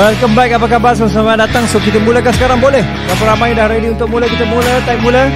Welcome back, apa khabar semua datang So kita mulakan sekarang boleh Berapa ramai dah ready untuk mula Kita mula, time mula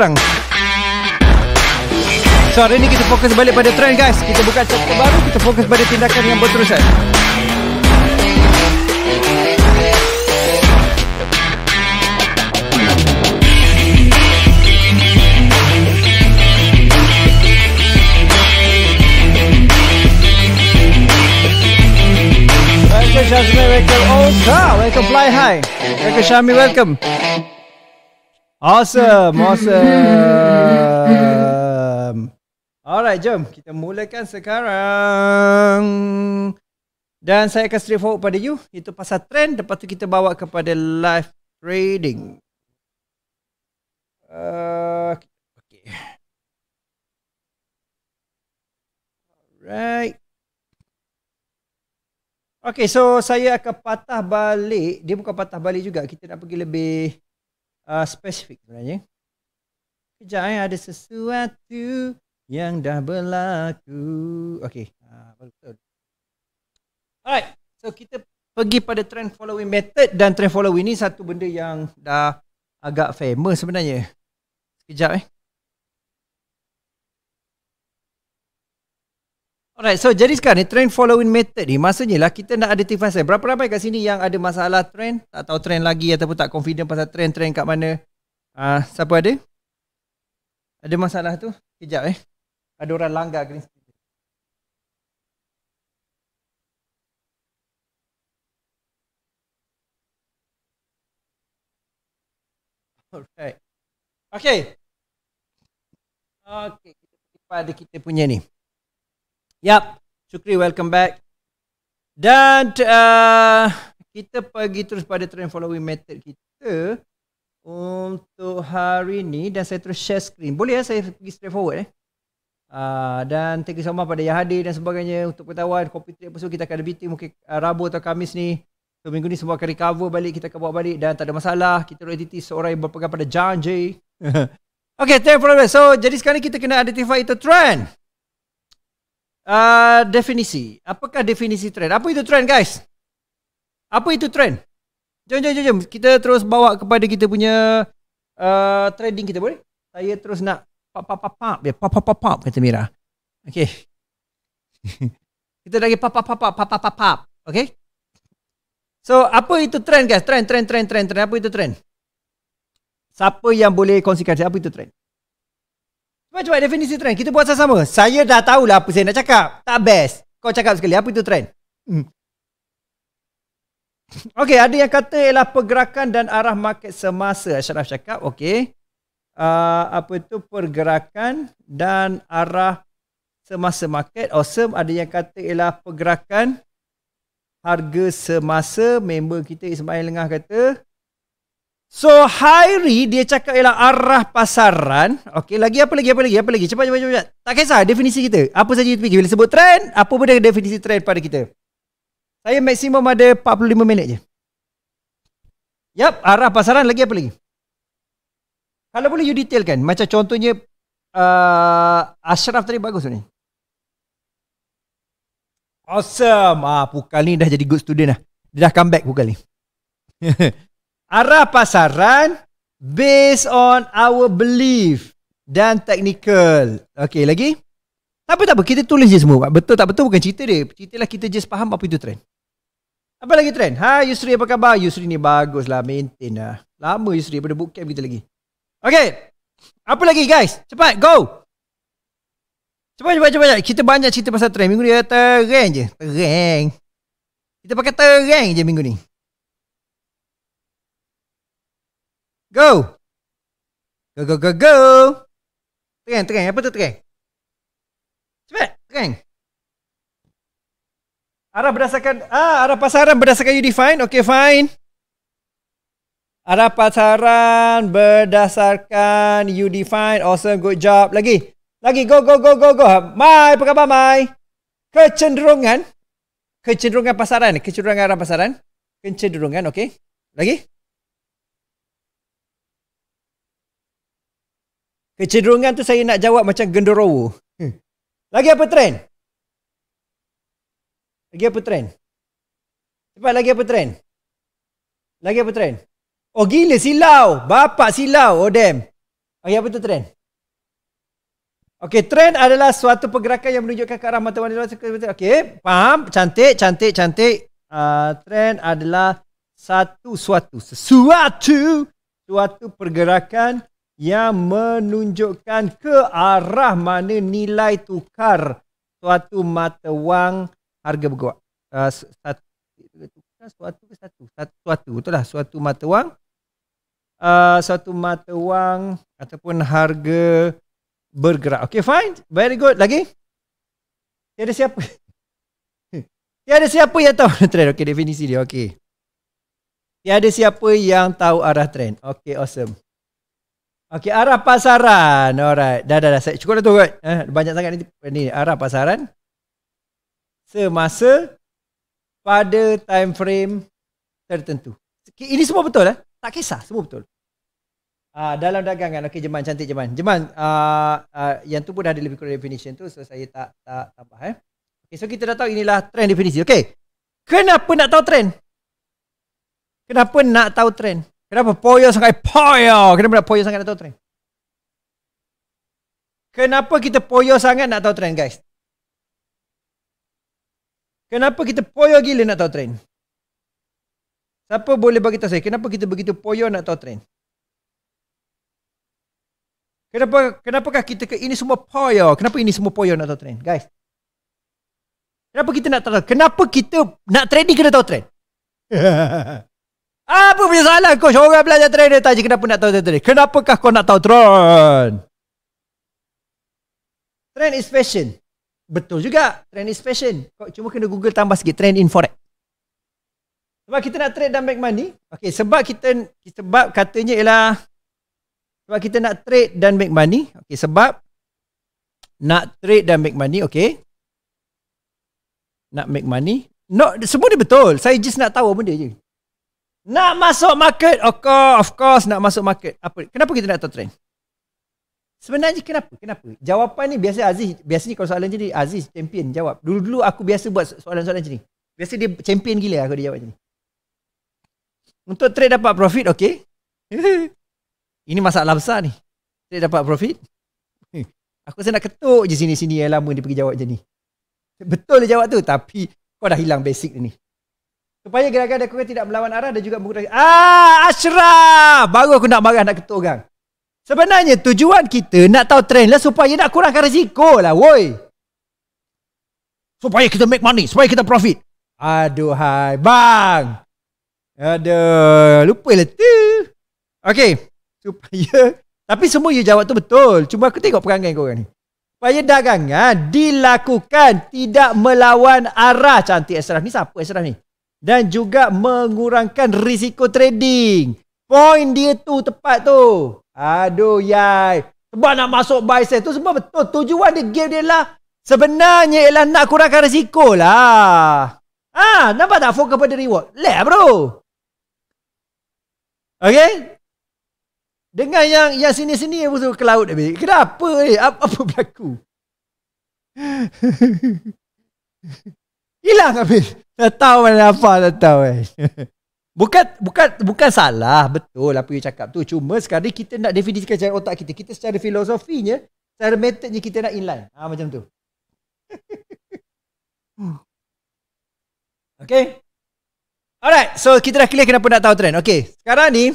sekarang So hari ni kita fokus balik pada trend guys Kita buka chapter baru Kita fokus pada tindakan yang berterusan Welcome Shazmi, welcome Osa, welcome Fly High, welcome Shami, welcome. Awesome, hmm. awesome. Alright, jom kita mulakan sekarang. Dan saya akan straightforward pada you. Itu pasal trend. Lepas tu kita bawa kepada live trading. Uh, okay. Alright. Okay, so saya akan patah balik. Dia bukan patah balik juga. Kita nak pergi lebih uh, ah, spesifik sebenarnya. Kejap eh, ada sesuatu yang dah berlaku. Okay. Ah, baru betul. Alright. So kita pergi pada trend following method dan trend following ni satu benda yang dah agak famous sebenarnya. Sekejap eh. Alright, so jadi sekarang ni trend following method ni maksudnya lah kita nak ada tipuan saya. Berapa ramai kat sini yang ada masalah trend? Tak tahu trend lagi ataupun tak confident pasal trend-trend kat mana? Ah, uh, siapa ada? Ada masalah tu? Kejap eh. Ada orang langgar green screen. Okay. Okay, kita pergi kita punya ni. Yap. Syukri, welcome back. Dan uh, kita pergi terus pada trend following method kita untuk hari ni dan saya terus share screen. Boleh ya saya pergi straight forward eh? Uh, dan thank you so much pada Yahadi dan sebagainya untuk pertawaan copy trade pasal kita akan ada meeting mungkin uh, Rabu atau Kamis ni. So minggu ni semua akan recover balik kita akan buat balik dan tak ada masalah. Kita ada entity seorang yang berpegang pada janji. okay, thank you for So jadi sekarang kita kena identify itu trend. Uh, definisi. Apakah definisi trend? Apa itu trend guys? Apa itu trend? Jom, jom, jom, jom. Kita terus bawa kepada kita punya uh, trading kita boleh? Saya terus nak pap pap pap pap ya pap pap pap pap kata Mira. Okey. kita lagi pap pap pap pap pap pap pap. Okey. So, apa itu trend guys? Trend trend trend trend trend apa itu trend? Siapa yang boleh kongsikan saya apa itu trend? Cuba-cuba definisi trend. Kita buat sama-sama. Saya dah tahu lah apa saya nak cakap. Tak best. Kau cakap sekali. Apa itu trend? Hmm. Okay, ada yang kata ialah pergerakan dan arah market semasa. Ashraf cakap. Okey. Uh, apa itu pergerakan dan arah semasa market. Awesome. Ada yang kata ialah pergerakan harga semasa. Member kita Ismail Lengah kata. So Hairi dia cakap ialah arah pasaran. Okey, lagi apa lagi apa lagi apa lagi? Cepat cepat cepat. Tak kisah definisi kita. Apa saja itu bila sebut trend, apa benda definisi trend pada kita? Saya maksimum ada 45 minit je. Yap, arah pasaran lagi apa lagi? Kalau boleh you detailkan. Macam contohnya uh, Ashraf tadi bagus ni. Awesome. Ah, Pukal ni dah jadi good student lah. Dia dah comeback Pukal ni. arah pasaran based on our belief dan technical. Okay, lagi? Tak apa, tak apa. Kita tulis je semua. Betul tak betul bukan cerita dia. lah kita just faham apa itu trend. Apa lagi trend? Ha, Yusri apa khabar? Yusri ni bagus lah. Maintain lah. Lama Yusri daripada bootcamp kita lagi. Okay. Apa lagi guys? Cepat, go! Cepat, cepat, cepat. cepat. Kita banyak cerita pasal trend. Minggu ni ada terang je. Terang. Kita pakai terang je minggu ni. Go. Go go go go. Tereng, tereng. Apa tu tereng? Cepat, tereng. Arah berdasarkan ah arah pasaran berdasarkan you define. Okay, fine. Arah pasaran berdasarkan you define. Awesome, good job. Lagi. Lagi go go go go go. Mai, apa khabar Mai? Kecenderungan kecenderungan pasaran, kecenderungan arah pasaran. Kecenderungan, okay. Lagi. Kecenderungan tu saya nak jawab macam genderowo. Hmm. Lagi apa trend? Lagi apa trend? Cepat lagi apa trend? Lagi apa trend? Oh gila silau. bapa silau. Oh damn. Lagi apa tu trend? Okay, trend adalah suatu pergerakan yang menunjukkan ke arah mata wanita. Okay, faham? Cantik, cantik, cantik. Uh, trend adalah satu suatu. Sesuatu. Suatu pergerakan yang menunjukkan ke arah mana nilai tukar suatu mata wang harga bergerak. Uh, ah, satu suatu ke satu satu suatu itulah suatu mata wang uh, suatu mata wang ataupun harga bergerak. Okay fine, very good lagi. Tiada siapa. Tiada siapa yang tahu arah trend. Okay definisi dia. Okay. Tiada siapa yang tahu arah trend. Okay awesome. Okey, arah pasaran. Alright. Dah dah dah. Cukup dah tu kot. Eh, banyak sangat ni. Ni arah pasaran. Semasa pada time frame tertentu. Ini semua betul eh? Tak kisah, semua betul. Uh, dalam dagangan. Okey, Jeman cantik Jeman. Jeman uh, uh, yang tu pun dah ada lebih kurang definition tu. So saya tak tak tambah eh. Okey, so kita dah tahu inilah trend definisi. Okey. Kenapa nak tahu trend? Kenapa nak tahu trend? Kenapa poyo sangat poyo? Kenapa poyo sangat nak tahu trend? Kenapa kita poyo sangat nak tahu trend guys? Kenapa kita poyo gila nak tahu trend? Siapa boleh bagi tahu saya kenapa kita begitu poyo nak tahu trend? Kenapa kenapakah kita ke ini semua poyo? Kenapa ini semua poyo nak tahu trend? Guys. Kenapa kita nak tahu? Kenapa kita nak trading kena tahu trend? Apa punya soalan coach Orang belajar trend Dia tanya kenapa nak tahu trend Kenapakah kau nak tahu trend Trend is fashion Betul juga Trend is fashion Kau cuma kena google tambah sikit Trend in forex Sebab kita nak trade dan make money Okay sebab kita Sebab katanya ialah Sebab kita nak trade dan make money Okay sebab Nak trade dan make money Okay Nak make money Not, Semua ni betul Saya just nak tahu benda je nak masuk market, of course, of course nak masuk market. Apa? Kenapa kita nak tahu trend? Sebenarnya kenapa? Kenapa? Jawapan ni biasa Aziz, biasanya kalau soalan macam ni, Aziz champion jawab. Dulu-dulu aku biasa buat soalan-soalan macam ni. Biasa dia champion gila aku dia jawab macam ni. Untuk trade dapat profit, okay. Ini masalah besar ni. Trade dapat profit. aku rasa nak ketuk je sini-sini yang lama dia pergi jawab macam ni. Betul dia jawab tu, tapi kau dah hilang basic ni. Supaya gerakan dia kurang tidak melawan arah dan juga mengurangi. Ah, Ashraf! Baru aku nak marah nak ketuk orang. Sebenarnya tujuan kita nak tahu trend lah supaya nak kurangkan risiko lah, woi. Supaya kita make money, supaya kita profit. Aduhai, bang. Aduh, lupa lah tu. Okay, supaya... Tapi semua you jawab tu betul. Cuma aku tengok perangai korang ni. Supaya dagangan dilakukan tidak melawan arah cantik Ashraf. Ni siapa Ashraf ni? dan juga mengurangkan risiko trading. Point dia tu tepat tu. Aduh yai. Sebab nak masuk buy sell tu semua betul. Tujuan dia game dia lah. Sebenarnya ialah nak kurangkan risiko lah. Ah, nampak tak fokus pada reward? Let bro. Okay. Dengan yang yang sini-sini yang -sini, ke laut ni. Kenapa ni? Eh? Apa, apa berlaku? Hilang habis. Dah tahu mana apa dah tahu kan. Bukan bukan bukan salah betul apa you cakap tu. Cuma sekarang ni kita nak definisikan cara otak kita. Kita secara filosofinya, secara methodnya kita nak inline. ha, macam tu. okay. Alright, so kita dah clear kenapa nak tahu trend. Okay, sekarang ni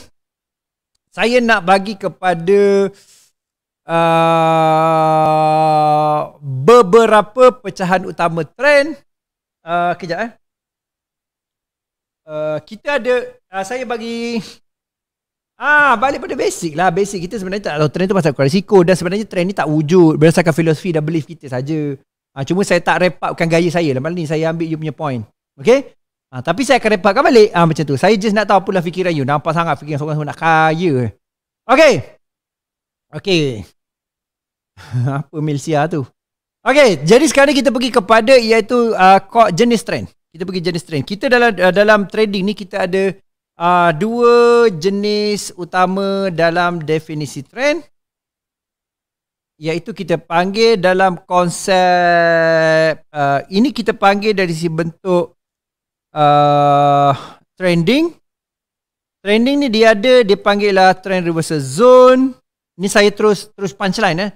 saya nak bagi kepada uh, beberapa pecahan utama trend. Uh, kejap eh. Eh, kita ada uh, saya bagi ah balik pada basic lah basic kita sebenarnya tak tahu trend tu pasal risiko dan sebenarnya trend ni tak wujud berdasarkan filosofi dan belief kita saja ah cuma saya tak wrap upkan gaya saya lah malam ni saya ambil you punya point okey ah tapi saya akan wrap upkan balik ah macam tu saya just nak tahu apalah fikiran you nampak sangat fikiran seorang nak kaya okey okey apa milsia tu Okay, jadi sekarang kita pergi kepada iaitu uh, jenis trend kita pergi jenis trend. Kita dalam uh, dalam trading ni kita ada uh, dua jenis utama dalam definisi trend iaitu kita panggil dalam konsep uh, ini kita panggil dari si bentuk uh, trending trending ni dia ada dia panggil lah trend reversal zone ni saya terus terus punchline eh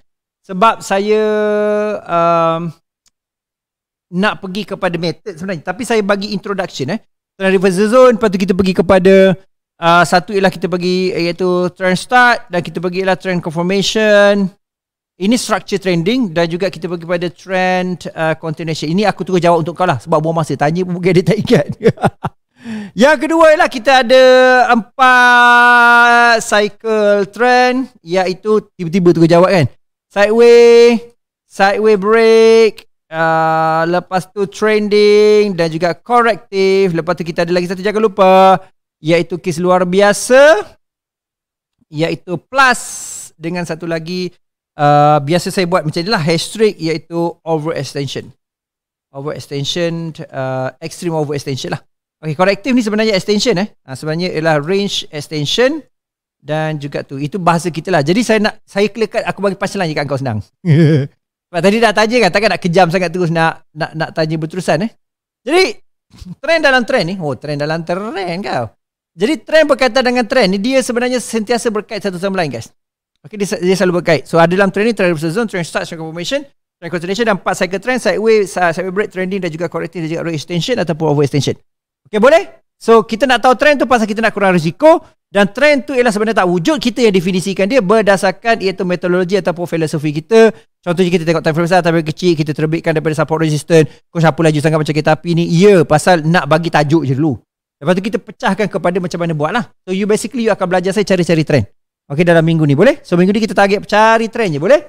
sebab saya um, nak pergi kepada method sebenarnya tapi saya bagi introduction eh trend reverse zone lepas tu kita pergi kepada uh, satu ialah kita bagi iaitu trend start dan kita bagi ialah trend confirmation ini structure trending dan juga kita pergi pada trend uh, continuation ini aku terus jawab untuk kau lah sebab buang masa tanya bukan dia tak ingat yang kedua ialah kita ada empat cycle trend iaitu tiba-tiba terus jawab kan sideway sideway break Uh, lepas tu trending dan juga korektif. Lepas tu kita ada lagi satu jangan lupa iaitu kes luar biasa iaitu plus dengan satu lagi uh, biasa saya buat macam inilah hashtag iaitu over extension. Over extension uh, ah, extreme over extension lah. Okey, korektif ni sebenarnya extension eh. Uh, sebenarnya ialah range extension dan juga tu itu bahasa kita lah. Jadi saya nak saya klikkan aku bagi pasal lagi kat kau senang. Sebab tadi dah tanya kan, takkan nak kejam sangat terus nak nak nak tanya berterusan eh. Jadi, trend dalam trend ni, oh trend dalam trend kau. Jadi, trend berkaitan dengan trend ni, dia sebenarnya sentiasa berkait satu sama lain guys. Okay, dia, dia selalu berkait. So, ada dalam trend ni, trend reversal zone, trend start, trend confirmation, trend continuation dan 4 cycle trend, sideways, sideways break, trending dan juga corrective dan juga extension ataupun over-extension. Okay, boleh? So kita nak tahu trend tu pasal kita nak kurang risiko dan trend tu ialah sebenarnya tak wujud kita yang definisikan dia berdasarkan iaitu metodologi ataupun filosofi kita. Contohnya kita tengok time frame besar, time frame kecil, kita terbitkan daripada support resistant kos apa laju sangat macam kita api ni. Ya, pasal nak bagi tajuk je dulu. Lepas tu kita pecahkan kepada macam mana buat lah. So you basically you akan belajar saya cari-cari trend. Okay dalam minggu ni boleh? So minggu ni kita target cari trend je boleh?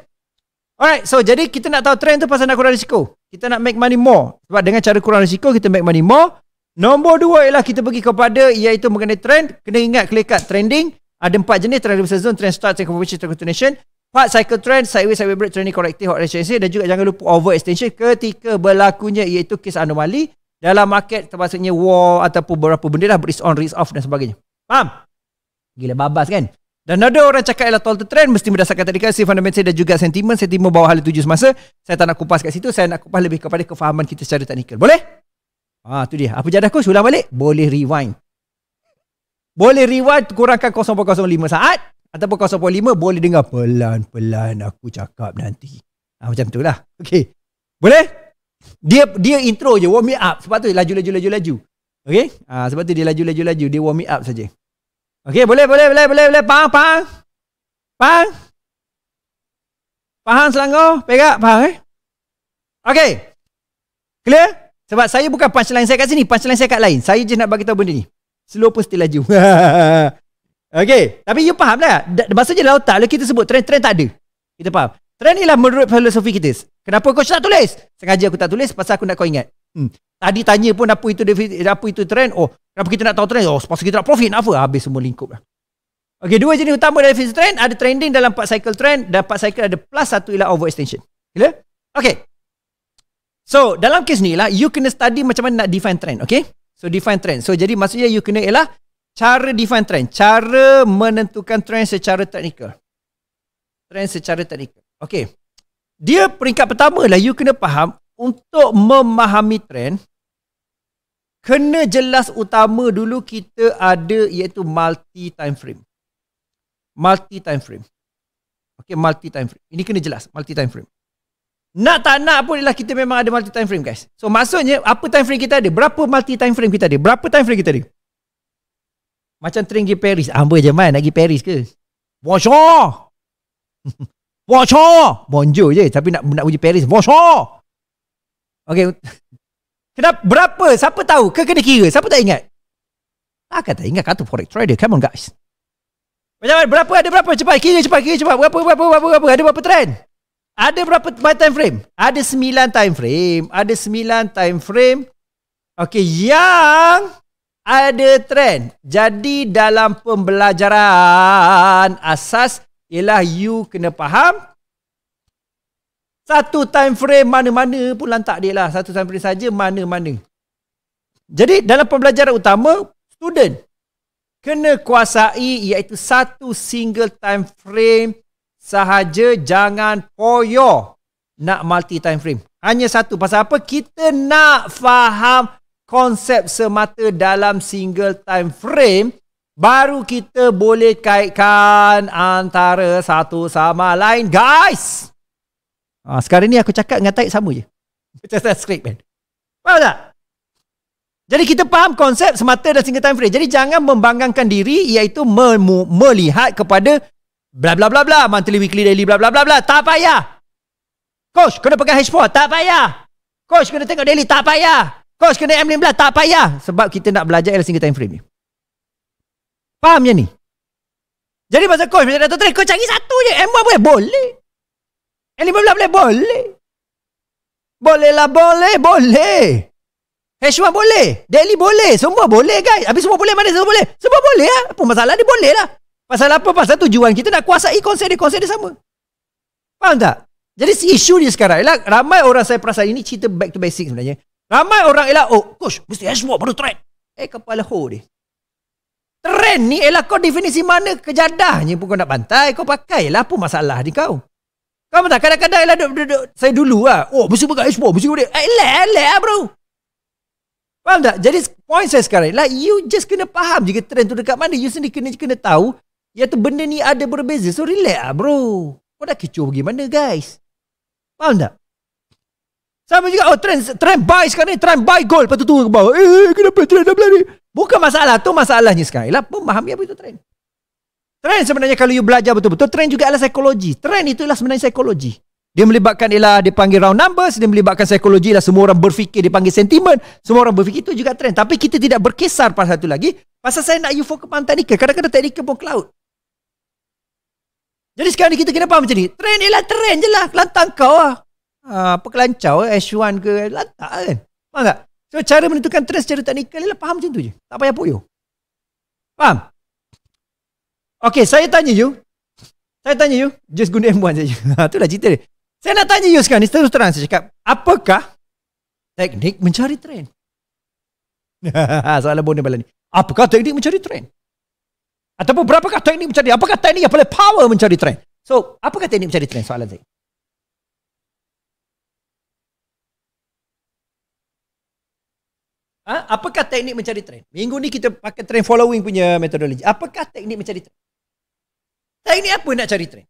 Alright so jadi kita nak tahu trend tu pasal nak kurang risiko. Kita nak make money more. Sebab dengan cara kurang risiko kita make money more. Nombor dua ialah kita pergi kepada iaitu mengenai trend. Kena ingat kelekat trending. Ada empat jenis trend reversal zone, trend start, trend confirmation, trend continuation. Part cycle trend, sideways, sideways break, trending corrective, hot resistance dan juga jangan lupa over extension ketika berlakunya iaitu kes anomali dalam market termasuknya war ataupun beberapa benda lah risk on, risk off dan sebagainya. Faham? Gila babas kan? Dan ada orang cakap ialah total trend mesti berdasarkan tadi kan fundamental dan juga sentimen, sentimen bawah hal tujuh semasa. Saya tak nak kupas kat situ, saya nak kupas lebih kepada kefahaman kita secara teknikal. Boleh? Ha, tu dia. Apa jadah kos? Ulang balik. Boleh rewind. Boleh rewind kurangkan 0.05 saat. Ataupun 0.5 boleh dengar pelan-pelan aku cakap nanti. Ha, macam tu lah. Okay. Boleh? Dia dia intro je. Warm me up. Sebab tu laju-laju-laju-laju. Okey. Ha, sebab tu dia laju-laju-laju. Dia warm me up saja. Okey. boleh, boleh, boleh, boleh, boleh. Pang, pang. Pang. Pang, Selangor. Pegak, pang eh. Okay. Clear? Sebab saya bukan punchline saya kat sini, punchline saya kat lain. Saya je nak bagi tahu benda ni. Slow pun still laju. okay. Tapi you faham lah. Masa je lautak lah kita sebut trend-trend tak ada. Kita faham. Trend ni lah menurut filosofi kita. Kenapa coach tak tulis? Sengaja aku tak tulis pasal aku nak kau ingat. Hmm. Tadi tanya pun apa itu apa itu trend. Oh, kenapa kita nak tahu trend? Oh, sebab kita nak profit. Apa? Habis semua lingkup lah. Okay, dua jenis utama dalam fitness trend. Ada trending dalam part cycle trend. Dan part cycle ada plus satu ialah overextension. Gila? Okay. So dalam kes ni lah You kena study macam mana nak define trend Okay So define trend So jadi maksudnya you kena ialah Cara define trend Cara menentukan trend secara teknikal Trend secara teknikal Okay Dia peringkat pertama lah You kena faham Untuk memahami trend Kena jelas utama dulu kita ada iaitu multi time frame. Multi time frame. Okay, multi time frame. Ini kena jelas, multi time frame. Nak tak nak pun ialah kita memang ada multi time frame guys. So maksudnya apa time frame kita ada? Berapa multi time frame kita ada? Berapa time frame kita ada? Macam train pergi Paris. Ah, Amba je man nak pergi Paris ke? Bonjour. Bonjour. Bonjour je tapi nak nak uji Paris. Bonjour. Okay. Kenapa? Berapa? Siapa tahu? Ke kena kira? Siapa tak ingat? Ah, Takkan tak ingat kartu Forex Trader. Come on guys. Macam mana? Berapa? Ada berapa? Cepat. Kira cepat. Kira cepat. Berapa? Berapa? Berapa? berapa? Ada berapa trend? Ada berapa time frame? Ada 9 time frame. Ada 9 time frame. Okey, yang ada trend. Jadi dalam pembelajaran asas ialah you kena faham satu time frame mana-mana pun lantak dia lah. Satu time frame saja mana-mana. Jadi dalam pembelajaran utama, student kena kuasai iaitu satu single time frame sahaja jangan poyo nak multi time frame. Hanya satu. Pasal apa? Kita nak faham konsep semata dalam single time frame baru kita boleh kaitkan antara satu sama lain guys ha, sekarang ni aku cakap dengan taik sama je macam saya script kan faham tak jadi kita faham konsep semata dan single time frame jadi jangan membanggangkan diri iaitu melihat kepada bla bla bla bla monthly weekly daily bla bla bla bla tak payah coach kena pegang hashpot tak payah coach kena tengok daily tak payah coach kena m bla tak payah sebab kita nak belajar L single time frame ni faham je ni jadi masa coach macam Dato' Tres, coach cari satu je. M1 boleh? Boleh. M1 boleh? Boleh. Boleh lah, boleh, boleh. H1 boleh. Daily boleh. Semua boleh guys. Habis semua boleh mana? Semua boleh. Semua boleh lah. Apa masalah ni? Boleh lah. Pasal apa? Pasal tujuan kita nak kuasai konsep dia. Konsep dia sama. Faham tak? Jadi isu ni sekarang ialah ramai orang saya perasan ini cerita back to basic sebenarnya. Ramai orang ialah oh coach mesti Ashford baru trend. Eh kepala ho dia. Trend ni ialah kau definisi mana kejadahnya pun kau nak bantai kau pakai lah apa masalah ni kau. Kau tak kadang-kadang ialah duduk, duduk, saya dulu lah. Oh mesti pakai Ashford mesti boleh. Eh lah lah bro. Faham tak? Jadi point saya sekarang ialah you just kena faham jika trend tu dekat mana you sendiri kena kena tahu Ya tu benda ni ada berbeza. So relax lah bro. Kau dah kecoh bagaimana guys. Faham tak? Sama juga. Oh trend, trend buy sekarang ni. Trend buy gold. Lepas tu turun ke bawah. Eh, eh kenapa trend dah ni? Bukan masalah. Tu masalahnya sekarang. Ialah pemahami apa itu trend. Trend sebenarnya kalau you belajar betul-betul. Trend juga adalah psikologi. Trend itu ialah sebenarnya psikologi. Dia melibatkan ialah dia panggil round numbers. Dia melibatkan psikologi ialah semua orang berfikir. Dia panggil sentimen. Semua orang berfikir itu juga trend. Tapi kita tidak berkisar pasal satu lagi. Pasal saya nak you fokus pantai ni ke. Kadang-kadang teknikal pun cloud. Jadi sekarang ni kita kena faham macam ni. Trend ialah trend je lah. Lantang kau lah. Ha, apa kelancau eh? S1 ke lantak kan. Faham tak? So cara menentukan trend secara teknikal ialah faham macam tu je. Tak payah puyuh. Faham? Okay, saya tanya you. Saya tanya you. Just guna M1 saja. Itulah ha, cerita dia. Saya nak tanya you sekarang ni. Terus terang saya cakap. Apakah teknik mencari trend? Ha, soalan bonus balik ni. Apakah teknik mencari trend? Ataupun berapakah teknik mencari? Apakah teknik yang paling power mencari trend? So, apakah teknik mencari trend? Soalan saya. Ha? Apakah teknik mencari trend? Minggu ni kita pakai trend following punya metodologi. Apakah teknik mencari trend? Teknik apa nak cari trend?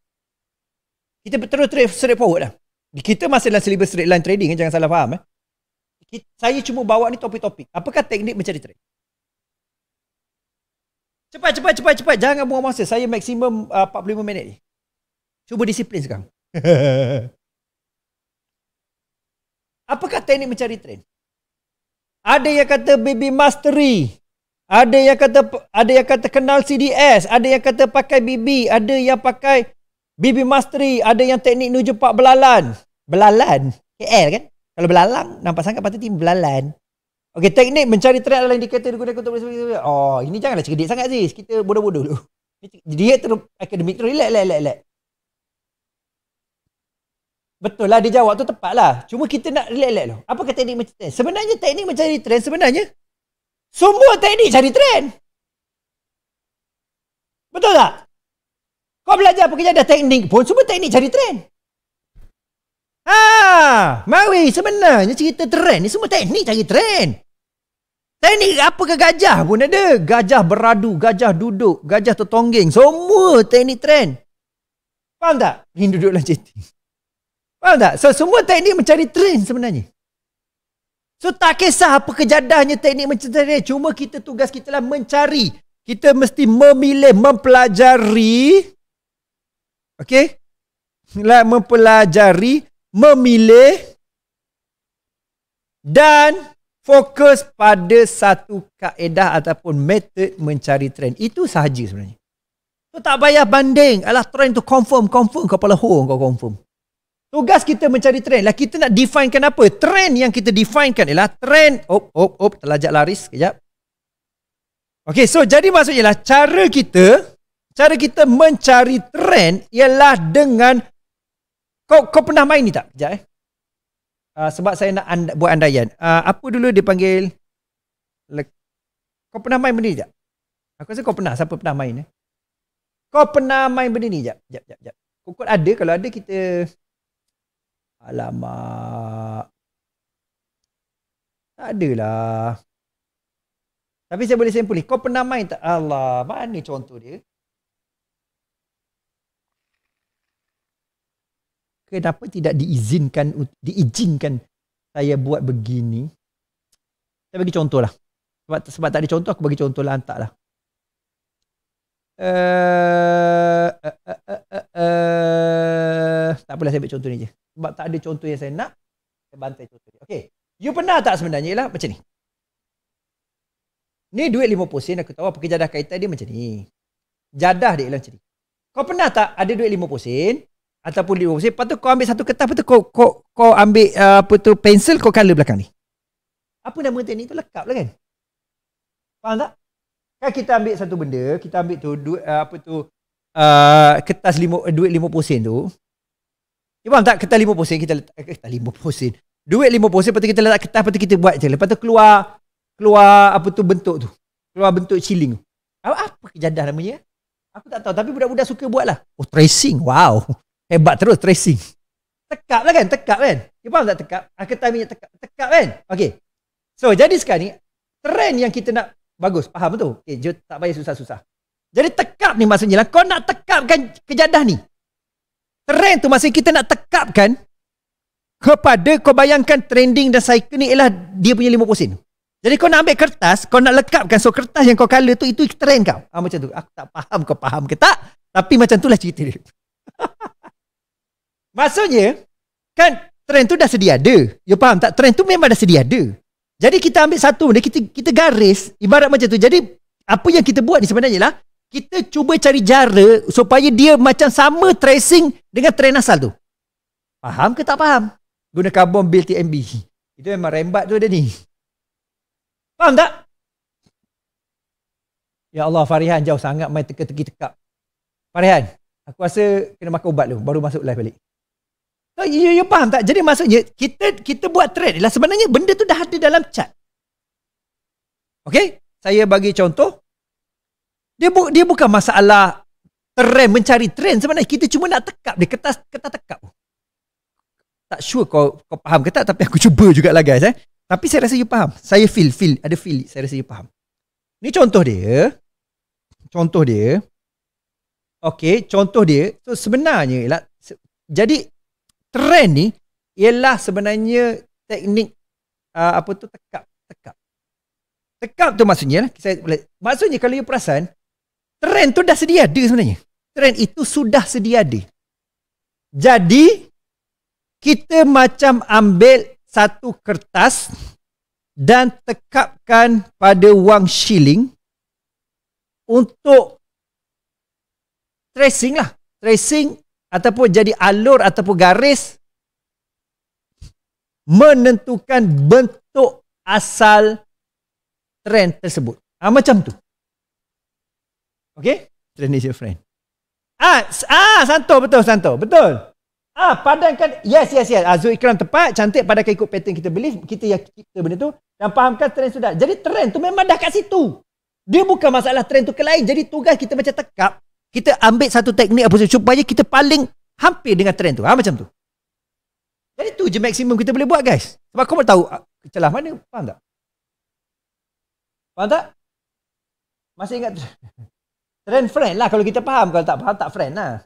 Kita terus straight forward lah. Kita masih dalam syllabus straight line trading. Eh? Jangan salah faham. Eh? saya cuma bawa ni topik-topik. Apakah teknik mencari trend? Cepat, cepat, cepat, cepat. Jangan buang masa. Saya maksimum uh, 45 minit ni. Cuba disiplin sekarang. Apakah teknik mencari trend? Ada yang kata baby mastery. Ada yang kata ada yang kata kenal CDS. Ada yang kata pakai BB. Ada yang pakai BB mastery. Ada yang teknik menuju pak belalan. Belalan. KL kan? Kalau belalang, nampak sangat patut tim belalan. Okey, teknik mencari trend adalah indikator digunakan untuk beli saham. Oh, ini janganlah cerdik sangat Aziz. Kita bodoh-bodoh dulu. Dia ter akademik tu relax relax relax. Betul lah dia jawab tu tepat lah. Cuma kita nak relax relax loh. Apa kata teknik mencari trend? Sebenarnya teknik mencari trend sebenarnya semua teknik cari trend. Betul tak? Kau belajar apa kerja ada teknik pun semua teknik cari trend. Ah, mawi sebenarnya cerita trend ni semua teknik cari trend. Tapi ni apa ke gajah pun ada. Gajah beradu, gajah duduk, gajah tertonggeng. Semua teknik trend. Faham tak? Hindu duduk dalam jeti. Faham tak? So semua teknik mencari trend sebenarnya. So tak kisah apa kejadahnya teknik mencari trend. Cuma kita tugas kita lah mencari. Kita mesti memilih, mempelajari. Okay? Lah, mempelajari, memilih. Dan fokus pada satu kaedah ataupun method mencari trend. Itu sahaja sebenarnya. So, tak payah banding. Alah, trend tu confirm, confirm. Kau pula ho, kau confirm. Tugas kita mencari trend. Lah, kita nak definekan apa? Trend yang kita definekan ialah trend. Op, op, op. Telajak laris. Kejap. Okay, so jadi maksudnya lah cara kita cara kita mencari trend ialah dengan kau kau pernah main ni tak? Kejap eh. Ah, sebab saya nak and, buat andaian. Uh, apa dulu dia panggil? Le- kau pernah main benda ni tak? Aku rasa kau pernah. Siapa pernah main eh? Kau pernah main benda ni tak? Jap, jap, jap. Kukut ada. Kalau ada kita... Alamak. Tak adalah. Tapi saya boleh sampul ni. Kau pernah main tak? Allah, mana contoh dia? kenapa tidak diizinkan diizinkan saya buat begini saya bagi contohlah sebab sebab tak ada contoh aku bagi contoh lah antaklah uh, uh, uh, uh, uh, tak apalah saya bagi contoh ni je sebab tak ada contoh yang saya nak saya bantai contoh ni okey you pernah tak sebenarnya ialah macam ni ni duit lima sen aku tahu apa kejadah kaitan dia macam ni jadah dia ialah macam ni kau pernah tak ada duit lima sen ataupun di rumah. Lepas tu kau ambil satu kertas, lepas tu kau, kau, kau ambil uh, apa tu pensel, kau color belakang ni. Apa nama teknik tu? Lekap lah kan? Faham tak? Kan kita ambil satu benda, kita ambil tu, duit, uh, apa tu, uh, kertas limo, eh, duit 50 sen tu. Ya faham tak? Kertas 50 sen, kita letak, eh, kertas 50 sen. Duit 50 sen, lepas tu kita letak kertas, lepas tu kita buat je. Lepas tu keluar, keluar apa tu bentuk tu. Keluar bentuk chilling tu. Apa, apa kejadah namanya? Aku tak tahu, tapi budak-budak suka buat lah. Oh, tracing, wow. Hebat terus tracing. Tekap lah kan? Tekap kan? You faham tak tekap? Aku tak minyak tekap. Tekap kan? Okay. So, jadi sekarang ni, trend yang kita nak bagus. Faham tu? Okay, jod tak payah susah-susah. Jadi tekap ni maksudnya lah, kau nak tekapkan kejadah ni. Trend tu maksudnya kita nak tekapkan kepada kau bayangkan trending dan cycle ni ialah dia punya 50 sen. Jadi kau nak ambil kertas, kau nak lekapkan. So kertas yang kau color tu, itu trend kau. Ha, macam tu. Aku tak faham kau faham ke tak. Tapi macam itulah cerita dia. Maksudnya kan trend tu dah sedia ada. You faham tak? Trend tu memang dah sedia ada. Jadi kita ambil satu benda kita kita garis ibarat macam tu. Jadi apa yang kita buat ni sebenarnya lah kita cuba cari jara supaya dia macam sama tracing dengan trend asal tu. Faham ke tak faham? Guna carbon build TMB. Itu memang rembat tu ada ni. Faham tak? Ya Allah Farihan jauh sangat main teka-teki tekap. Farihan, aku rasa kena makan ubat dulu baru masuk live balik you, ah, you ya, ya, ya, faham tak? Jadi maksudnya kita kita buat trade ialah sebenarnya benda tu dah ada dalam chat. Okay? Saya bagi contoh. Dia bu, dia bukan masalah trend mencari trend sebenarnya kita cuma nak tekap dia kertas kertas tekap. Tak sure kau kau faham ke tak tapi aku cuba juga lah guys eh. Tapi saya rasa you faham. Saya feel feel ada feel saya rasa you faham. Ni contoh dia. Contoh dia. Okay, contoh dia. So sebenarnya ialah jadi trend ni ialah sebenarnya teknik uh, apa tu tekap tekap tekap tu maksudnya saya maksudnya kalau you perasan trend tu dah sedia ada sebenarnya trend itu sudah sedia ada jadi kita macam ambil satu kertas dan tekapkan pada wang shilling untuk tracing lah tracing ataupun jadi alur ataupun garis menentukan bentuk asal trend tersebut. Ha, macam tu. Okay? Trend is your friend. Ah, ah Santo betul Santo. Betul. Ah padankan yes yes yes. Azul ah, iklan tepat, cantik pada ikut pattern kita beli, kita yang kita benda tu dan fahamkan trend sudah. Jadi trend tu memang dah kat situ. Dia bukan masalah trend tu ke lain. Jadi tugas kita macam tekap kita ambil satu teknik apa supaya kita paling hampir dengan trend tu. Ha, macam tu. Jadi tu je maksimum kita boleh buat guys. Sebab kau tahu ah, celah mana. Faham tak? Faham tak? Masih ingat trend friend lah kalau kita faham. Kalau tak faham tak friend lah.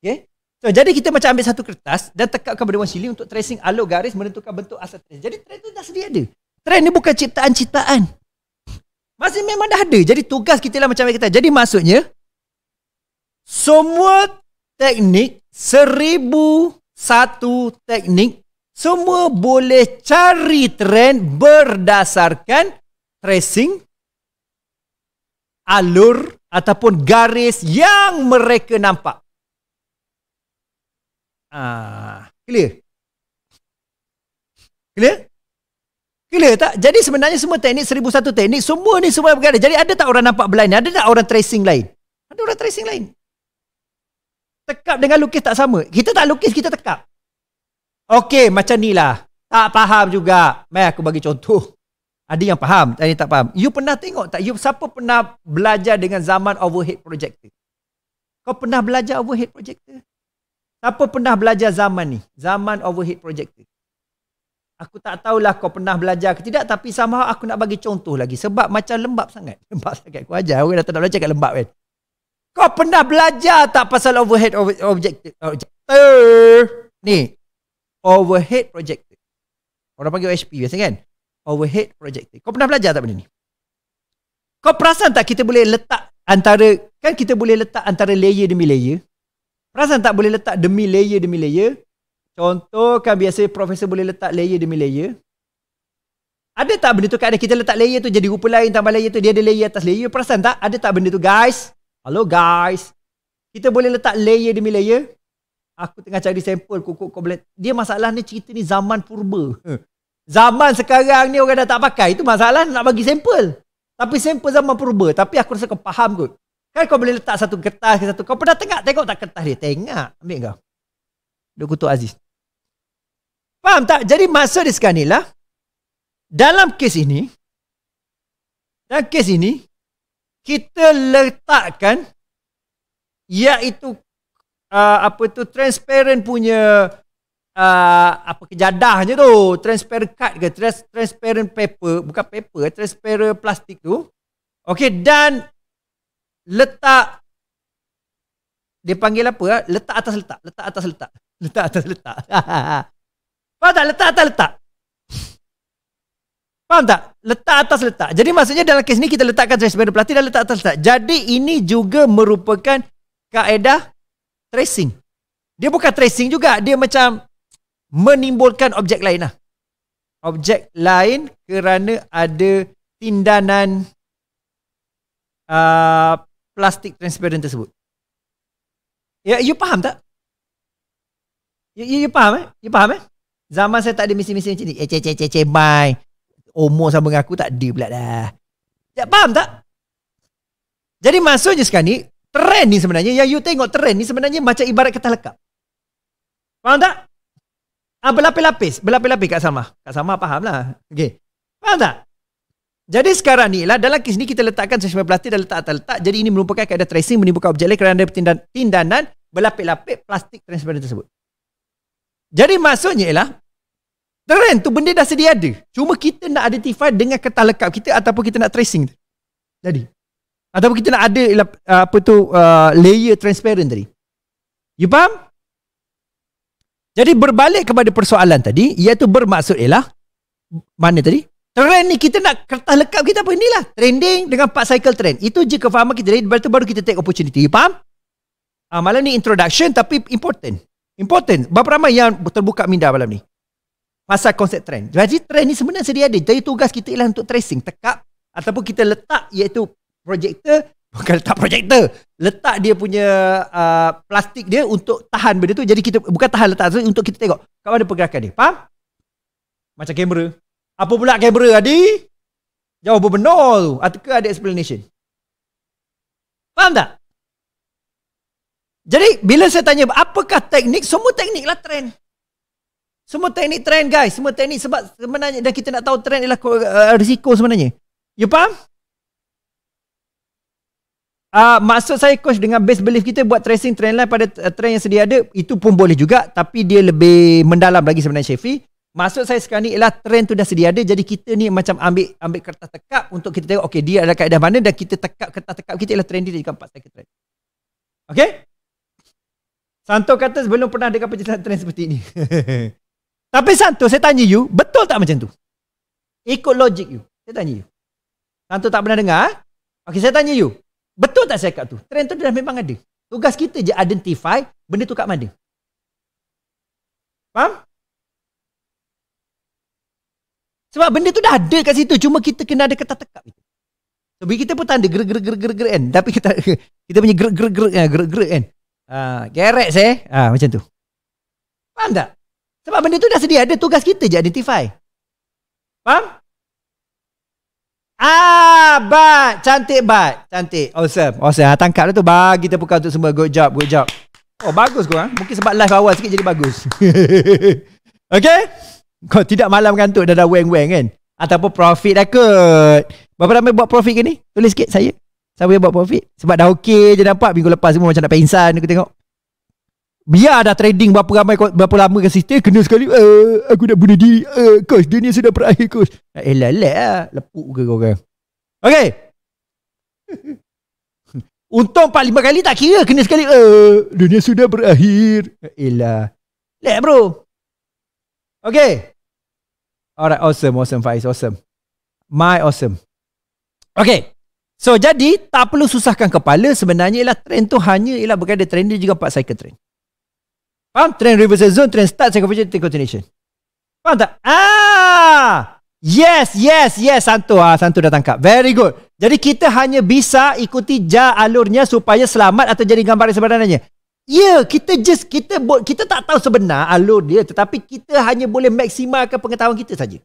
Okay? So, jadi kita macam ambil satu kertas dan tekakkan berdewan siling untuk tracing alur garis menentukan bentuk asal trend. Jadi trend tu dah sedia ada. Trend ni bukan ciptaan-ciptaan. Masih memang dah ada. Jadi tugas kita lah macam kita. Jadi maksudnya, semua teknik, seribu satu teknik, semua boleh cari trend berdasarkan tracing alur ataupun garis yang mereka nampak. Ah, clear? Clear? Clear tak? Jadi sebenarnya semua teknik, seribu satu teknik, semua ni semua berkata. Jadi ada tak orang nampak blind Ada tak orang tracing lain? Ada orang tracing lain? Tekap dengan lukis tak sama. Kita tak lukis, kita tekap. Okey, macam ni lah. Tak faham juga. Mari aku bagi contoh. Ada yang faham, ada yang tak faham. You pernah tengok tak? You siapa pernah belajar dengan zaman overhead projector? Kau pernah belajar overhead projector? Siapa pernah belajar zaman ni? Zaman overhead projector. Aku tak tahulah kau pernah belajar ke tidak. Tapi sama aku nak bagi contoh lagi. Sebab macam lembab sangat. Lembab sangat. Aku ajar. Orang datang nak belajar kat lembab kan. Kau pernah belajar tak pasal overhead ob- objector? Objector. Ni. Overhead projector. Orang panggil OHP biasa kan? Overhead projector. Kau pernah belajar tak benda ni? Kau perasan tak kita boleh letak antara kan kita boleh letak antara layer demi layer? Perasan tak boleh letak demi layer demi layer? Contoh kan biasa profesor boleh letak layer demi layer. Ada tak benda tu kan kita letak layer tu jadi rupa lain tambah layer tu dia ada layer atas layer perasan tak ada tak benda tu guys Hello guys. Kita boleh letak layer demi layer. Aku tengah cari sampel kukuk kau boleh. Dia masalah ni cerita ni zaman purba. Hmm. Zaman sekarang ni orang dah tak pakai. Itu masalah nak bagi sampel. Tapi sampel zaman purba. Tapi aku rasa kau faham kot. Kan kau boleh letak satu kertas ke satu. Kau pernah tengok tengok tak kertas dia? Tengok. Ambil kau. Duk kutuk Aziz. Faham tak? Jadi masa dia sekarang ni lah. Dalam kes ini. Dalam kes ini kita letakkan iaitu uh, apa tu transparent punya uh, apa kejadahnya tu transparent card ke trans- transparent paper bukan paper transparent plastik tu okey dan letak dia panggil apa ah? letak atas letak letak atas letak letak atas letak apa tak letak atas letak Faham tak? Letak atas letak. Jadi maksudnya dalam kes ni kita letakkan trace pada pelatih dan letak atas letak. Jadi ini juga merupakan kaedah tracing. Dia bukan tracing juga. Dia macam menimbulkan objek lain lah. Objek lain kerana ada tindanan uh, plastik transparent tersebut. Ya, you faham tak? You, ya, you, ya, you faham eh? You faham eh? Zaman saya tak ada misi-misi macam ni. Eh, ceh, ceh, ceh, ceh, bye umur sama dengan aku tak ada pula dah. Ya, faham tak? Jadi maksudnya sekarang ni, trend ni sebenarnya, yang you tengok trend ni sebenarnya macam ibarat kertas lekap. Faham tak? Ah, berlapis-lapis. Berlapis-lapis kat sama. Kat sama faham lah. Okay. Faham tak? Jadi sekarang ni lah, dalam kes ni kita letakkan sesuai plastik dan letak atas letak. Jadi ini merupakan keadaan tracing menimbulkan objek lain kerana ada tindanan berlapis-lapis plastik transparan tersebut. Jadi maksudnya ialah, Terang tu benda dah sedia ada. Cuma kita nak identify dengan kata lekap kita ataupun kita nak tracing. Jadi. Ataupun kita nak ada uh, apa tu uh, layer transparent tadi. You faham? Jadi berbalik kepada persoalan tadi iaitu bermaksud ialah mana tadi? Trend ni kita nak kertas lekap kita apa inilah trending dengan part cycle trend. Itu je kefahaman kita. Jadi baru baru kita take opportunity. You faham? Ah uh, malam ni introduction tapi important. Important. Berapa ramai yang terbuka minda malam ni? pasal konsep trend. Jadi trend ni sebenarnya sedia ada. Jadi tugas kita ialah untuk tracing, tekap ataupun kita letak iaitu projektor Bukan letak projektor Letak dia punya uh, Plastik dia Untuk tahan benda tu Jadi kita Bukan tahan letak tu Untuk kita tengok Kat mana pergerakan dia Faham? Macam kamera Apa pula kamera Adi? Jauh berbenar tu Atau ada explanation? Faham tak? Jadi bila saya tanya Apakah teknik Semua teknik lah trend semua teknik trend guys. Semua teknik sebab sebenarnya dan kita nak tahu trend ialah eh, eh, risiko sebenarnya. You faham? Uh, maksud saya coach dengan base belief kita buat tracing trend line pada trend yang sedia ada itu pun boleh juga tapi dia lebih mendalam lagi sebenarnya Syafi. Maksud saya sekarang ni ialah trend tu dah sedia ada jadi kita ni macam ambil ambil kertas tekap untuk kita tengok Okay, dia ada keadaan mana dan kita tekap kertas tekap kita ialah trend dia dekat empat cycle trend. Okay? Santo kata sebelum pernah dekat penjelasan trend seperti ini. Tapi Santo saya tanya you, betul tak macam tu? Ikut logik you. Saya tanya you. Santo tak pernah dengar. Eh? Okay, saya tanya you. Betul tak saya kat tu? Trend tu dah memang ada. Tugas kita je identify benda tu kat mana. Faham? Sebab benda tu dah ada kat situ. Cuma kita kena ada kata tekap. Itu. So, bila kita pun tanda gerak gerak gerak gerak kan. Tapi kita kita punya gerak gerak gerak gerak gerak kan. Uh, ah, Gerak saya. Uh, macam tu. Faham tak? Sebab benda tu dah sedia ada tugas kita je identify. Faham? Ah, bat, cantik bat, cantik. Awesome. Awesome. Ha, tangkap lah tu bagi tepukan untuk semua. Good job, good job. Oh, bagus kau. Ah. Mungkin sebab live awal sikit jadi bagus. okay? Kau tidak malam ngantuk dah dah weng-weng kan? Ataupun profit dah kot. Berapa ramai buat profit ke ni? Tulis sikit saya. saya buat profit? Sebab dah okey je nampak minggu lepas semua macam nak pensan aku tengok. Biar dah trading berapa ramai berapa lama ke sistem kena sekali uh, aku dah bunuh diri uh, coach dunia sudah berakhir coach. Nak eh, elak lah lepuk ke kau orang. Okey. Untung 4 5 kali tak kira kena sekali uh, dunia sudah berakhir. Elah. Lek bro. Okey. Alright awesome awesome Faiz awesome. My awesome. Okey. So jadi tak perlu susahkan kepala sebenarnya ialah trend tu hanya ialah berkaitan trend dia juga 4 cycle trend. Faham? Trend reversal zone, trend start, second position, trend continuation. Faham tak? Ah! Yes, yes, yes, Santo. Ah, Santo dah tangkap. Very good. Jadi kita hanya bisa ikuti alurnya supaya selamat atau jadi gambar sebenarnya. Ya, yeah, kita just kita kita tak tahu sebenar alur dia tetapi kita hanya boleh maksimalkan pengetahuan kita saja.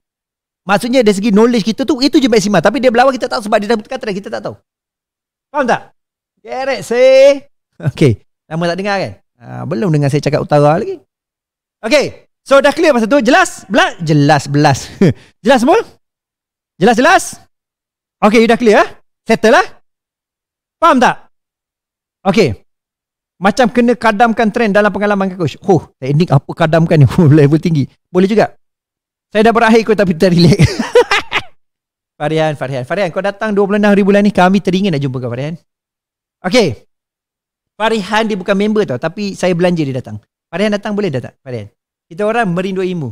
Maksudnya dari segi knowledge kita tu itu je maksimal tapi dia belawa kita tak tahu sebab dia dah kata kita tak tahu. Faham tak? Geret say. Okay. Lama tak dengar kan? Ah, belum dengan saya cakap utara lagi. Okay. So dah clear pasal tu? Jelas? Belas? Jelas, belas. jelas semua? Jelas, jelas? Okay, you dah clear? Eh? Settle lah? Faham tak? Okay. Macam kena kadamkan trend dalam pengalaman coach. Oh, teknik apa kadamkan ni? level tinggi. Boleh juga. Saya dah berakhir kau tapi terilik. Farihan, Farihan. Farihan, kau datang 26 hari bulan ni. Kami teringin nak jumpa kau, Farihan. Okay. Farihan dia bukan member tau tapi saya belanja dia datang. Farihan datang boleh datang Farihan. Kita orang merinduimu.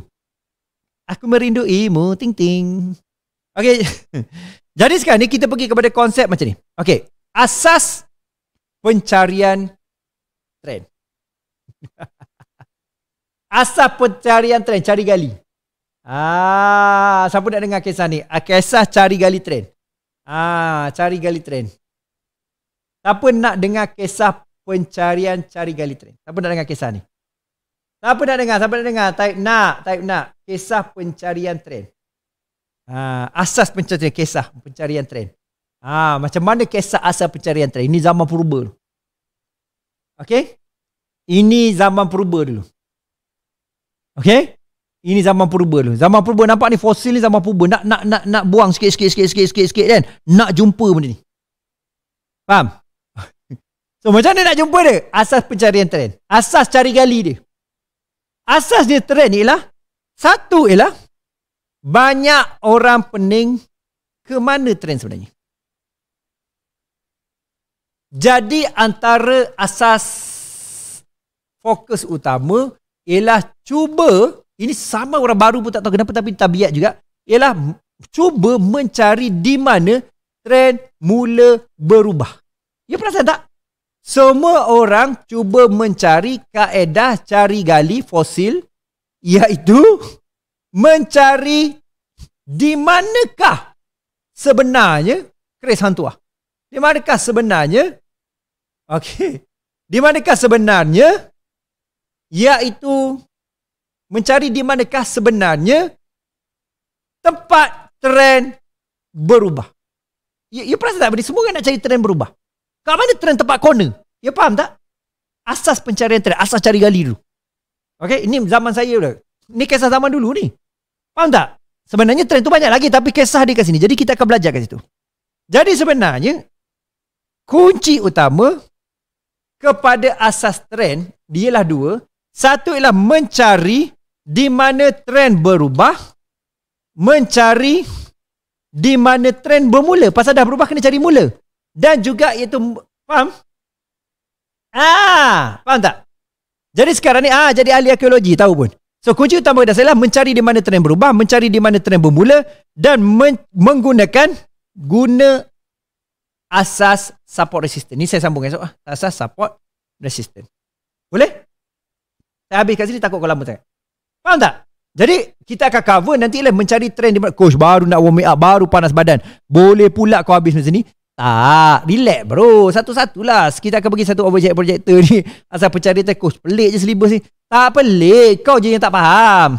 Aku merinduimu ting ting. Okey. Jadi sekarang ni kita pergi kepada konsep macam ni. Okay, Asas pencarian trend. Asas pencarian trend cari gali. Ah, siapa nak dengar kisah ni? Ah, kisah cari gali trend. Ah, cari gali trend. Siapa nak dengar kisah pencarian cari gali train. Siapa nak dengar kisah ni? Siapa nak dengar? Siapa nak dengar? Type nak, type nak. Kisah pencarian tren. Ha, asas pencarian kisah pencarian tren. Ha, macam mana kisah asas pencarian tren? Ini zaman purba. Okay? Ini zaman purba dulu. Okay? Ini zaman purba dulu. Zaman purba nampak ni fosil ni zaman purba. Nak nak nak nak buang sikit sikit sikit sikit sikit sikit kan. Nak jumpa benda ni. Faham? So macam mana nak jumpa dia? Asas pencarian trend. Asas cari gali dia. Asas dia trend ialah satu ialah banyak orang pening ke mana trend sebenarnya. Jadi antara asas fokus utama ialah cuba ini sama orang baru pun tak tahu kenapa tapi tabiat juga ialah cuba mencari di mana trend mula berubah. Ya perasan tak? Semua orang cuba mencari kaedah cari gali fosil iaitu mencari di manakah sebenarnya keris hantu ah. Di manakah sebenarnya? Okey. Di manakah sebenarnya? Iaitu mencari di manakah sebenarnya tempat tren berubah. Ya, ya perasan tak? Semua kan nak cari tren berubah. Kat mana trend tempat corner? Ya faham tak? Asas pencarian trend. Asas cari gali dulu. Okay? Ini zaman saya dulu. Ini kisah zaman dulu ni. Faham tak? Sebenarnya trend tu banyak lagi. Tapi kisah dia kat sini. Jadi kita akan belajar kat situ. Jadi sebenarnya. Kunci utama. Kepada asas trend. Dialah dua. Satu ialah mencari. Di mana trend berubah. Mencari. Di mana trend bermula. Pasal dah berubah kena cari mula dan juga iaitu faham? Ah, faham tak? Jadi sekarang ni ah jadi ahli arkeologi tahu pun. So kunci utama dah adalah mencari di mana trend berubah, mencari di mana trend bermula dan men- menggunakan guna asas support resistance. Ni saya sambung esok ah. Asas support resistance. Boleh? Saya habis kat sini takut kau lama sangat. Faham tak? Jadi kita akan cover nanti lah mencari trend di mana coach baru nak warm up, baru panas badan. Boleh pula kau habis macam ni. Tak Relax bro Satu-satulah Kita akan bagi satu object projector ni Asal pecah dia tekus Pelik je selibus ni Tak pelik Kau je yang tak faham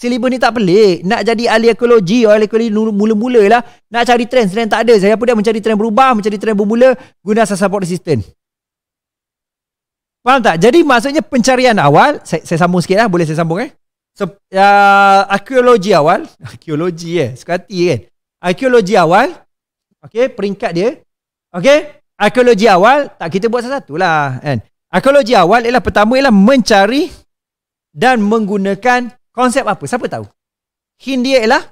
Selibus ni tak pelik Nak jadi ahli ekologi Ahli ekologi mula-mula lah Nak cari trend Trend tak ada Saya pun dah mencari trend berubah Mencari trend bermula Guna asal support resistant Faham tak? Jadi maksudnya pencarian awal Saya, saya sambung sikit lah Boleh saya sambung eh so, uh, Arkeologi awal Arkeologi eh Sekarang hati kan Arkeologi awal Okey, peringkat dia. Okey, arkeologi awal tak kita buat satu lah kan. Arkeologi awal ialah pertama ialah mencari dan menggunakan konsep apa? Siapa tahu? Hindia ialah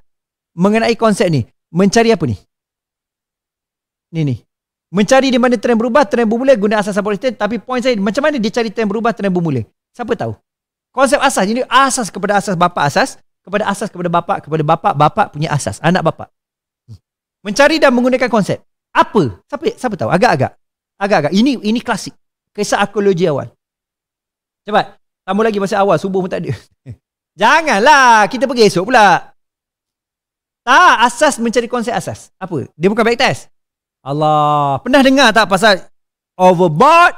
mengenai konsep ni. Mencari apa ni? Ni ni. Mencari di mana trend berubah, trend bermula guna asas support resistance. Tapi point saya, macam mana dia cari trend berubah, trend bermula? Siapa tahu? Konsep asas. Jadi asas kepada asas bapa asas. Kepada asas kepada bapa Kepada bapa bapa punya asas. Anak bapa mencari dan menggunakan konsep. Apa? Siapa siapa tahu? Agak-agak. Agak-agak. Ini ini klasik. Kisah arkeologi awal. Cepat. Sambung lagi masa awal. Subuh pun tak ada. Janganlah. Kita pergi esok pula. Tak. Asas mencari konsep asas. Apa? Dia bukan back test. Allah. Pernah dengar tak pasal overbought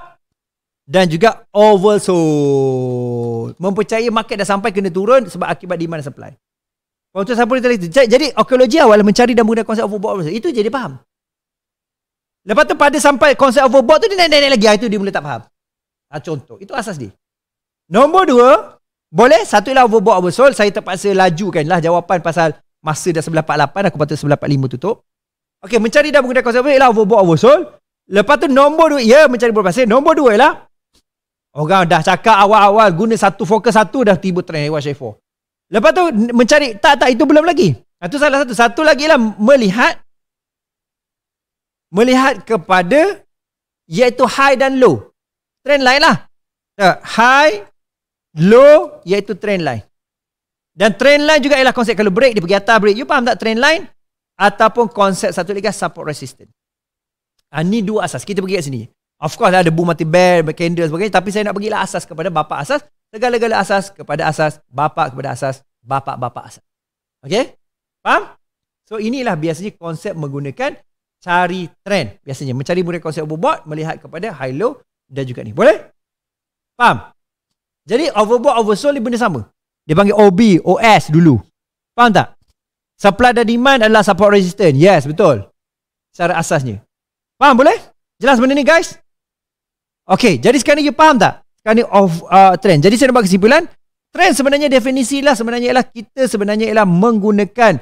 dan juga oversold. Mempercayai market dah sampai kena turun sebab akibat demand supply. Kontrol sampul dia itu. Jadi okologi awal mencari dan menggunakan konsep overboard. Itu jadi dia faham. Lepas tu pada sampai konsep overboard tu dia naik-naik lagi. Ah, itu dia mula tak faham. Ha, contoh. Itu asas dia. Nombor dua. Boleh? Satu ialah overboard overboard. saya terpaksa lajukan lah jawapan pasal masa dah 9.48. Aku patut sebelah 9.45 tutup. Okey. Mencari dan menggunakan konsep overboard. Ialah overboard overboard. Lepas tu nombor dua. Ya mencari berpaksa. Nombor dua ialah. Orang dah cakap awal-awal guna satu fokus satu dah tiba trend. Hewan Syafor. Lepas tu mencari tak tak itu belum lagi. Itu ha, salah satu. Satu lagi lah melihat melihat kepada iaitu high dan low. Trend line lah. Ha, high, low iaitu trend line. Dan trend line juga ialah konsep kalau break dia pergi atas break. You faham tak trend line? Ataupun konsep satu lagi support resistance. Ha, ni dua asas. Kita pergi kat sini. Of course ada boom mati bear, candle sebagainya. Tapi saya nak pergi lah asas kepada bapa asas segala-gala asas kepada asas, bapa kepada asas, bapa-bapa asas. Okey? Faham? So inilah biasanya konsep menggunakan cari trend. Biasanya mencari murid konsep overbought melihat kepada high low dan juga ni. Boleh? Faham? Jadi overbought oversold ni benda sama. Dia panggil OB, OS dulu. Faham tak? Supply dan demand adalah support resistance. Yes, betul. Cara asasnya. Faham boleh? Jelas benda ni guys? Okay, jadi sekarang ni you faham tak? kind of uh, trend. Jadi saya nak buat kesimpulan, trend sebenarnya definisi lah sebenarnya ialah kita sebenarnya ialah menggunakan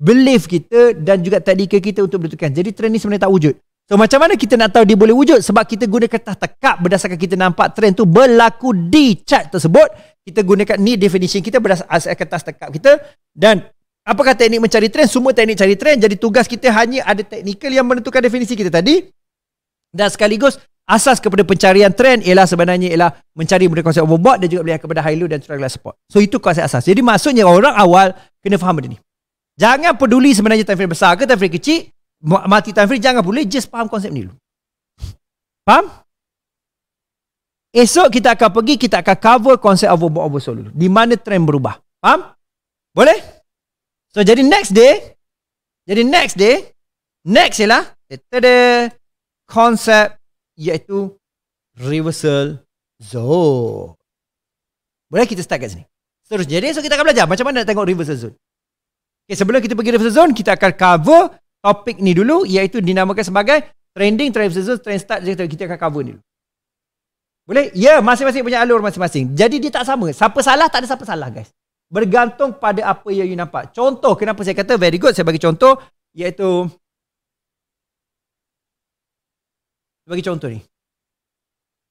belief kita dan juga tadika kita untuk menentukan. Jadi trend ni sebenarnya tak wujud. So macam mana kita nak tahu dia boleh wujud? Sebab kita guna kertas kap berdasarkan kita nampak trend tu berlaku di chart tersebut. Kita gunakan ni definisi kita berdasarkan kertas kap kita. Dan apakah teknik mencari trend? Semua teknik cari trend. Jadi tugas kita hanya ada teknikal yang menentukan definisi kita tadi. Dan sekaligus asas kepada pencarian trend ialah sebenarnya ialah mencari benda konsep overbought dan juga melihat kepada high low dan struggle support. So itu konsep asas. Jadi maksudnya orang awal kena faham benda ni. Jangan peduli sebenarnya time frame besar ke time frame kecil, mati time frame jangan boleh just faham konsep ni dulu. Faham? Esok kita akan pergi, kita akan cover konsep overbought oversold dulu. Di mana trend berubah. Faham? Boleh? So jadi next day, jadi next day, next ialah, eh, konsep iaitu reversal zone. Boleh kita start kat sini. Seterusnya. Jadi so kita akan belajar macam mana nak tengok reversal zone. Okay, sebelum kita pergi reversal zone, kita akan cover topik ni dulu iaitu dinamakan sebagai trending, reversal zone, trend start. Jadi kita akan cover ni Boleh? Ya, yeah, masing-masing punya alur masing-masing. Jadi dia tak sama. Siapa salah, tak ada siapa salah guys. Bergantung pada apa yang you nampak. Contoh, kenapa saya kata very good. Saya bagi contoh iaitu Bagi contoh ni.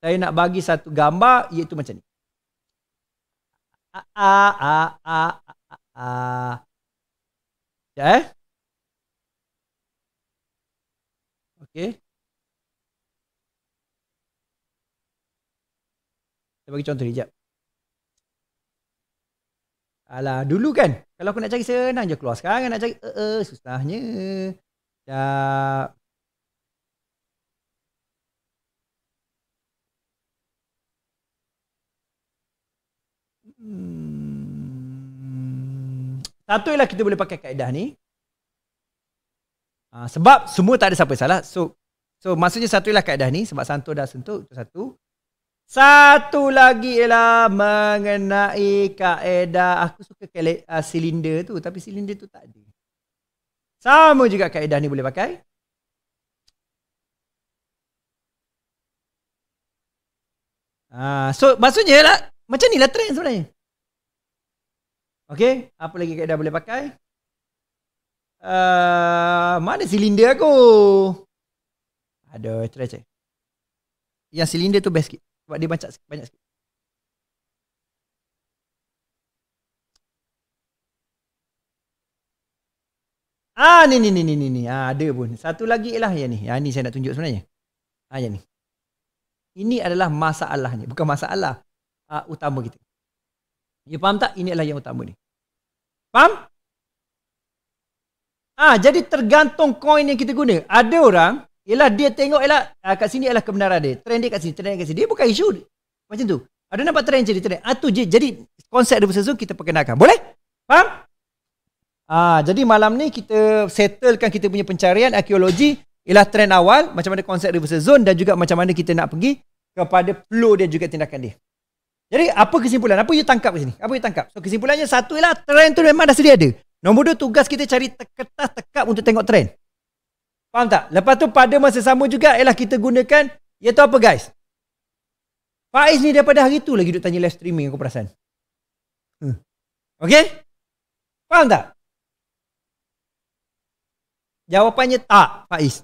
Saya nak bagi satu gambar iaitu macam ni. A a a a Ya. Eh? Okey. Saya bagi contoh ni jap. Alah, dulu kan kalau aku nak cari senang je keluar. Sekarang nak cari uh, uh, susahnya. Jap. Hmm. Satu ialah kita boleh pakai kaedah ni. Ha, sebab semua tak ada siapa salah. So so maksudnya satu ialah kaedah ni sebab santu dah sentuh itu satu. Satu lagi ialah mengenai kaedah. Aku suka kele, uh, ah, silinder tu tapi silinder tu tak ada. Sama juga kaedah ni boleh pakai. Ah, so maksudnya ialah macam ni lah trend sebenarnya. Okay, apa lagi kaedah boleh pakai? Uh, mana silinder aku? Aduh, try check. Yang silinder tu best sikit. Sebab dia banyak Banyak sikit. Ah ni ni ni ni ni ni. Ah, ada pun. Satu lagi lah yang ni. Yang ah, ni saya nak tunjuk sebenarnya. Ah yang ni. Ini adalah masalahnya. Bukan masalah. Ah, utama kita. You faham tak? ini Inilah yang utama ni. Faham? Ah, ha, jadi tergantung koin yang kita guna. Ada orang, ialah dia tengok ialah ha, kat sini ialah kebenaran dia. Trend dia kat sini, trend dia kat sini. Dia bukan isu. Macam tu. Ada nampak trend jadi trend. Ah tu je. Jadi konsep dia tu kita perkenalkan. Boleh? Faham? Ah, ha, jadi malam ni kita settlekan kita punya pencarian arkeologi ialah trend awal, macam mana konsep reverse zone dan juga macam mana kita nak pergi kepada flow dan juga tindakan dia. Jadi apa kesimpulan? Apa you tangkap kat sini? Apa you tangkap? So kesimpulannya satu ialah trend tu memang dah sedia ada. Nombor dua tugas kita cari kertas tekap untuk tengok trend. Faham tak? Lepas tu pada masa sama juga ialah kita gunakan Ya iaitu apa guys? Faiz ni daripada hari tu lagi duduk tanya live streaming aku perasan. Hmm. Okay? Faham tak? Jawapannya tak Faiz.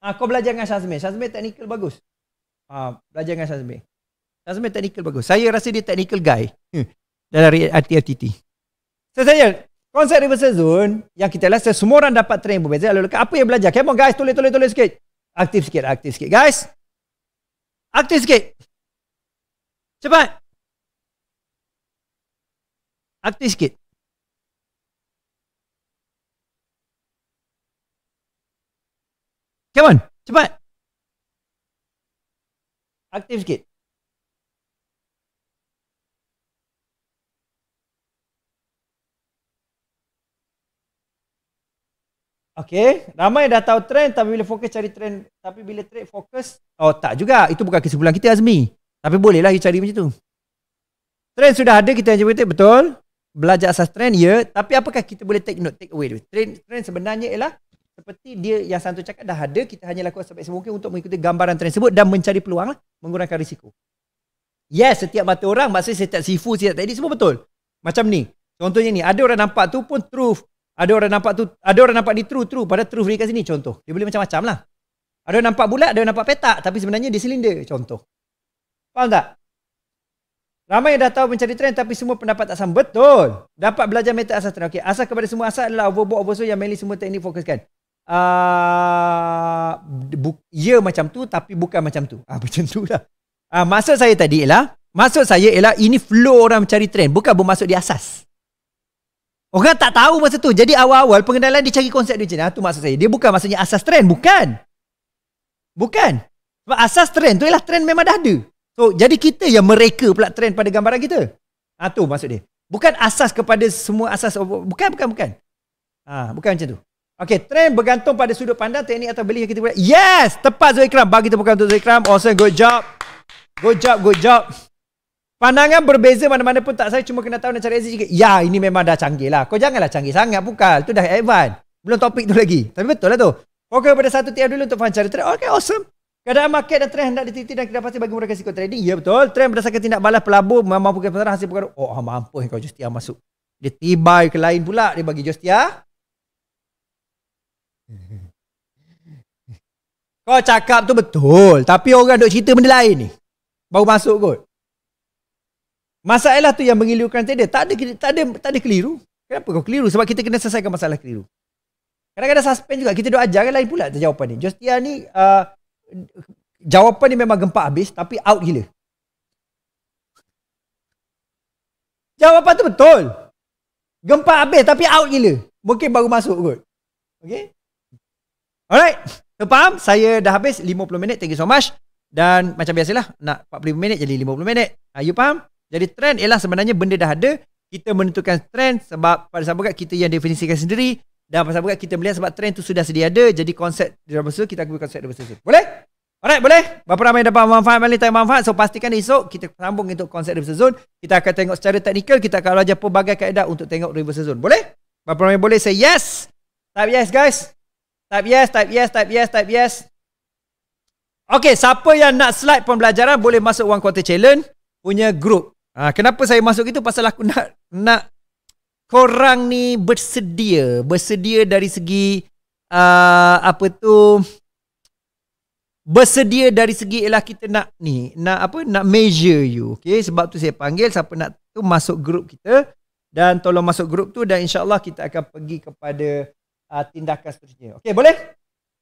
Ah, kau belajar dengan Shazmi. Shazmi teknikal bagus. Ah, belajar dengan Shazmi. Shazmi teknikal bagus. Saya rasa dia teknikal guy. Dalam RTFTT. RTT. So, saya, konsep reverse zone yang kita rasa semua orang dapat train berbeza. Lalu, apa yang belajar? Come on guys, tulis, tulis, tulis sikit. Aktif sikit, aktif sikit. Guys, aktif sikit. Cepat. Aktif sikit. Come on, cepat. Aktif sikit. Okay, ramai dah tahu trend tapi bila fokus cari trend tapi bila trade fokus, oh tak juga. Itu bukan kesimpulan kita Azmi. Tapi bolehlah you cari macam tu. Trend sudah ada kita yang cuba betul. Belajar asas trend ya, tapi apakah kita boleh take note, take away Trend, trend sebenarnya ialah seperti dia yang Santo cakap dah ada kita hanya lakukan sebaik mungkin untuk mengikuti gambaran tersebut dan mencari peluang lah, mengurangkan risiko. Yes, setiap mata orang maksudnya setiap sifu, setiap tadi semua betul. Macam ni. Contohnya ni, ada orang nampak tu pun truth. Ada orang nampak tu, ada orang nampak di true true pada truth dia kat sini contoh. Dia boleh macam-macam lah. Ada orang nampak bulat, ada orang nampak petak tapi sebenarnya dia silinder contoh. Faham tak? Ramai yang dah tahu mencari trend tapi semua pendapat tak sama. Betul. Dapat belajar metode asas trend. Okay. Asas kepada semua asas adalah overbought, oversold yang mainly semua teknik fokuskan. Ah, bu- ya macam tu tapi bukan macam tu. Ah macam tu lah. Ah maksud saya tadi ialah maksud saya ialah ini flow orang mencari trend bukan bermaksud di asas. Orang tak tahu masa tu. Jadi awal-awal pengenalan dia cari konsep dia je. Ha, ah, tu maksud saya. Dia bukan maksudnya asas trend. Bukan. Bukan. Sebab asas trend tu ialah trend memang dah ada. So, jadi kita yang mereka pula trend pada gambaran kita. Ha, tu maksud dia. Bukan asas kepada semua asas. Bukan, bukan, bukan. Ha, bukan macam tu. Okay, trend bergantung pada sudut pandang teknik atau beli yang kita buat. Yes, tepat Zul Ikram. Bagi tepukan untuk Zul Ikram. Awesome, good job. Good job, good job. Pandangan berbeza mana-mana pun tak saya cuma kena tahu nak cari exit sikit. Ya, ini memang dah canggih lah. Kau janganlah canggih sangat bukan. Itu dah advance. Belum topik tu lagi. Tapi betul lah tu. Fokus pada satu tiap dulu untuk faham cara trend. Okay, awesome. Keadaan market dan trend hendak dititik dan kita pasti bagi mereka sikap trading. Ya betul. Trend berdasarkan tindak balas pelabur memang bukan pasaran hasil pengaruh. Oh, ah, mampu kau Justia masuk. Dia tiba ke lain pula dia bagi Justia. Kau cakap tu betul Tapi orang duk cerita benda lain ni Baru masuk kot Masalah tu yang mengilukan tadi tak ada, tak ada tak ada keliru Kenapa kau keliru? Sebab kita kena selesaikan masalah keliru Kadang-kadang suspend juga Kita duk ajar kan lain pula jawapan ni Justia ni uh, Jawapan ni memang gempak habis Tapi out gila Jawapan tu betul Gempak habis tapi out gila Mungkin baru masuk kot Okay Alright. So faham? Saya dah habis 50 minit. Thank you so much. Dan macam biasalah. Nak 45 minit jadi 50 minit. Ha, you faham? Jadi trend ialah sebenarnya benda dah ada. Kita menentukan trend sebab pada siapa kat kita yang definisikan sendiri. Dan pada siapa kita melihat sebab trend tu sudah sedia ada. Jadi konsep di dalam masa kita buat konsep dalam masa Boleh? Alright boleh? Berapa ramai yang dapat manfaat Mali tak manfaat So pastikan esok kita sambung untuk konsep reverse zone Kita akan tengok secara teknikal Kita akan belajar pelbagai kaedah untuk tengok reverse zone Boleh? Berapa ramai boleh say yes? Type yes guys Type yes, type yes, type yes, type yes. Okay, siapa yang nak slide pembelajaran boleh masuk One Quarter Challenge punya group. Ha, kenapa saya masuk itu? Pasal aku nak nak korang ni bersedia. Bersedia dari segi uh, apa tu bersedia dari segi ialah kita nak ni nak apa nak measure you okey sebab tu saya panggil siapa nak tu masuk grup kita dan tolong masuk grup tu dan insyaallah kita akan pergi kepada uh, tindakan seterusnya. Okey, boleh?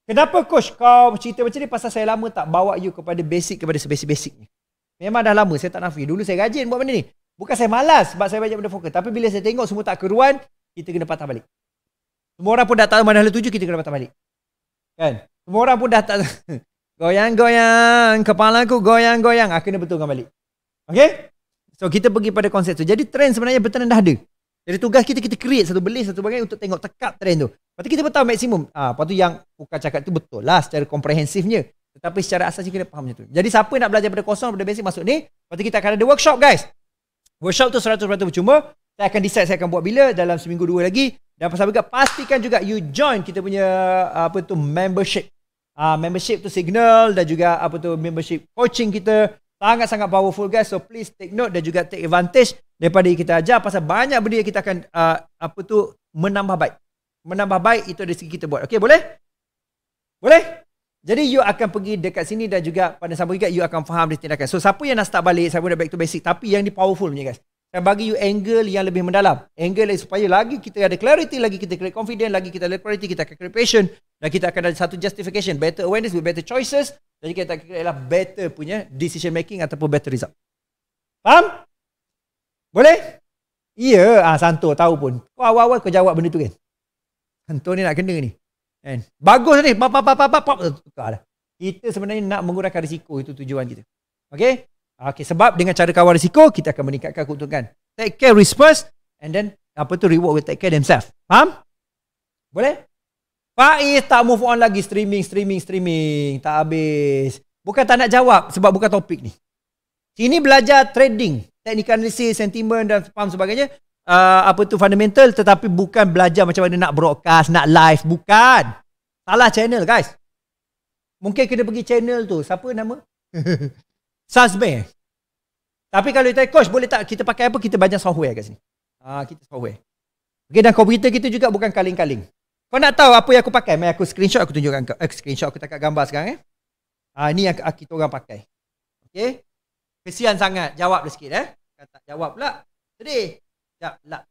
Kenapa coach kau cerita macam ni pasal saya lama tak bawa you kepada basic kepada sebasic-basic ni. Memang dah lama saya tak nafi. Dulu saya rajin buat benda ni. Bukan saya malas sebab saya banyak benda fokus. Tapi bila saya tengok semua tak keruan, kita kena patah balik. Semua orang pun dah tahu mana hala tuju, kita kena patah balik. Kan? Semua orang pun dah tak Goyang-goyang, kepala aku goyang-goyang. Aku ah, kena betulkan balik. Okay? So, kita pergi pada konsep tu. Jadi, trend sebenarnya betul. dah ada. Jadi, tugas kita, kita create satu beli, satu bagian untuk tengok tekap trend tu. Lepas tu kita pun tahu maksimum. Ha, lepas tu yang buka cakap tu betul lah secara komprehensifnya. Tetapi secara asas kita faham macam tu. Jadi siapa nak belajar pada kosong, pada basic masuk ni. Lepas tu kita akan ada workshop guys. Workshop tu 100% percuma. Saya akan decide saya akan buat bila dalam seminggu dua lagi. Dan pasal juga pastikan juga you join kita punya ah, apa tu membership. Uh, membership tu signal dan juga apa tu membership coaching kita sangat-sangat powerful guys so please take note dan juga take advantage daripada kita ajar pasal banyak benda yang kita akan uh, apa tu menambah baik menambah baik itu dari segi kita buat. Okey, boleh? Boleh? Jadi you akan pergi dekat sini dan juga pada sambung juga you akan faham dia tindakan. So siapa yang nak start balik, siapa nak back to basic tapi yang di powerful punya guys. Saya bagi you angle yang lebih mendalam. Angle yang supaya lagi kita ada clarity, lagi kita create confidence, lagi kita ada clarity, kita akan create passion dan kita akan ada satu justification. Better awareness with better choices. Jadi kita akan create lah better punya decision making ataupun better result. Faham? Boleh? Ya, yeah. ah, santur tahu pun. Kau awal-awal kau jawab benda tu kan? Hentu ni nak kena ni. Kan? Bagus ni. Pop, pop, pop, pop, pop. Eh, tukar dah. Kita sebenarnya nak mengurangkan risiko. Itu tujuan kita. Okay? Okay, sebab dengan cara kawal risiko, kita akan meningkatkan keuntungan. Take care risk first. And then, apa tu reward will take care themselves. Faham? Boleh? Faiz tak move on lagi. Streaming, streaming, streaming. Tak habis. Bukan tak nak jawab sebab bukan topik ni. Ini belajar trading. Teknik analisis, sentimen dan spam sebagainya uh, apa tu fundamental tetapi bukan belajar macam mana nak broadcast, nak live, bukan. Salah channel guys. Mungkin kena pergi channel tu. Siapa nama? Sazbe. Tapi kalau kita coach boleh tak kita pakai apa? Kita banyak software kat sini. Ah kita software. Okay, dan komputer kita juga bukan kaling-kaling. Kau nak tahu apa yang aku pakai? Mari aku screenshot aku tunjukkan kau. Eh, screenshot aku tak gambar sekarang eh. Ah ini yang ah, kita orang pakai. Okay. Kesian sangat. Jawab dah sikit eh. Kata jawab pula. Sedih. Sekejap lap.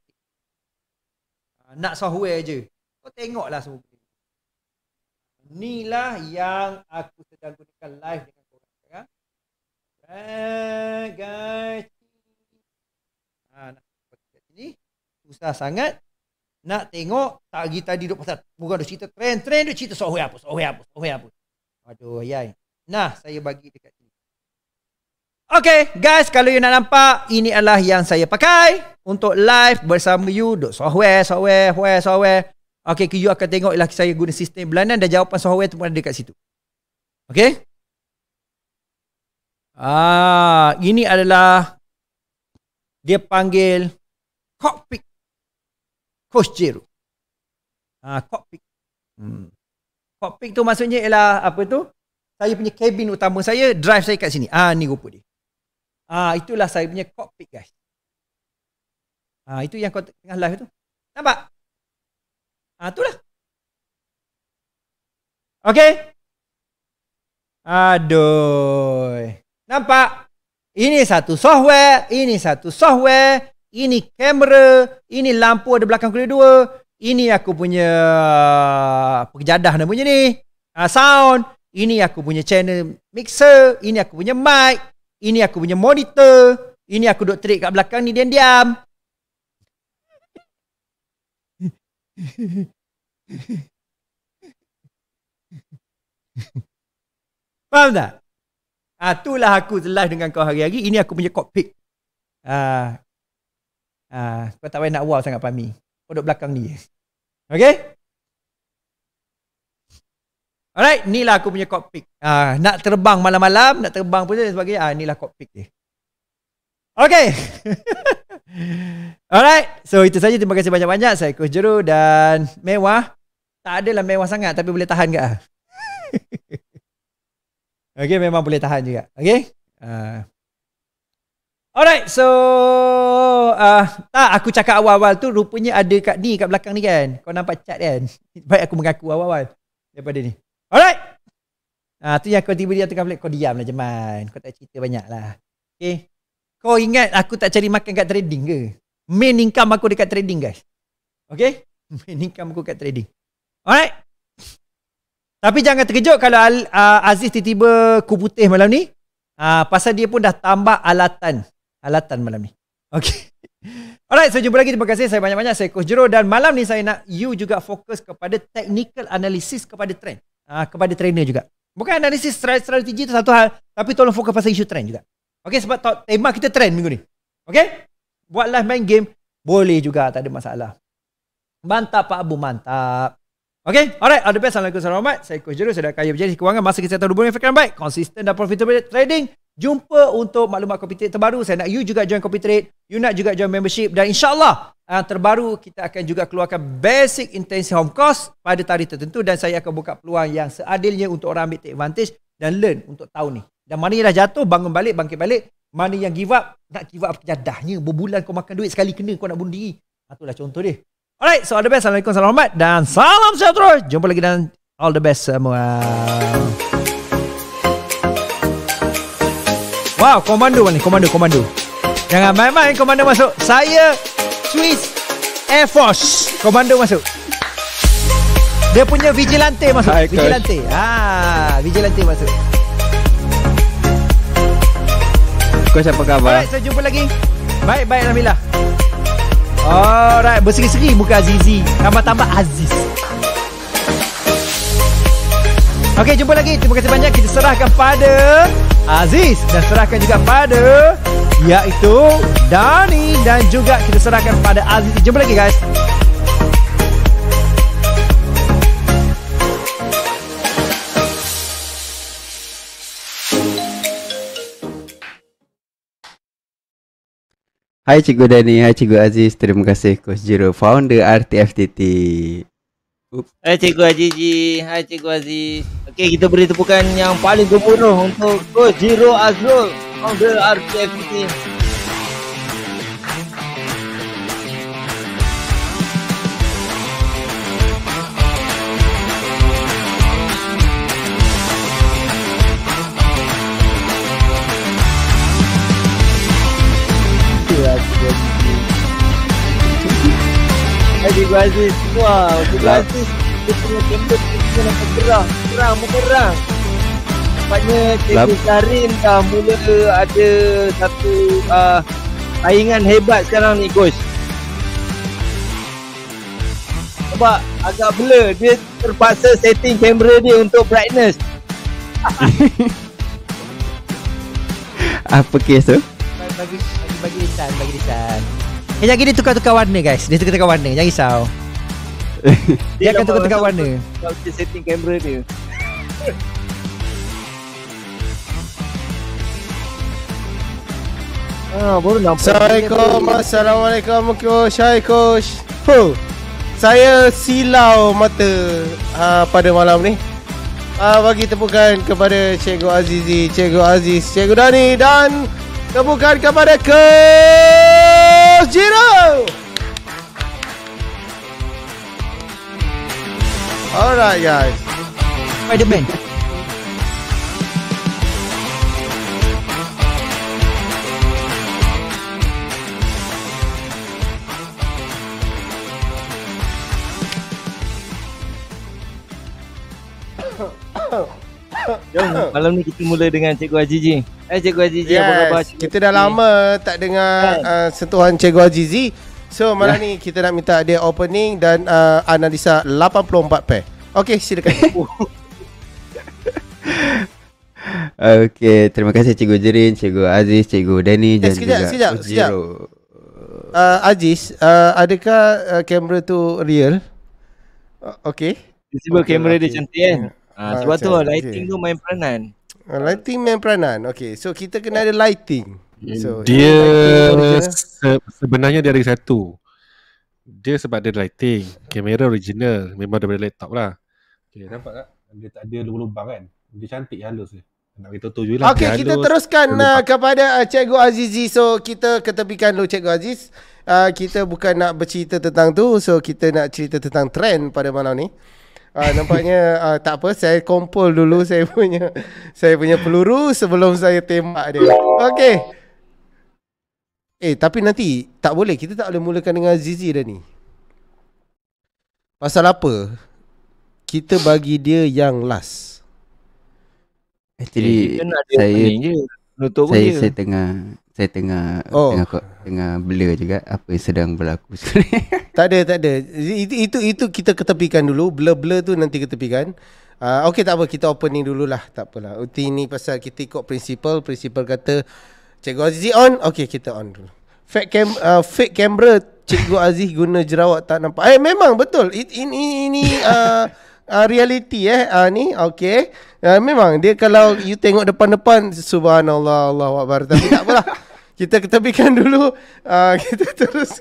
Ah, nak software je. Kau tengoklah semua benda. Inilah yang aku sedang gunakan live dengan korang sekarang. Alright guys. Ha, nak pergi kat sini. Susah sangat. Nak tengok tadi tadi duk pasal bukan duk cerita trend. Trend duk cerita software apa. Software apa. Software apa. Aduh yai. Nah saya bagi dekat Okay, guys, kalau you nak nampak, ini adalah yang saya pakai untuk live bersama you. Duk software, software, software, software. Okay, you akan tengok ialah saya guna sistem berlainan dan jawapan software tu pun ada kat situ. Okay? Ah, ini adalah dia panggil cockpit coach Jero. Ah, cockpit. Hmm. Cockpit tu maksudnya ialah apa tu? Saya punya cabin utama saya, drive saya kat sini. Ah, ni rupa dia. Ah itulah saya punya cockpit guys. Ah itu yang kau tengah live tu. Nampak? Ah itulah. Okey. Aduh. Nampak? Ini satu software, ini satu software, ini kamera, ini lampu ada belakang kuda dua, ini aku punya uh, ah, pekejadah nama punya ni. Uh, sound, ini aku punya channel mixer, ini aku punya mic. Ini aku punya monitor. Ini aku duduk trade kat belakang ni dan diam Faham tak? Ah, itulah aku live dengan kau hari-hari. Ini aku punya cockpit. Ah, ah, kau tak payah nak wow sangat Pami. Kau duduk belakang ni. Okay? Alright, lah aku punya cockpit. Ah, uh, nak terbang malam-malam, nak terbang pun dan sebagainya. Ah, uh, inilah cockpit dia. Okay. Alright. So itu saja. Terima kasih banyak-banyak. Saya Coach Jeru dan mewah. Tak adalah mewah sangat tapi boleh tahan ke? okay, memang boleh tahan juga. Okay. Uh. Alright. So uh, tak aku cakap awal-awal tu rupanya ada kat ni kat belakang ni kan. Kau nampak cat kan? Baik aku mengaku awal-awal daripada ni. Alright. Ha, tu yang kau tiba-tiba tengah flex. Kau diam lah Jeman. Kau tak cerita banyak lah. Okay. Kau ingat aku tak cari makan kat trading ke? Main income aku dekat trading guys. Okay. Main income aku kat trading. Alright. Tapi jangan terkejut kalau Al, ah, Aziz tiba-tiba ku putih malam ni. Uh, pasal dia pun dah tambah alatan. Alatan malam ni. Okay. Alright, so jumpa lagi. Terima kasih saya banyak-banyak. Saya Coach Jero dan malam ni saya nak you juga fokus kepada technical analysis kepada trend uh, kepada trainer juga. Bukan analisis strategi itu satu hal, tapi tolong fokus pasal isu trend juga. Okey sebab tema kita trend minggu ni. Okey? Buat live main game boleh juga tak ada masalah. Mantap Pak Abu, mantap. Okey, alright. All the best. Assalamualaikum warahmatullahi Saya Coach Jero. Saya dah kaya berjaya kewangan. Masa kita tahu dua yang baik. Konsisten dan profitable trading. Jumpa untuk maklumat copy trade terbaru. Saya nak you juga join copy trade. You nak juga join membership. Dan insyaAllah Uh, terbaru kita akan juga keluarkan basic intensive home cost pada tarikh tertentu dan saya akan buka peluang yang seadilnya untuk orang ambil take advantage dan learn untuk tahun ni. Dan mana yang dah jatuh, bangun balik, bangkit balik. Mana yang give up, nak give up kejadahnya. Berbulan kau makan duit sekali kena kau nak bunuh diri. Itulah ah, contoh dia. Alright, so all the best. Assalamualaikum, salam hormat dan salam sejahtera. Jumpa lagi dan all the best semua. Wow, komando ni, komando, komando. Jangan main-main komando masuk. Saya Swiss Air Force Komando masuk Dia punya vigilante masuk Hi, Vigilante Ah, Vigilante masuk Kau siapa khabar? Baik, saya jumpa lagi Baik-baik Alhamdulillah Alright, bersegi-segi muka Azizi Tambah-tambah Aziz Okey, jumpa lagi. Terima kasih banyak. Kita serahkan pada Aziz dan serahkan juga pada iaitu Dani dan juga kita serahkan pada Aziz. Jumpa lagi guys. Hai Cikgu Dani, hai Cikgu Aziz. Terima kasih Coach Jiro, founder RTFTT. Oops. Hai Cikgu Aziz, hai Cikgu Aziz. Okey, kita beri tepukan yang paling gemuruh untuk Gojiro Azul on the RTF team. Aziz Aziz Aziz Aziz Aziz Aziz dia punya tembok dia nak bergerak terang menerang sebabnya cikgu Karin dah mula ada satu uh, ah, saingan hebat sekarang ni coach sebab agak blur dia terpaksa setting kamera dia untuk brightness apa kes tu? bagi bagi bagi lisan bagi lisan Eh, jangan dia tukar-tukar warna guys Dia tukar-tukar warna Jangan risau dia, dia akan tukar tengah warna Dia setting kamera dia Ah, baru nampak Assalamualaikum Assalamualaikum Mokyo huh. Saya silau mata uh, Pada malam ni uh, Bagi tepukan kepada Cikgu Azizi Cikgu Aziz Cikgu Dani Dan Tepukan kepada Kosh Jiro All right, guys. Wait a minute. Jom. Malam ni kita mula dengan Cikgu Ajiji. Eh Cikgu Ajiji yes. apa khabar? kita dah lama tak dengar kan? uh, sentuhan Cikgu Ajiji. So malam yeah. ni kita nak minta dia opening dan uh, analisa 84 pair. Okey, silakan. Okey, terima kasih Cikgu Jerin, Cikgu Aziz, Cikgu Danny eh, dan sekejap, juga sekejap, Ujiro. Sekejap. Uh, Aziz, uh, adakah uh, kamera uh, tu real? Uh, okay. Visible kamera okay. dia cantik kan? Uh, sebab okay. tu lighting tu main peranan. Uh, lighting main peranan. Okay, so kita kena eh. ada lighting dia, dia sebenarnya dia ada satu. Dia sebab dia lighting, kamera original, memang daripada laptop lah. Okay, nampak tak? Dia tak ada lubang-lubang kan? Dia cantik halus lah. dia. Nak kita tu jugalah. kita teruskan uh, kepada uh, Cikgu Azizi. So kita ketepikan dulu Cikgu Aziz. Uh, kita bukan nak bercerita tentang tu. So kita nak cerita tentang trend pada malam ni. Uh, nampaknya uh, tak apa saya kompol dulu saya punya saya punya peluru sebelum saya tembak dia. Okey. Eh tapi nanti tak boleh kita tak boleh mulakan dengan Zizi dah ni. Pasal apa? Kita bagi dia yang last. Jadi eh, saya saya, saya, saya tengah saya tengah oh. tengah tengah blur juga apa yang sedang berlaku sebenarnya. Tak ada tak ada. Itu itu itu kita ketepikan dulu. Blur-blur tu nanti ketepikan. Uh, ah, okay tak apa kita opening dululah. Tak apalah. Uti ni pasal kita ikut prinsipal, prinsipal kata Cikgu Aziz on Okay kita on dulu Fake, cam, uh, fake camera Cikgu Aziz guna jerawat tak nampak Eh memang betul Ini ini uh, uh, reality eh uh, Ni okay uh, Memang dia kalau you tengok depan-depan Subhanallah Allah Akbar Tapi tak apalah Kita ketepikan dulu uh, Kita terus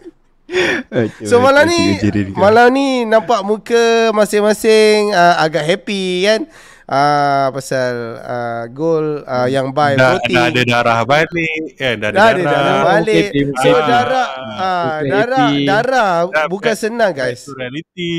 Okay, so malam ni malam ni nampak muka masing-masing uh, agak happy kan uh, pasal uh, ah, gol uh, ah, yang by da, Roti. Dah ada darah balik. Eh, dah ada, da, darah. ada darah. balik. Okay, so, darah, uh, darah, darah bukan back, senang guys. reality.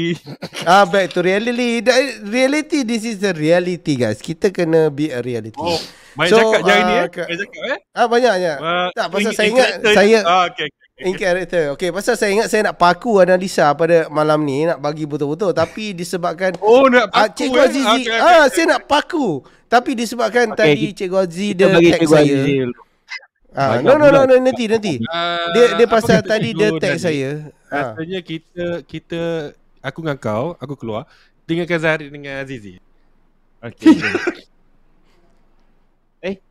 Ah, uh, back to reality. That reality, this is the reality guys. Kita kena be a reality. Oh, banyak so, cakap uh, jangan ni eh. Banyak cakap eh. Ah, banyak, banyak. Uh, tak, pasal saya ingat, saya... Ah, okay, okay. In character Okay pasal saya ingat Saya nak paku analisa Pada malam ni Nak bagi betul-betul Tapi disebabkan Oh nak ah, paku uh, Cikgu Aziz eh? okay, ah, Saya nak paku Tapi disebabkan okay, Tadi Cikgu Aziz Dia text Cikgu saya ah, no, no no no Nanti nanti uh, Dia dia pasal tadi Dia text tadi? saya ah. Rasanya kita Kita Aku dengan kau Aku keluar Tinggalkan Zahari dengan Azizi Okay Eh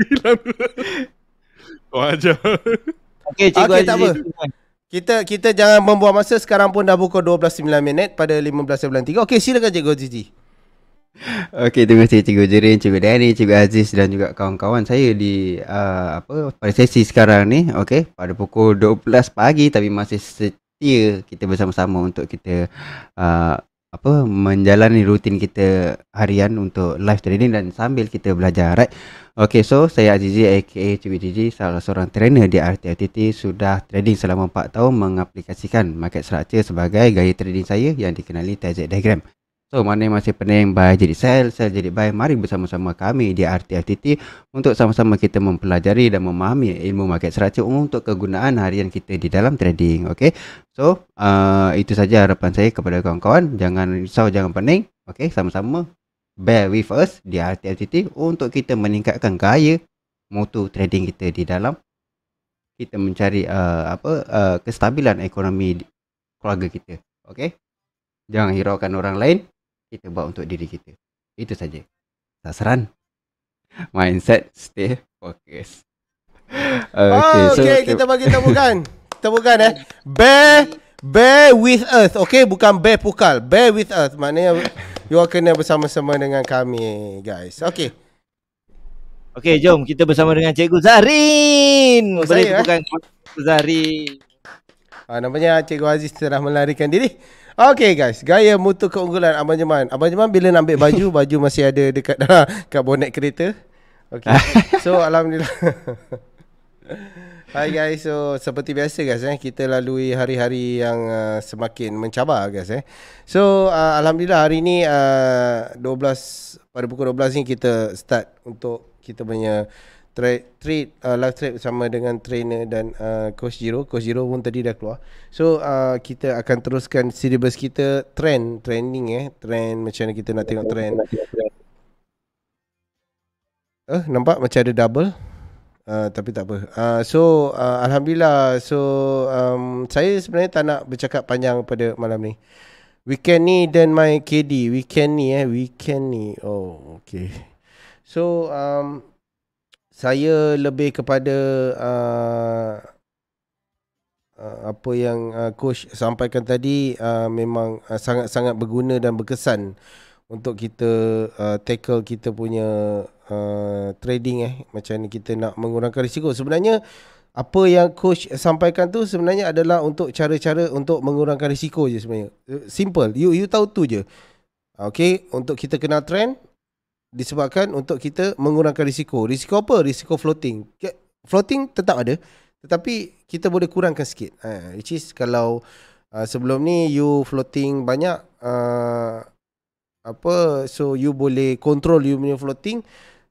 Hilang Wajar Okey, cikgu okay, Aziz. Kita kita jangan membuang masa sekarang pun dah pukul 12.9 minit pada 15.93. Okey, silakan cikgu Aziz. Okey, terima kasih cikgu Jerin, cikgu Dani, cikgu Aziz dan juga kawan-kawan saya di uh, apa pada sesi sekarang ni. Okey, pada pukul 12 pagi tapi masih setia kita bersama-sama untuk kita uh, apa menjalani rutin kita harian untuk live trading dan sambil kita belajar right okay so saya Azizi aka CBGG salah seorang trainer di RTTT sudah trading selama 4 tahun mengaplikasikan market structure sebagai gaya trading saya yang dikenali TZ diagram So mana yang masih pening buy jadi sell, sell jadi buy Mari bersama-sama kami di RTFTT Untuk sama-sama kita mempelajari dan memahami ilmu market seracu Untuk kegunaan harian kita di dalam trading okay? So uh, itu saja harapan saya kepada kawan-kawan Jangan risau, jangan pening okay? Sama-sama bear with us di RTFTT Untuk kita meningkatkan gaya motor trading kita di dalam Kita mencari uh, apa uh, kestabilan ekonomi keluarga kita Okay Jangan hiraukan orang lain kita buat untuk diri kita. Itu saja. Sasaran. Mindset stay focus. okay, oh, okay. So, kita bagi tepukan. tepukan eh. Bear bear with us. Okay, bukan bear pukal. Bear with us. Maknanya you are kena bersama-sama dengan kami, guys. Okay. Okay, jom kita bersama dengan Cikgu Zarin. Oh, Boleh saya, tepukan eh? Cikgu Zarin. Ah, nampaknya Cikgu Aziz telah melarikan diri. Okay guys, gaya mutu keunggulan Abang Jeman. Abang Jeman bila nak ambil baju, baju masih ada dekat dalam kat bonet kereta. Okay. So alhamdulillah. Hai guys, so seperti biasa guys eh kita lalui hari-hari yang uh, semakin mencabar guys eh. So uh, alhamdulillah hari ni uh, 12 pada pukul 12 ni kita start untuk kita punya trade trade uh, live trade sama dengan trainer dan uh, coach Jiro coach Jiro pun tadi dah keluar so uh, kita akan teruskan syllabus kita trend trending eh trend macam mana kita nak ya, tengok trend eh nampak macam ada double uh, tapi tak apa uh, so uh, alhamdulillah so um, saya sebenarnya tak nak bercakap panjang pada malam ni weekend ni dan my KD weekend ni eh weekend ni oh okay so um, saya lebih kepada uh, apa yang uh, coach sampaikan tadi uh, memang uh, sangat-sangat berguna dan berkesan untuk kita uh, tackle kita punya uh, trading eh macam ni kita nak mengurangkan risiko sebenarnya apa yang coach sampaikan tu sebenarnya adalah untuk cara-cara untuk mengurangkan risiko je sebenarnya simple you you tahu tu je okey untuk kita kenal trend disebabkan untuk kita mengurangkan risiko. Risiko apa? Risiko floating. Floating tetap ada tetapi kita boleh kurangkan sikit. Ha, which is kalau uh, sebelum ni you floating banyak uh, apa so you boleh control you punya floating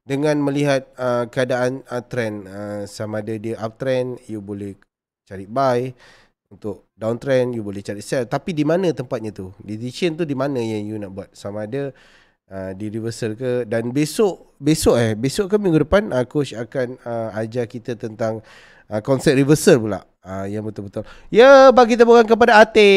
dengan melihat uh, keadaan trend uh, sama ada dia uptrend you boleh cari buy untuk downtrend you boleh cari sell tapi di mana tempatnya tu? Decision tu di mana yang you nak buat? Sama ada uh, di reversal ke dan besok besok eh besok ke minggu depan uh, coach akan uh, ajar kita tentang uh, konsep reversal pula Ah uh, yang betul-betul. Ya bagi tepukan kepada Ati.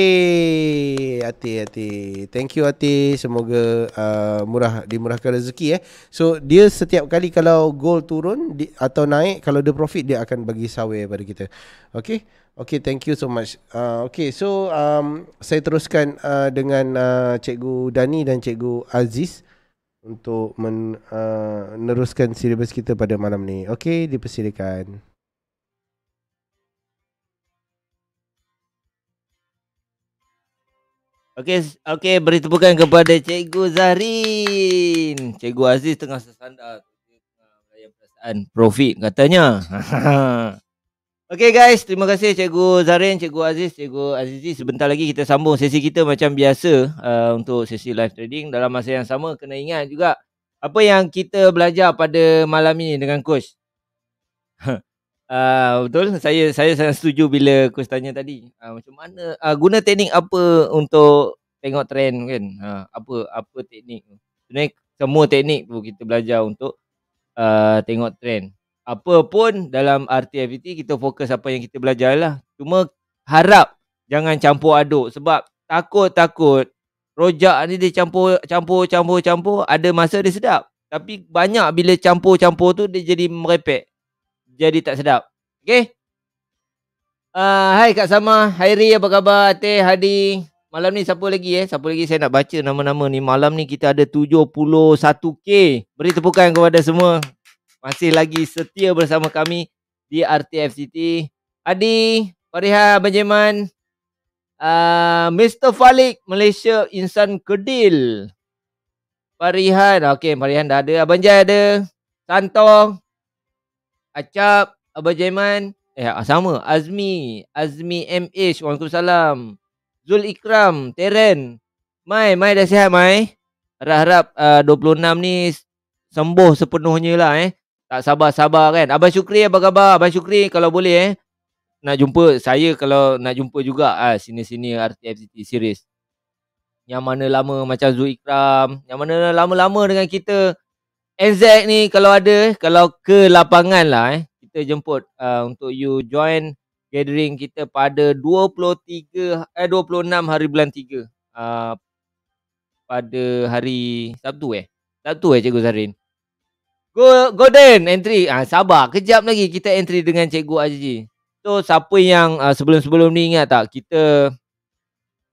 Ati Ati. Thank you Ati. Semoga uh, murah dimurahkan rezeki eh. So dia setiap kali kalau gold turun di, atau naik kalau dia profit dia akan bagi sawer pada kita. Okay Okay thank you so much. Uh, ah, okay so um saya teruskan uh, dengan uh, cikgu Dani dan cikgu Aziz untuk meneruskan uh, silibus kita pada malam ni. Okay dipersilakan. Okey, okey, beri tepukan kepada Cikgu Zahrin. Cikgu Aziz tengah sesandar. saya perasaan profit katanya. okey guys, terima kasih Cikgu Zahrin, Cikgu Aziz, Cikgu Azizi. Sebentar lagi kita sambung sesi kita macam biasa uh, untuk sesi live trading. Dalam masa yang sama, kena ingat juga apa yang kita belajar pada malam ini dengan Coach. Uh, betul saya saya sangat setuju bila kau tanya tadi uh, macam mana uh, guna teknik apa untuk tengok trend kan uh, apa apa teknik sebenarnya semua teknik pun kita belajar untuk uh, tengok trend apa pun dalam RTFT e kita fokus apa yang kita belajar lah cuma harap jangan campur aduk sebab takut-takut rojak ni dia campur campur campur campur ada masa dia sedap tapi banyak bila campur-campur tu dia jadi merepek jadi tak sedap. Okay. Uh, ah, hai Kak Sama. Hairi apa khabar? Teh Hadi. Malam ni siapa lagi eh? Siapa lagi saya nak baca nama-nama ni. Malam ni kita ada 71K. Beri tepukan kepada semua. Masih lagi setia bersama kami di RTF City. Adi, Fariha, Benjamin, uh, ah, Mr. Falik, Malaysia Insan Kedil. Farihan, okey Farihan dah ada. Abang Jai ada. Tantong. Acap, Abah Jaiman, eh ah, sama, Azmi, Azmi MH, Waalaikumsalam. Zul Ikram, Teren. Mai, Mai dah sihat Mai? Harap-harap ah, uh, 26 ni sembuh sepenuhnya lah eh. Tak sabar-sabar kan. Abah Syukri apa khabar? Abang Syukri kalau boleh eh. Nak jumpa saya kalau nak jumpa juga ah sini-sini RTFCT series. Yang mana lama macam Zul Ikram, yang mana lama-lama dengan kita NZ ni kalau ada eh, kalau ke lapangan lah eh kita jemput uh, untuk you join gathering kita pada 23 eh 26 hari bulan 3 uh, pada hari Sabtu eh Sabtu eh cikgu Zarin Go, Golden entry ah uh, sabar kejap lagi kita entry dengan cikgu Azizi so siapa yang uh, sebelum-sebelum ni ingat tak kita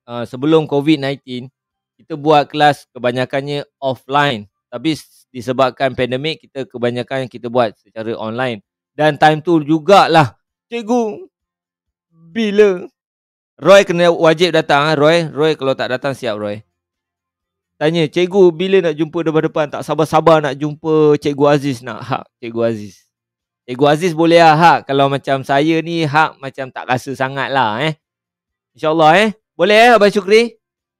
uh, sebelum COVID-19 kita buat kelas kebanyakannya offline tapi disebabkan pandemik kita kebanyakan kita buat secara online dan time tu jugalah cikgu bila Roy kena wajib datang ah, Roy Roy kalau tak datang siap Roy tanya cikgu bila nak jumpa depan-depan tak sabar-sabar nak jumpa cikgu Aziz nak hak. cikgu Aziz Cikgu Aziz boleh lah hak kalau macam saya ni hak macam tak rasa sangat lah eh. InsyaAllah eh. Boleh eh Abang Syukri.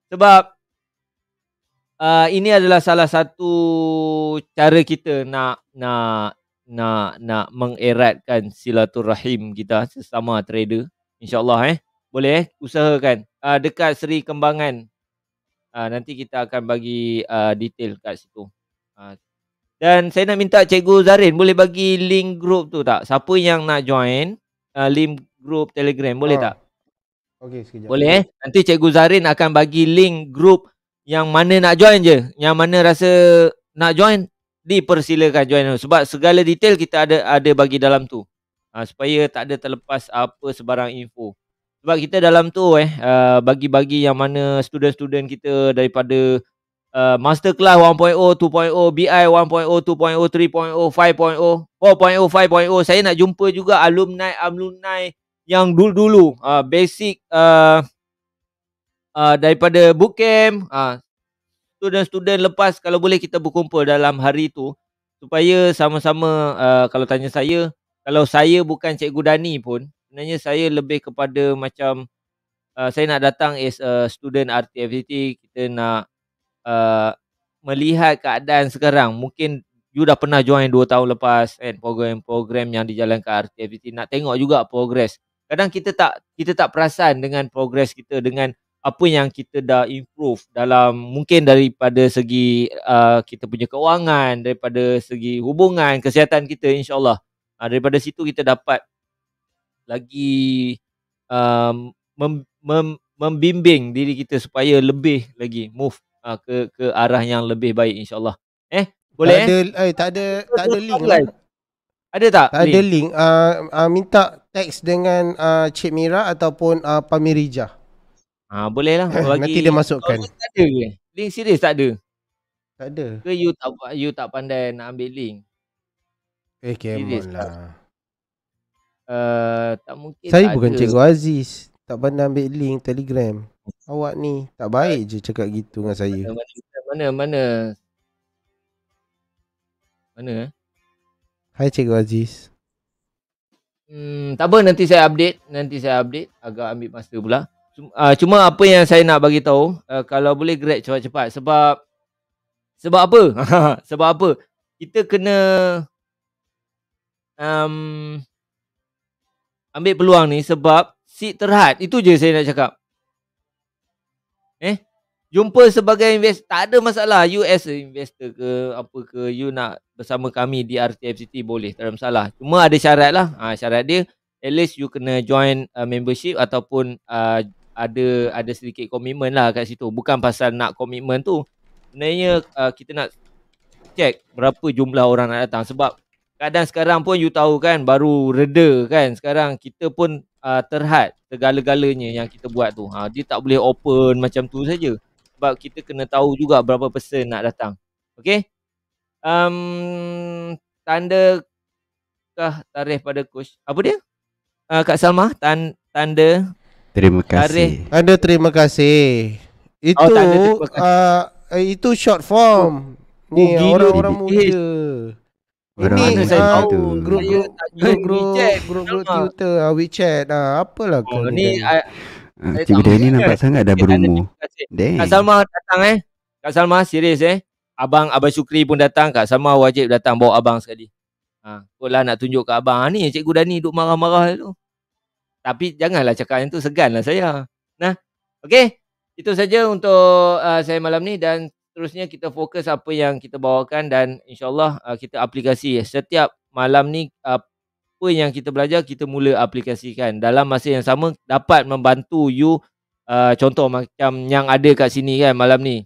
Sebab uh, ini adalah salah satu cara kita nak nak nak nak mengeratkan silaturahim kita sesama trader. InsyaAllah eh. Boleh eh. Usahakan. Uh, dekat Seri Kembangan. Uh, nanti kita akan bagi uh, detail kat situ. Uh, dan saya nak minta Cikgu Zarin boleh bagi link group tu tak? Siapa yang nak join uh, link group Telegram boleh uh, tak? Okey sekejap. Boleh eh. Nanti Cikgu Zarin akan bagi link group yang mana nak join je yang mana rasa nak join dipersilakan join sebab segala detail kita ada ada bagi dalam tu ha, supaya tak ada terlepas apa sebarang info sebab kita dalam tu eh uh, bagi-bagi yang mana student-student kita daripada uh, masterclass 1.0 2.0 BI 1.0 2.0 3.0 5.0 4.0 5.0 saya nak jumpa juga alumni alumni yang dulu-dulu uh, basic uh, uh, daripada bootcamp uh, student-student lepas kalau boleh kita berkumpul dalam hari itu supaya sama-sama uh, kalau tanya saya kalau saya bukan cikgu Dani pun sebenarnya saya lebih kepada macam uh, saya nak datang as a student RTFT kita nak uh, melihat keadaan sekarang mungkin you dah pernah join 2 tahun lepas kan program-program yang dijalankan RTFT nak tengok juga progress kadang kita tak kita tak perasan dengan progress kita dengan apa yang kita dah improve dalam mungkin daripada segi uh, kita punya kewangan daripada segi hubungan kesihatan kita insyaallah uh, daripada situ kita dapat lagi uh, mem, mem, membimbing diri kita supaya lebih lagi move uh, ke ke arah yang lebih baik insyaallah eh boleh tak eh? ada, eh? tak ada tak ada link lah. Ada tak? Tak ada link. Uh, uh, minta teks dengan uh, Cik Mira ataupun uh, Pamirija. Pamirijah. Ha, boleh lah. Bagi Nanti dia masukkan. Link oh, tak ada. Link serius tak ada. Tak ada. Ke you tak, you tak pandai nak ambil link? Eh, kemon lah. Uh, tak mungkin Saya tak bukan ada. Cikgu Aziz. Tak pandai ambil link telegram. Awak ni tak baik je cakap gitu dengan saya. Mana, mana, mana. Mana? Eh? Hai Cikgu Aziz. Hmm, tak apa nanti saya update. Nanti saya update. Agak ambil masa pula cuma, uh, cuma apa yang saya nak bagi tahu uh, ah, kalau boleh grab cepat-cepat sebab sebab apa? sebab apa? Kita kena um, ambil peluang ni sebab si terhad. Itu je saya nak cakap. Eh? Jumpa sebagai invest, Tak ada masalah. You as investor ke apa ke. You nak bersama kami di RTFCT boleh. Tak ada masalah. Cuma ada syarat lah. Ha, syarat dia. At least you kena join uh, membership ataupun uh, ada ada sedikit komitmen lah kat situ. Bukan pasal nak komitmen tu. Sebenarnya uh, kita nak check berapa jumlah orang nak datang. Sebab kadang sekarang pun you tahu kan baru reda kan. Sekarang kita pun uh, terhad segala-galanya yang kita buat tu. Ha, dia tak boleh open macam tu saja. Sebab kita kena tahu juga berapa person nak datang. Okay. Um, tanda kah tarikh pada coach? Apa dia? Uh, Kak Salma, tan tanda Terima kasih. Ada terima kasih. Oh, itu oh, terima kasih. Uh, itu short form. Oh. Ni oh, orang-orang muda. Eh, Orang ini saya tahu itu. grup grup grup grup Twitter, uh, WeChat, uh, apalah oh, kan. Ni I, Cikgu ni ah, nampak sangat dah berumur. Dek. Kak Salma datang eh. Kak Salma serius eh. Abang Abang Syukri pun datang Kak Salma wajib datang bawa abang sekali. kau lah nak tunjuk ke abang ni cikgu Dani duk marah-marah tu tapi janganlah cakap yang tu seganlah saya. Nah. okay, Itu saja untuk uh, saya malam ni dan seterusnya kita fokus apa yang kita bawakan dan insyaallah uh, kita aplikasi setiap malam ni uh, apa yang kita belajar kita mula aplikasikan dalam masa yang sama dapat membantu you uh, contoh macam yang ada kat sini kan malam ni.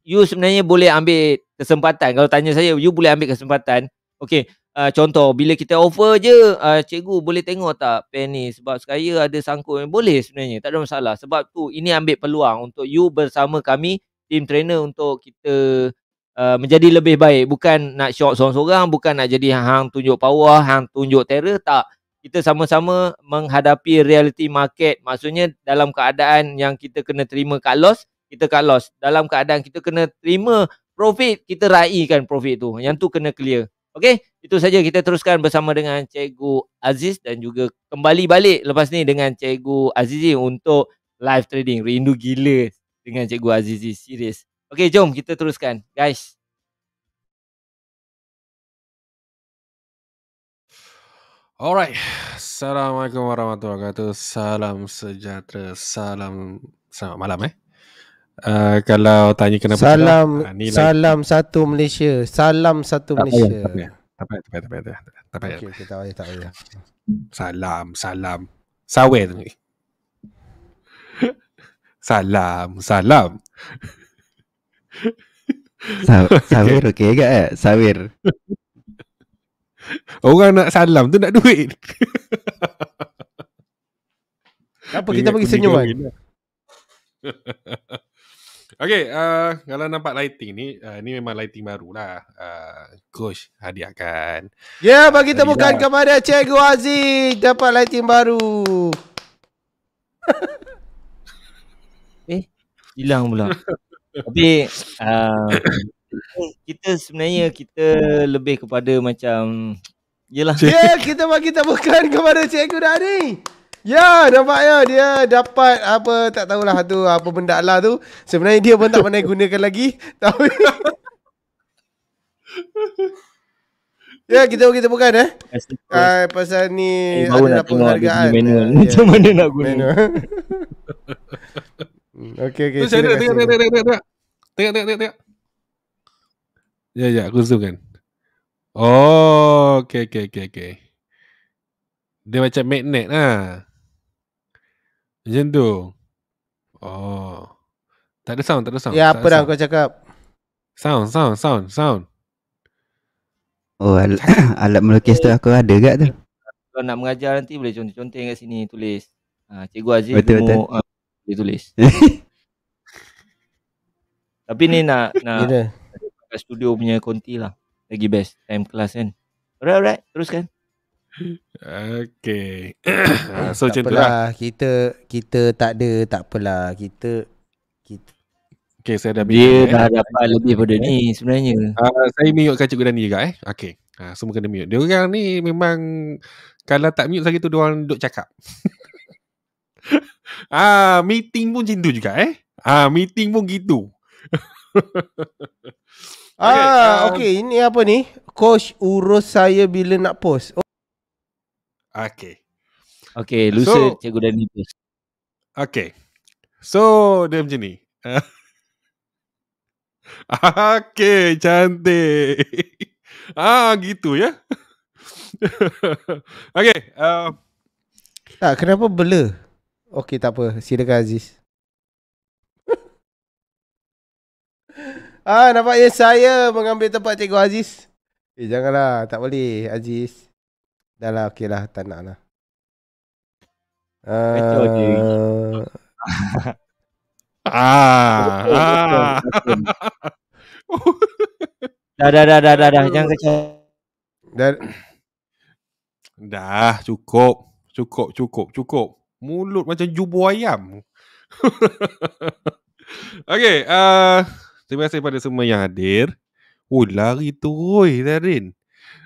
You sebenarnya boleh ambil kesempatan kalau tanya saya you boleh ambil kesempatan. Okay. Uh, contoh bila kita offer je uh, cikgu boleh tengok tak pen ni sebab saya ada sangkut boleh sebenarnya tak ada masalah sebab tu ini ambil peluang untuk you bersama kami team trainer untuk kita uh, menjadi lebih baik bukan nak shock seorang-seorang bukan nak jadi hang tunjuk power hang tunjuk terror tak kita sama-sama menghadapi reality market maksudnya dalam keadaan yang kita kena terima cut loss kita cut loss dalam keadaan kita kena terima profit kita raikan profit tu yang tu kena clear Okey, itu saja kita teruskan bersama dengan Cikgu Aziz dan juga kembali balik lepas ni dengan Cikgu Azizi untuk live trading. Rindu gila dengan Cikgu Azizi serius. Okey, jom kita teruskan. Guys. Alright. Assalamualaikum warahmatullahi wabarakatuh. Salam sejahtera. Salam selamat malam eh. Ah, kalau tanya kenapa salam ha, salam satu malaysia salam satu tak malaysia Tapi tapi tapi tapi tak payah tak payah tak salam salam sawe ni salam salam Sa- sawir okey ke eh sawir orang nak salam tu nak duit apa kita pergi senyum kan Okay, uh, eh, kalau nampak lighting ni, uh, ni memang lighting baru lah, Uh, eh, Coach hadiahkan. Ya, yeah, bagi temukan hadiah. kepada Cikgu Aziz dapat lighting baru. eh, hilang pula. Tapi, uh, kita sebenarnya kita lebih kepada macam, yelah. Ya, yeah, kita bagi temukan kepada Cikgu Dhani. Ya nampaknya dia dapat apa tak tahulah tu apa benda lah tu Sebenarnya dia pun tak pandai gunakan lagi Tapi Ya kita pergi temukan eh Ay, ah, Pasal ni eh, ada nak penghargaan ya, ya. Macam mana nak guna hmm, Okay okay Tengok tengok tengok tengok Tengok tengok tengok Ya ya aku zoom kan Oh okay okay okay okay dia macam magnet lah. Macam tu Oh Tak ada sound Tak ada sound Ya tak apa dah kau cakap Sound sound sound sound Oh al- alat melukis tu aku ada kat tu Kalau nak mengajar nanti boleh contoh-contoh kat sini tulis ha, Cikgu Aziz betul, dulu, betul. Uh, ha, Dia tulis Tapi ni nak nak Studio punya konti lah Lagi best time kelas kan Alright alright teruskan Okay ah, So macam tu lah. Kita Kita tak ada Tak apalah Kita Kita Okay saya dah Dia eh. dah dapat lebih pada ni Sebenarnya uh, Saya mute kan cikgu Dani juga eh Okay uh, Semua kena mute Dia orang ni memang Kalau tak mute Saya tu dia orang duduk cakap Ah, uh, Meeting pun macam tu juga eh Ah, uh, Meeting pun gitu Ah, okay, uh, okay. ini apa ni? Coach urus saya bila nak post. Oh. Okay. Okay, lusa so, cikgu Dani tu. Okay. So, dia macam ni. okay, cantik. ah, gitu ya. okay. Uh. Tak, kenapa blur? Okay, tak apa. Silakan Aziz. ah, nampaknya saya mengambil tempat cikgu Aziz. Eh, janganlah. Tak boleh, Aziz. Dah lah okey lah Tak nak lah eh. ah. ah. dah dah dah dah dah dah Jangan kecil Dah Dah cukup Cukup cukup cukup Mulut macam jubu ayam Okay uh, Terima kasih kepada semua yang hadir Oh lari tu Oi Zarin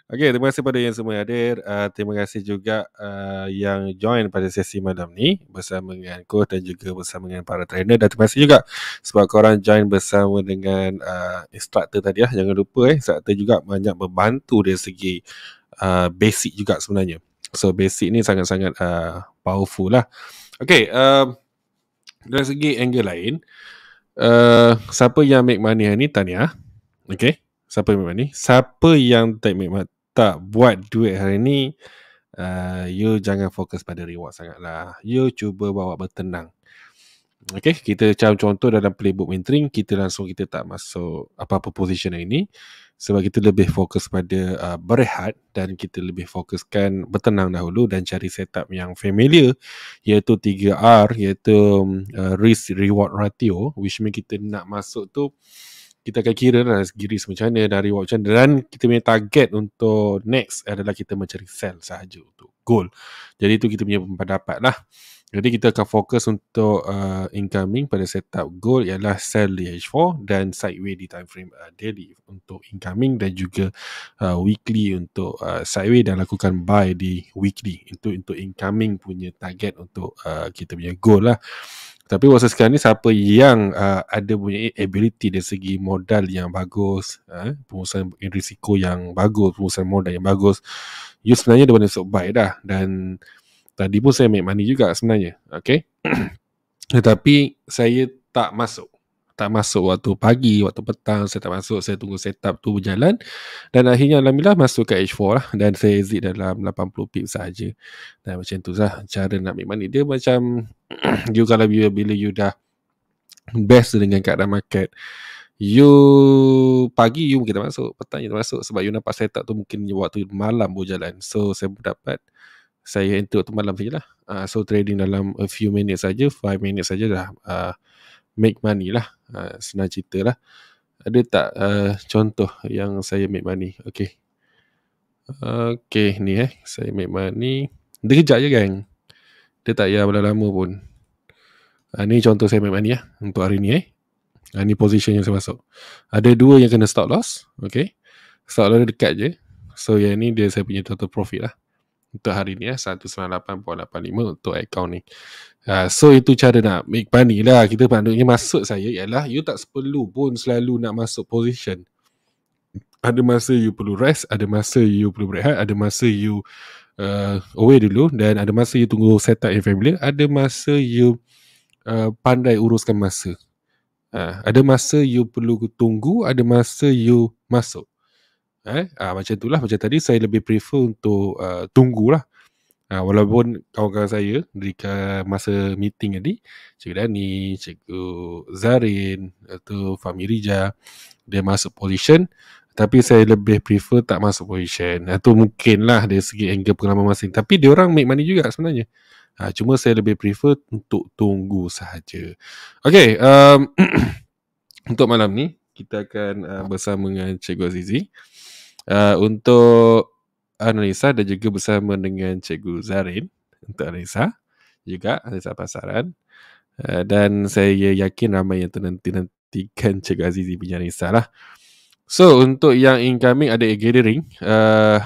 Okay, terima kasih kepada yang semua hadir. Uh, terima kasih juga uh, yang join pada sesi malam ni bersama dengan coach dan juga bersama dengan para trainer dan terima kasih juga sebab korang join bersama dengan uh, instructor tadi lah. Jangan lupa eh instructor juga banyak membantu dari segi uh, basic juga sebenarnya. So basic ni sangat-sangat uh, powerful lah. Okay, um, dari segi angle lain uh, siapa yang make money ni tanya. Okay, Siapa yang make money? Siapa yang take make, tak buat duit hari ni uh, you jangan fokus pada reward sangatlah you cuba bawa bertenang Okay, kita macam contoh dalam playbook mentoring, kita langsung kita tak masuk apa-apa position hari ni sebab kita lebih fokus pada uh, berehat dan kita lebih fokuskan bertenang dahulu dan cari setup yang familiar iaitu 3R iaitu uh, risk reward ratio which mean kita nak masuk tu kita akan kira lah segi macam mana dan reward macam Dan kita punya target untuk next adalah kita mencari sell sahaja untuk goal. Jadi itu kita punya pendapat lah. Jadi kita akan fokus untuk uh, incoming pada setup goal ialah sell di H4 dan sideway di time frame uh, daily untuk incoming dan juga uh, weekly untuk uh, sideway dan lakukan buy di weekly. Itu untuk incoming punya target untuk uh, kita punya goal lah. Tapi masa sekarang ni siapa yang uh, ada punya ability dari segi modal yang bagus, uh, pengurusan risiko yang bagus, pengurusan modal yang bagus, you sebenarnya dah boleh buy dah. Dan tadi pun saya make money juga sebenarnya. Okay. Tetapi saya tak masuk tak masuk waktu pagi, waktu petang, saya tak masuk, saya tunggu setup tu berjalan dan akhirnya Alhamdulillah masuk ke H4 lah dan saya exit dalam 80 pip saja. dan macam tu lah cara nak make money dia macam you kalau bila, bila you dah best dengan keadaan market you pagi you mungkin tak masuk, petang you tak masuk sebab you nampak setup tu mungkin waktu malam berjalan so saya dapat saya enter waktu malam sajalah uh, so trading dalam a few minutes saja, 5 minutes saja dah uh, ah, make money lah ha, senang cerita lah. Ada tak uh, contoh yang saya make money? Okay. Okay, ni eh. Saya make money. Dia kejap je, gang. Dia tak payah berlama-lama pun. Ha, ni contoh saya make money lah. Untuk hari ni eh. Ha, ni position yang saya masuk. Ada dua yang kena stop loss. Okay. Stop loss dekat je. So, yang ni dia saya punya total profit lah untuk hari ni ya eh, 198.85 untuk akaun ni. Uh, so itu cara nak make money lah. Kita maknanya masuk saya ialah you tak perlu pun selalu nak masuk position. Ada masa you perlu rest, ada masa you perlu berehat, ada masa you uh, away dulu dan ada masa you tunggu set up family, ada masa you uh, pandai uruskan masa. Uh, ada masa you perlu tunggu, ada masa you masuk eh ha, macam itulah macam tadi saya lebih prefer untuk uh, tunggulah ha, walaupun kawan-kawan saya di masa meeting tadi cik Dani cikgu Zarin atau Famirija dia masuk position tapi saya lebih prefer tak masuk position atau mungkinlah dari segi angle pengalaman masing tapi dia orang make money juga sebenarnya ha, cuma saya lebih prefer untuk tunggu sahaja okey um, untuk malam ni kita akan uh, bersama dengan cikgu Azizi. Eh, untuk Anissa dan juga bersama dengan Cikgu Zarin untuk Anissa juga Anissa Pasaran uh, dan saya yakin ramai yang nanti nantikan Cikgu Azizi punya Anissa lah. So untuk yang incoming ada a gathering uh,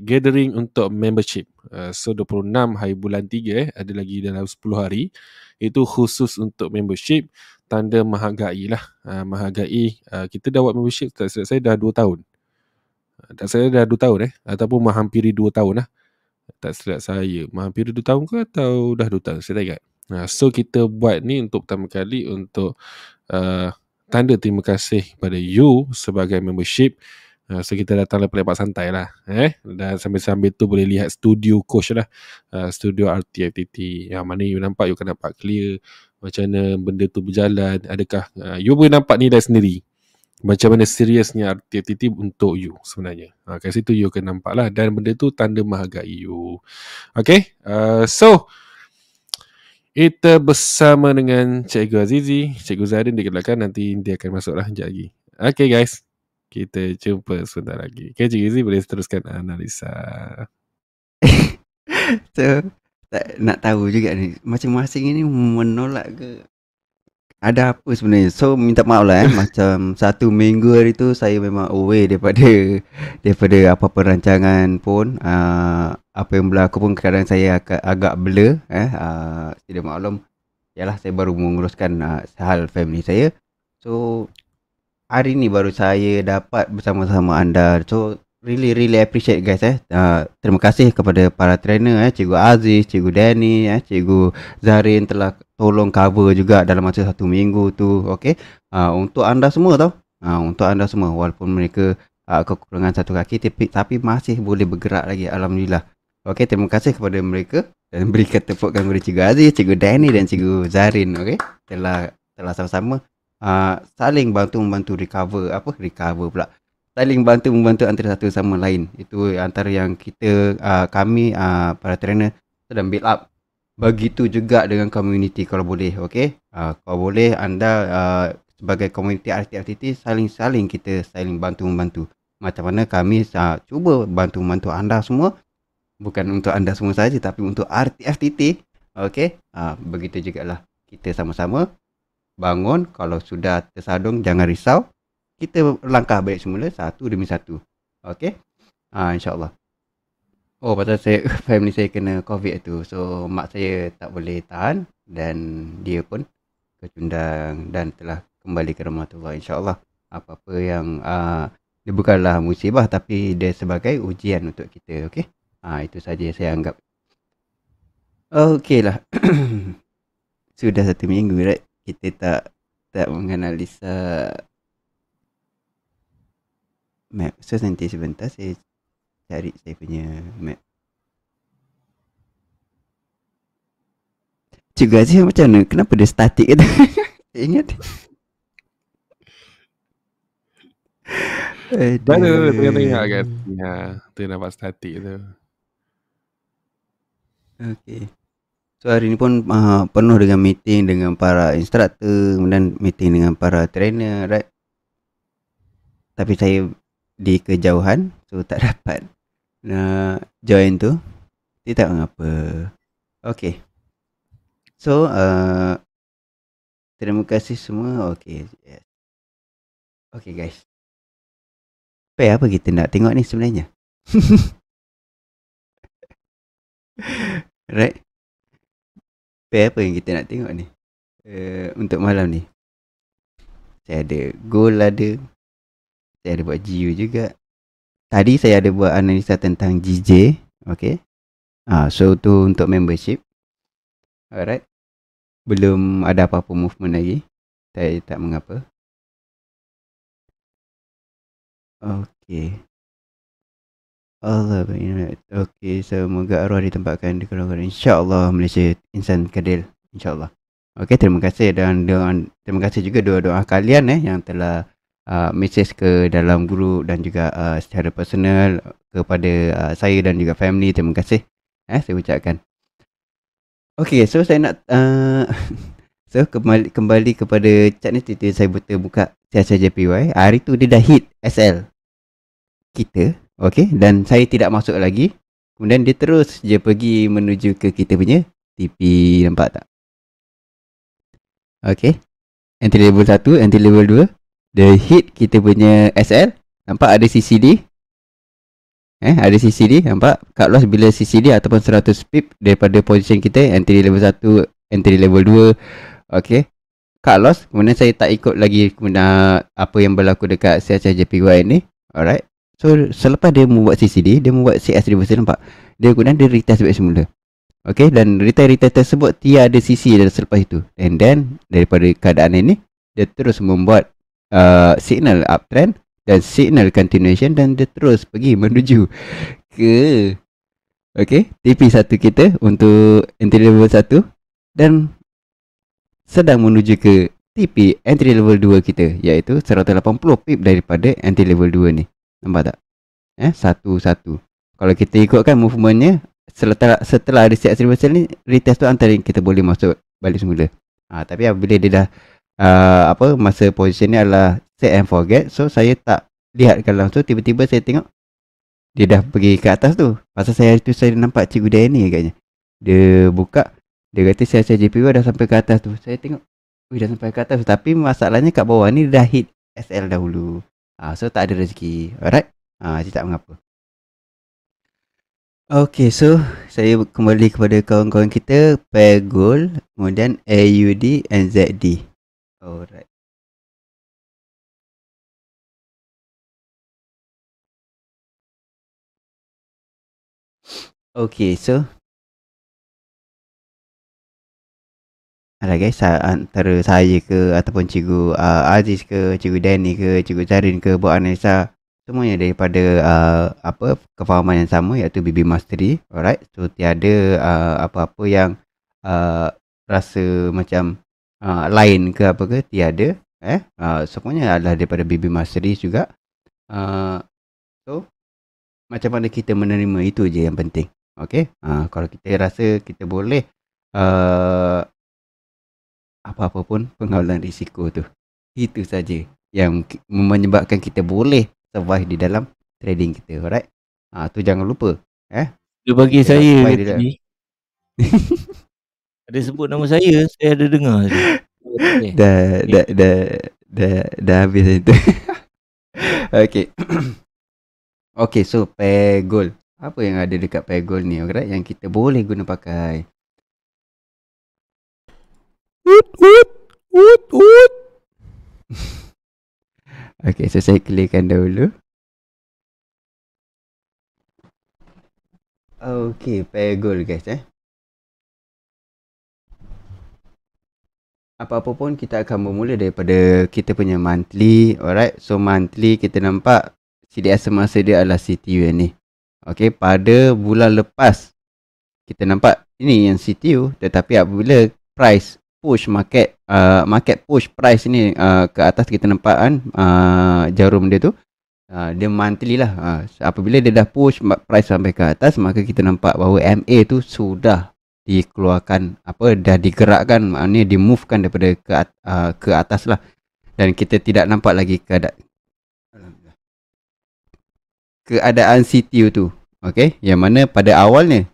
gathering untuk membership. Uh, so 26 hari bulan 3 eh, ada lagi dalam 10 hari itu khusus untuk membership tanda mahagai lah. Uh, mahagai uh, kita dah buat membership saya dah 2 tahun. Tak saya dah 2 tahun eh Ataupun menghampiri 2 tahun lah Tak silap saya Menghampiri 2 tahun ke atau dah 2 tahun Saya tak ingat nah, ha, So kita buat ni untuk pertama kali Untuk uh, tanda terima kasih kepada you Sebagai membership uh, So kita datang lepas lepas santai lah eh? Dan sambil-sambil tu boleh lihat studio coach lah uh, Studio RTFTT Yang mana you nampak you akan dapat clear macam mana benda tu berjalan Adakah uh, You boleh nampak nilai sendiri macam mana seriusnya aktiviti untuk you sebenarnya. Ha, kat situ you akan nampak lah dan benda tu tanda menghargai you. Okay, uh, so kita bersama dengan Cikgu Azizi, Cikgu Zahidin di belakang nanti dia akan masuk lah sekejap lagi. Okay guys, kita jumpa sebentar lagi. Okay Cikgu Azizi boleh teruskan analisa. so, tak, nak tahu juga ni, macam masing ni menolak ke ada apa sebenarnya so minta maaf lah eh macam satu minggu hari tu saya memang away daripada daripada apa-apa rancangan pun uh, apa yang berlaku pun kadang saya agak, agak blur eh uh, tidak maklum ialah saya baru menguruskan uh, hal family saya so hari ni baru saya dapat bersama-sama anda so really really appreciate guys eh. Uh, terima kasih kepada para trainer eh, Cikgu Aziz, Cikgu Danny, eh, Cikgu Zarin telah tolong cover juga dalam masa satu minggu tu. Okey. Uh, untuk anda semua tau. Uh, untuk anda semua walaupun mereka uh, kekurangan satu kaki tapi, tapi masih boleh bergerak lagi alhamdulillah. Okey, terima kasih kepada mereka dan berikan tepukan kepada Cikgu Aziz, Cikgu Danny dan Cikgu Zarin, okey. Telah telah sama-sama uh, saling bantu-membantu recover apa recover pula saling bantu membantu antara satu sama lain itu antara yang kita uh, kami uh, para trainer sedang build up begitu juga dengan community kalau boleh okey uh, kalau boleh anda uh, sebagai community RTRTT saling-saling kita saling bantu membantu macam mana kami uh, cuba bantu membantu anda semua bukan untuk anda semua saja tapi untuk RTRTT okey uh, begitu lah kita sama-sama bangun kalau sudah tersadung jangan risau kita langkah baik semula satu demi satu. Okay? Ha, InsyaAllah. Oh, pasal saya, family saya kena COVID tu. So, mak saya tak boleh tahan dan dia pun tercundang dan telah kembali ke rumah Tuhan. InsyaAllah. Apa-apa yang uh, dia bukanlah musibah tapi dia sebagai ujian untuk kita. Okay? Ha, itu saja saya anggap. Okay lah. Sudah satu minggu, right? Kita tak tak menganalisa uh, map So nanti sebentar saya cari saya punya map Cikgu Aziz macam mana? Kenapa dia statik kata? ingat tu tengah tengah kan Ya, tu nampak statik tu Okay So hari ni pun uh, penuh dengan meeting dengan para instructor Kemudian meeting dengan para trainer, right? Tapi saya di kejauhan so tak dapat nak join tu dia tak mengapa okey so uh, terima kasih semua okey yes. okey guys apa apa kita nak tengok ni sebenarnya right apa apa yang kita nak tengok ni uh, untuk malam ni saya ada goal ada saya ada buat GU juga. Tadi saya ada buat analisa tentang GJ, okay. Ah, so tu untuk membership. Alright. Belum ada apa-apa movement lagi. Saya tak mengapa. Okay. Allah berinat. Okey, semoga arwah ditempatkan di kolong kolong. InsyaAllah Malaysia insan kadil. InsyaAllah. Okay. terima kasih dan doa, terima kasih juga doa-doa kalian eh yang telah uh, message ke dalam grup dan juga uh, secara personal kepada uh, saya dan juga family. Terima kasih. Eh, saya ucapkan. Okay, so saya nak... Uh, so, kembali, kembali kepada chat ni. Tiba-tiba saya buta buka siasat JPY. Hari tu dia dah hit SL. Kita. Okay, dan saya tidak masuk lagi. Kemudian dia terus je pergi menuju ke kita punya TP. Nampak tak? Okay. Entry level 1, entry level The hit kita punya SL nampak ada CCD eh ada CCD nampak cut loss bila CCD ataupun 100 pip daripada position kita entry level 1 entry level 2 okey cut loss kemudian saya tak ikut lagi kemudian ah, apa yang berlaku dekat CHS JPY ni alright so selepas dia membuat CCD dia membuat CS reversal nampak dia guna dia retest balik semula Okay, dan retail-retail tersebut tiada sisi dari selepas itu. And then, daripada keadaan ini, dia terus membuat uh, signal uptrend dan signal continuation dan dia terus pergi menuju ke okey TP1 kita untuk entry level 1 dan sedang menuju ke TP entry level 2 kita iaitu 180 pip daripada entry level 2 ni nampak tak eh 11 kalau kita ikutkan movementnya setelah setelah reset reversal ni retest tu antara yang kita boleh masuk balik semula ha, tapi apabila dia dah uh, apa masa position ni adalah set and forget so saya tak lihatkan langsung tiba-tiba saya tengok dia dah pergi ke atas tu pasal saya tu saya nampak cikgu Danny agaknya dia buka dia kata saya saya JPW dah sampai ke atas tu saya tengok Wih dah sampai ke atas tapi masalahnya kat bawah ni dah hit SL dahulu ah so tak ada rezeki alright ah uh, tak mengapa Okay, so saya kembali kepada kawan-kawan kita pair goal kemudian AUD and ZD. Alright. Okay, so Alright guys, antara saya ke ataupun cikgu uh, Aziz ke, cikgu Danny ke, cikgu Zarin ke, buat Anissa Semuanya daripada uh, apa kefahaman yang sama iaitu BB Mastery Alright, so tiada uh, apa-apa yang uh, rasa macam uh, lain ke apa ke tiada eh uh, semuanya adalah daripada bibi masri juga uh, so macam mana kita menerima itu je yang penting okey uh, kalau kita rasa kita boleh uh, apa-apa pun pengawalan risiko tu itu saja yang menyebabkan kita boleh survive di dalam trading kita alright ah uh, tu jangan lupa eh dia bagi saya ni Ada sebut nama saya Saya ada dengar okay. dah, dah, dah Dah Dah habis itu Okay Okay so Pegol Apa yang ada dekat pegol ni Alright Yang kita boleh guna pakai Wut wut Wut wut Okay so saya clearkan dahulu Okay, pegol guys eh. apa-apa pun kita akan bermula daripada kita punya monthly alright so monthly kita nampak CDS semasa dia adalah CTU yang ni ok pada bulan lepas kita nampak ini yang CTU tetapi apabila price push market uh, market push price ni uh, ke atas kita nampak kan uh, jarum dia tu uh, dia monthly lah uh, apabila dia dah push price sampai ke atas maka kita nampak bahawa MA tu sudah dikeluarkan apa dah digerakkan maknanya movekan daripada ke at, uh, ke atas lah dan kita tidak nampak lagi keadaan keadaan CTU tu okey yang mana pada awalnya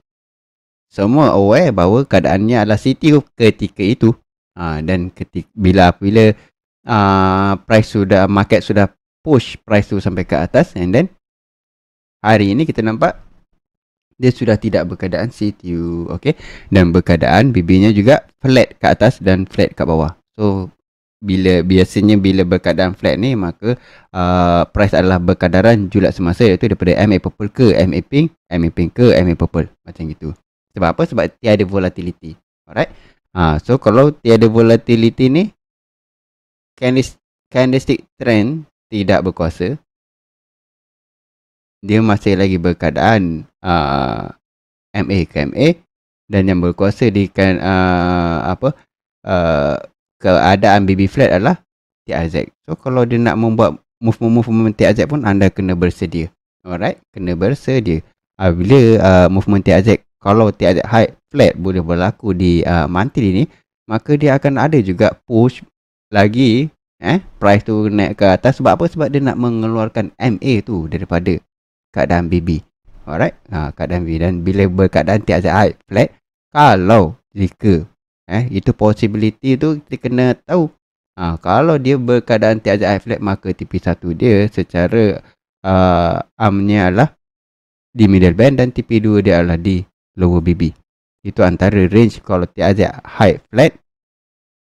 semua aware bahawa keadaannya adalah CTU ketika itu ha, dan ketika bila bila uh, price sudah market sudah push price tu sampai ke atas and then hari ini kita nampak dia sudah tidak berkeadaan situ okey dan berkeadaan bibirnya juga flat ke atas dan flat ke bawah so bila biasanya bila berkeadaan flat ni maka uh, price adalah berkadaran julat semasa iaitu daripada MA purple ke MA pink MA pink ke MA purple macam gitu sebab apa sebab tiada volatility alright ha, so kalau tiada volatility ni candlestick, candlestick trend tidak berkuasa dia masih lagi berkeadaan uh, ah, MA ke MA dan yang berkuasa di kan uh, apa uh, keadaan BB flat adalah TRZ. So kalau dia nak membuat move movement TRZ pun anda kena bersedia. Alright, kena bersedia. Uh, bila uh, movement TRZ kalau TRZ high flat boleh berlaku di uh, mantil ini, maka dia akan ada juga push lagi eh price tu naik ke atas sebab apa? Sebab dia nak mengeluarkan MA tu daripada keadaan BB. Alright. Ha, keadaan V. Dan bila berkeadaan tiap saat flat. Kalau jika. Eh, itu possibility tu kita kena tahu. Ha, kalau dia berkeadaan tiap saat flat. Maka TP1 dia secara uh, amnya adalah di middle band. Dan TP2 dia adalah di lower BB. Itu antara range kalau tiap saat high flat.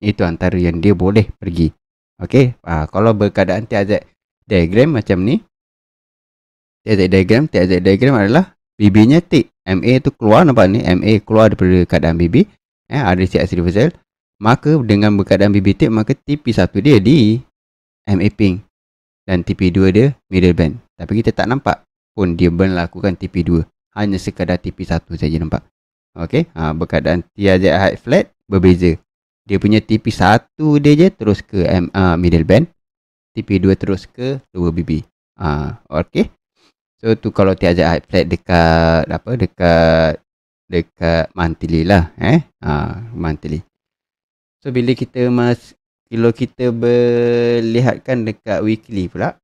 Itu antara yang dia boleh pergi. Okay. Ha, kalau berkeadaan tiap saat diagram macam ni. TZ diagram, TZ diagram adalah BB-nya tick. MA tu keluar nampak ni, MA keluar daripada keadaan BB. Eh, ada si aksi reversal. Maka dengan keadaan BB tick, maka TP1 dia di MA ping. Dan TP2 dia middle band. Tapi kita tak nampak pun dia berlakukan lakukan TP2. Hanya sekadar TP1 saja nampak. Okey, ha, berkeadaan TZ height flat berbeza. Dia punya TP1 dia je terus ke M, uh, middle band. TP2 terus ke lower BB. Ha, Okey. So tu kalau tiada high flat dekat apa dekat dekat mantili lah eh ha, mantili. So bila kita mas kalau kita berlihatkan dekat weekly pula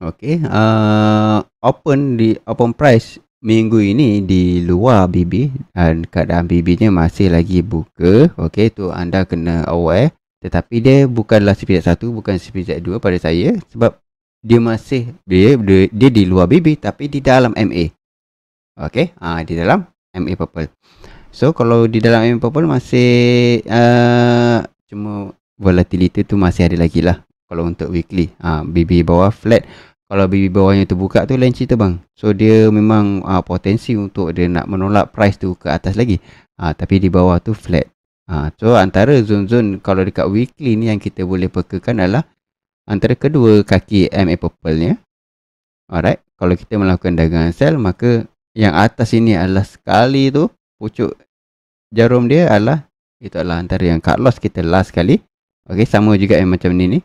Okay, uh, open di open price minggu ini di luar BB dan keadaan BB nya masih lagi buka. Okay, tu anda kena aware. Tetapi dia bukanlah CPZ satu, bukan CPZ dua pada saya sebab dia masih dia dia, dia di luar BB tapi di dalam MA. Okey, ha, di dalam MA purple. So kalau di dalam MA purple masih uh, cuma volatility tu masih ada lagi lah kalau untuk weekly. Ha, BB bawah flat. Kalau BB bawahnya terbuka tu lain cerita bang. So dia memang uh, potensi untuk dia nak menolak price tu ke atas lagi. Ha, tapi di bawah tu flat. Ha, so antara zon-zon kalau dekat weekly ni yang kita boleh pekakan adalah antara kedua kaki MA purple ya. Alright, kalau kita melakukan dagangan sel maka yang atas ini adalah sekali tu pucuk jarum dia adalah itu adalah antara yang cut loss kita last sekali. Okey, sama juga yang macam ni ni.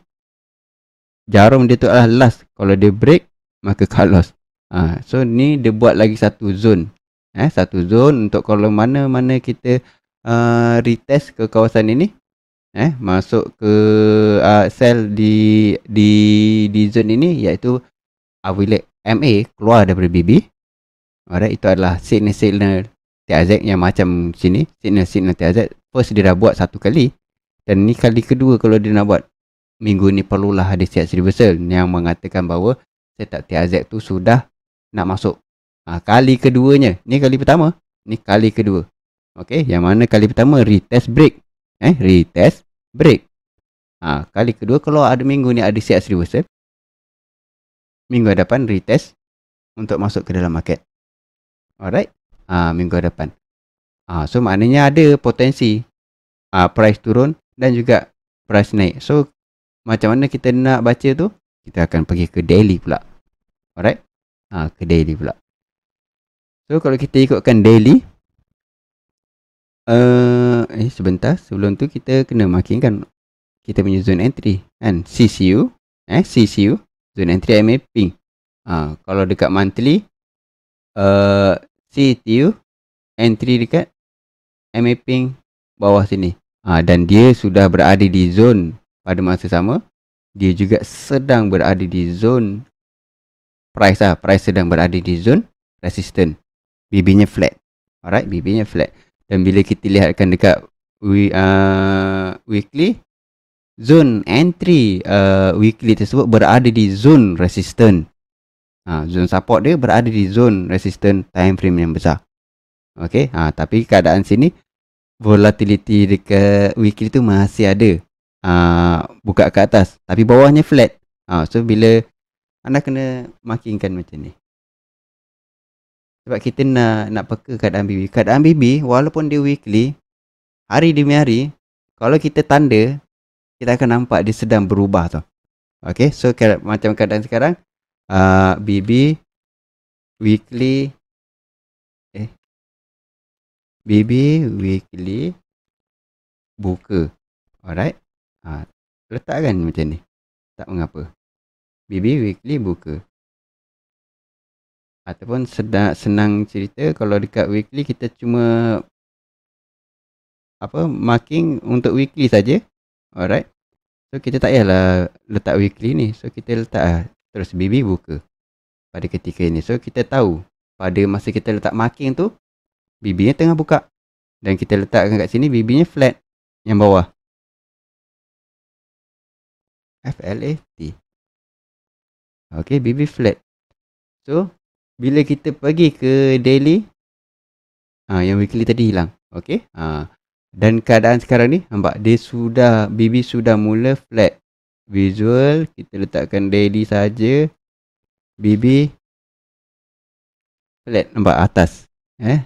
Jarum dia tu adalah last. Kalau dia break maka cut loss. Ha, so ni dia buat lagi satu zone. Eh, satu zone untuk kalau mana-mana kita uh, retest ke kawasan ini eh masuk ke uh, sel di di di zone ini iaitu apabila MA keluar daripada BB alright itu adalah signal signal TAZ yang macam sini signal signal TAZ first dia dah buat satu kali dan ni kali kedua kalau dia nak buat minggu ni perlulah ada siap universal yang mengatakan bahawa setak TAZ tu sudah nak masuk ha, kali keduanya ni kali pertama ni kali kedua Okey, yang mana kali pertama retest break eh retest break. Ha, kali kedua kalau ada minggu ni ada CX reversal. Eh? Minggu depan retest untuk masuk ke dalam market. Alright. Ha, minggu depan. Ha, so maknanya ada potensi ha, price turun dan juga price naik. So macam mana kita nak baca tu? Kita akan pergi ke daily pula. Alright. Ha, ke daily pula. So kalau kita ikutkan daily. Uh, eh, sebentar sebelum tu kita kena markingkan kita punya zone entry kan CCU eh CCU zone entry MA ping ha, kalau dekat monthly uh, eh, CTU entry dekat MA ping bawah sini ha, dan dia sudah berada di zone pada masa sama dia juga sedang berada di zone price lah price sedang berada di zone resistant BB nya flat alright BB nya flat dan bila kita lihatkan dekat we, uh, weekly zone entry uh, weekly tersebut berada di zone resistant ha, zone support dia berada di zone resistant time frame yang besar okay? ha, tapi keadaan sini volatility dekat weekly tu masih ada ha, buka ke atas tapi bawahnya flat ha, so bila anda kena markingkan macam ni sebab kita nak nak peka keadaan baby. Keadaan baby walaupun dia weekly, hari demi hari, kalau kita tanda, kita akan nampak dia sedang berubah tu. Okay, so ke- macam keadaan sekarang, uh, baby weekly, eh, baby weekly buka. Alright. Ha, letak kan macam ni. Tak mengapa. Baby weekly buka ataupun sedang senang cerita kalau dekat weekly kita cuma apa marking untuk weekly saja alright so kita tak payahlah letak weekly ni so kita letak ah, terus BB buka pada ketika ini so kita tahu pada masa kita letak marking tu BB nya tengah buka dan kita letakkan kat sini BB nya flat yang bawah F L A T okey BB flat so bila kita pergi ke daily ah yang weekly tadi hilang okey ah dan keadaan sekarang ni nampak dia sudah BB sudah mula flat visual kita letakkan daily saja BB flat nampak atas eh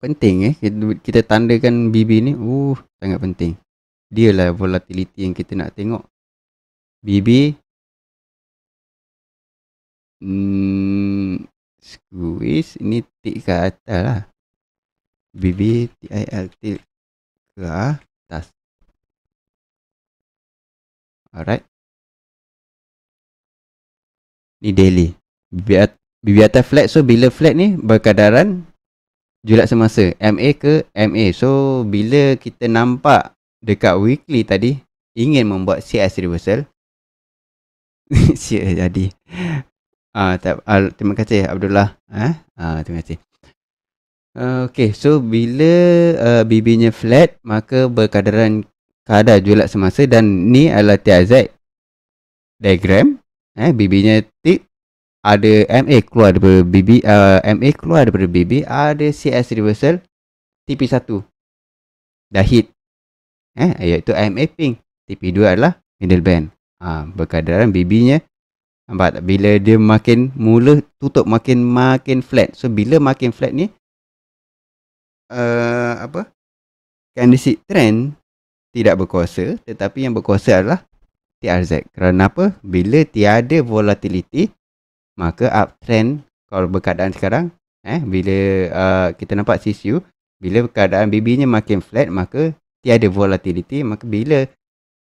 penting eh kita, kita tandakan BB ni uh sangat penting dialah volatility yang kita nak tengok BB Hmm, squeeze ini tick ke atas lah. B B T I L tick ke atas. Alright. Ni daily. B B atas flat so bila flat ni berkadaran julat semasa MA ke MA. So bila kita nampak dekat weekly tadi ingin membuat CS reversal. Siap jadi Ah, tak, ah, terima kasih Abdullah. Eh? Ah, terima kasih. Uh, okay, so bila uh, ah, bibinya flat, maka berkadaran kadar julat semasa dan ni adalah TIZ diagram. Eh, bibinya tip ada MA keluar daripada BB, uh, ah, MA keluar daripada BB, ada CS reversal TP1 dah hit. Eh, iaitu MA pink. TP2 adalah middle band. Ah, uh, berkadaran bibinya Nampak tak? Bila dia makin mula tutup makin makin flat. So bila makin flat ni uh, apa? Candlestick trend tidak berkuasa tetapi yang berkuasa adalah TRZ. Kenapa? Bila tiada volatiliti, maka uptrend kalau berkeadaan sekarang eh bila uh, kita nampak CCU bila keadaan BB-nya makin flat maka tiada volatiliti, maka bila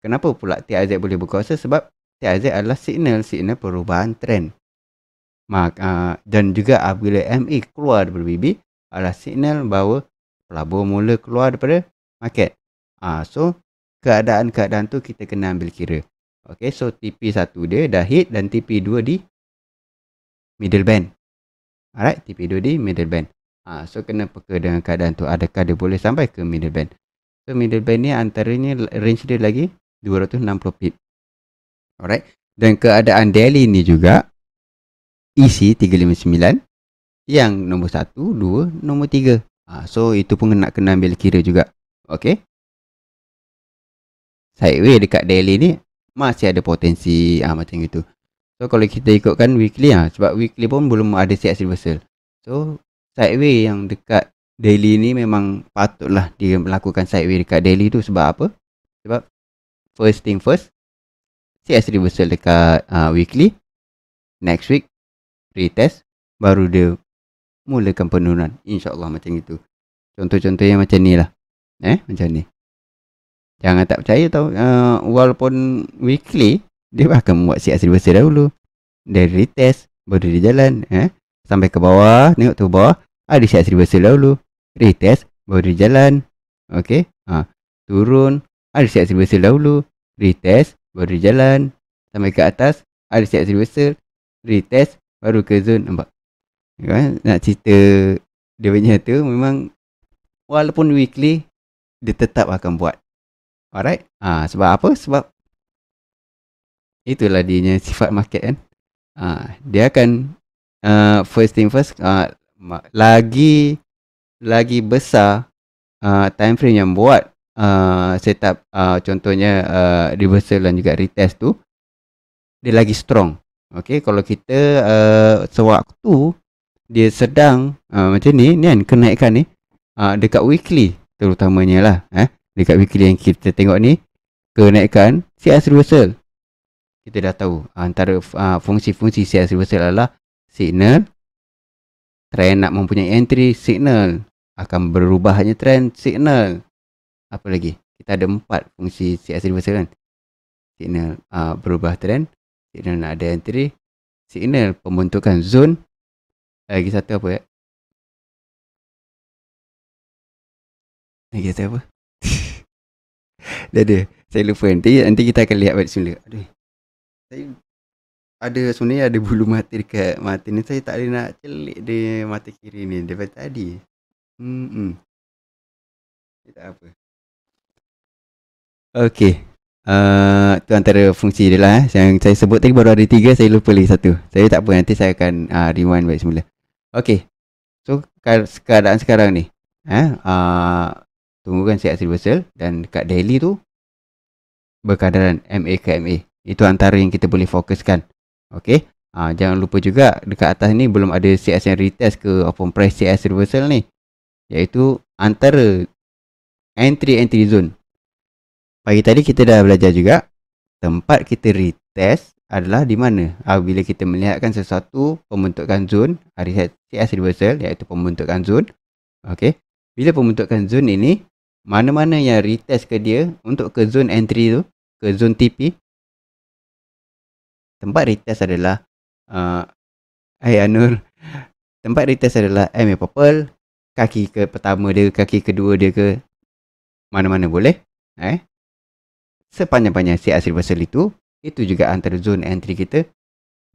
kenapa pula TRZ boleh berkuasa sebab TIZ adalah signal-signal perubahan trend. Mak, uh, dan juga apabila MA e keluar daripada BB adalah signal bahawa pelabur mula keluar daripada market. Uh, so, keadaan-keadaan tu kita kena ambil kira. Okay, so TP1 dia dah hit dan TP2 di middle band. Alright, TP2 di middle band. Uh, so, kena peka dengan keadaan tu. Adakah dia boleh sampai ke middle band? So, middle band ni antaranya range dia lagi 260 pip. Alright. Dan keadaan Delhi ni juga e isi 359 yang nombor 1, 2, nombor 3. Ah, ha, so itu pun nak kena ambil kira juga. Okay. Sideway dekat Delhi ni masih ada potensi ah, macam itu. So kalau kita ikutkan weekly ah, sebab weekly pun belum ada set reversal. So sideway yang dekat daily ni memang patutlah dia melakukan sideway dekat daily tu sebab apa? Sebab first thing first CS reversal dekat uh, weekly. Next week, retest. Baru dia mulakan penurunan. InsyaAllah macam itu. Contoh-contohnya macam ni lah. Eh, macam ni. Jangan tak percaya tau. Uh, walaupun weekly, dia akan buat CS reversal dahulu. Dari retest, baru dia jalan. Eh, sampai ke bawah. Tengok tu bawah. Ada CS reversal dahulu. Retest, baru dia jalan. Okay. Uh, turun. Ada CS reversal dahulu. Retest, Baru dia jalan Sampai ke atas Ada set reversal Retest Baru ke zone nampak ya kan? Nak cerita Dia punya tu memang Walaupun weekly Dia tetap akan buat Alright ha, Sebab apa? Sebab Itulah dia punya sifat market kan ha, Dia akan uh, First thing first uh, Lagi Lagi besar uh, ha, Time frame yang buat uh, setup uh, contohnya uh, reversal dan juga retest tu dia lagi strong okey kalau kita uh, sewaktu dia sedang uh, macam ni ni kan kenaikan ni uh, dekat weekly terutamanya lah eh dekat weekly yang kita tengok ni kenaikan CS reversal kita dah tahu uh, antara fungsi uh, fungsi-fungsi CS reversal adalah signal trend nak mempunyai entry signal akan berubah hanya trend signal apa lagi kita ada empat fungsi CS reversal kan signal uh, berubah trend kan? signal ada entry signal pembentukan zone lagi satu apa ya lagi satu apa dah ada saya lupa nanti nanti kita akan lihat balik semula aduh saya ada sebenarnya ada bulu mata dekat mata ni saya tak ada nak celik dia mata kiri ni daripada tadi hmm, hmm. tak apa Okey. Uh, tu antara fungsi dia lah eh. Yang saya sebut tadi baru ada tiga Saya lupa lagi satu Saya tak apa nanti saya akan uh, rewind balik semula Okay So keadaan sekarang ni eh, uh, eh, Tunggu kan siap universal Dan kat Delhi tu Berkadaran MA ke MA Itu antara yang kita boleh fokuskan Okay uh, Jangan lupa juga Dekat atas ni belum ada CS yang retest ke Open price CS reversal ni Iaitu antara Entry-entry zone Pagi tadi kita dah belajar juga tempat kita retest adalah di mana? Ah, bila kita melihatkan sesuatu pembentukan zone, ah, reset CS reversal iaitu pembentukan zone. Okey. Bila pembentukan zone ini, mana-mana yang retest ke dia untuk ke zone entry tu, ke zone TP. Tempat retest adalah uh, Hai Anur. Tempat retest adalah M purple, kaki ke pertama dia, kaki kedua dia ke mana-mana boleh. Eh, sepanjang-panjang si CS reversal itu itu juga antara zone entry kita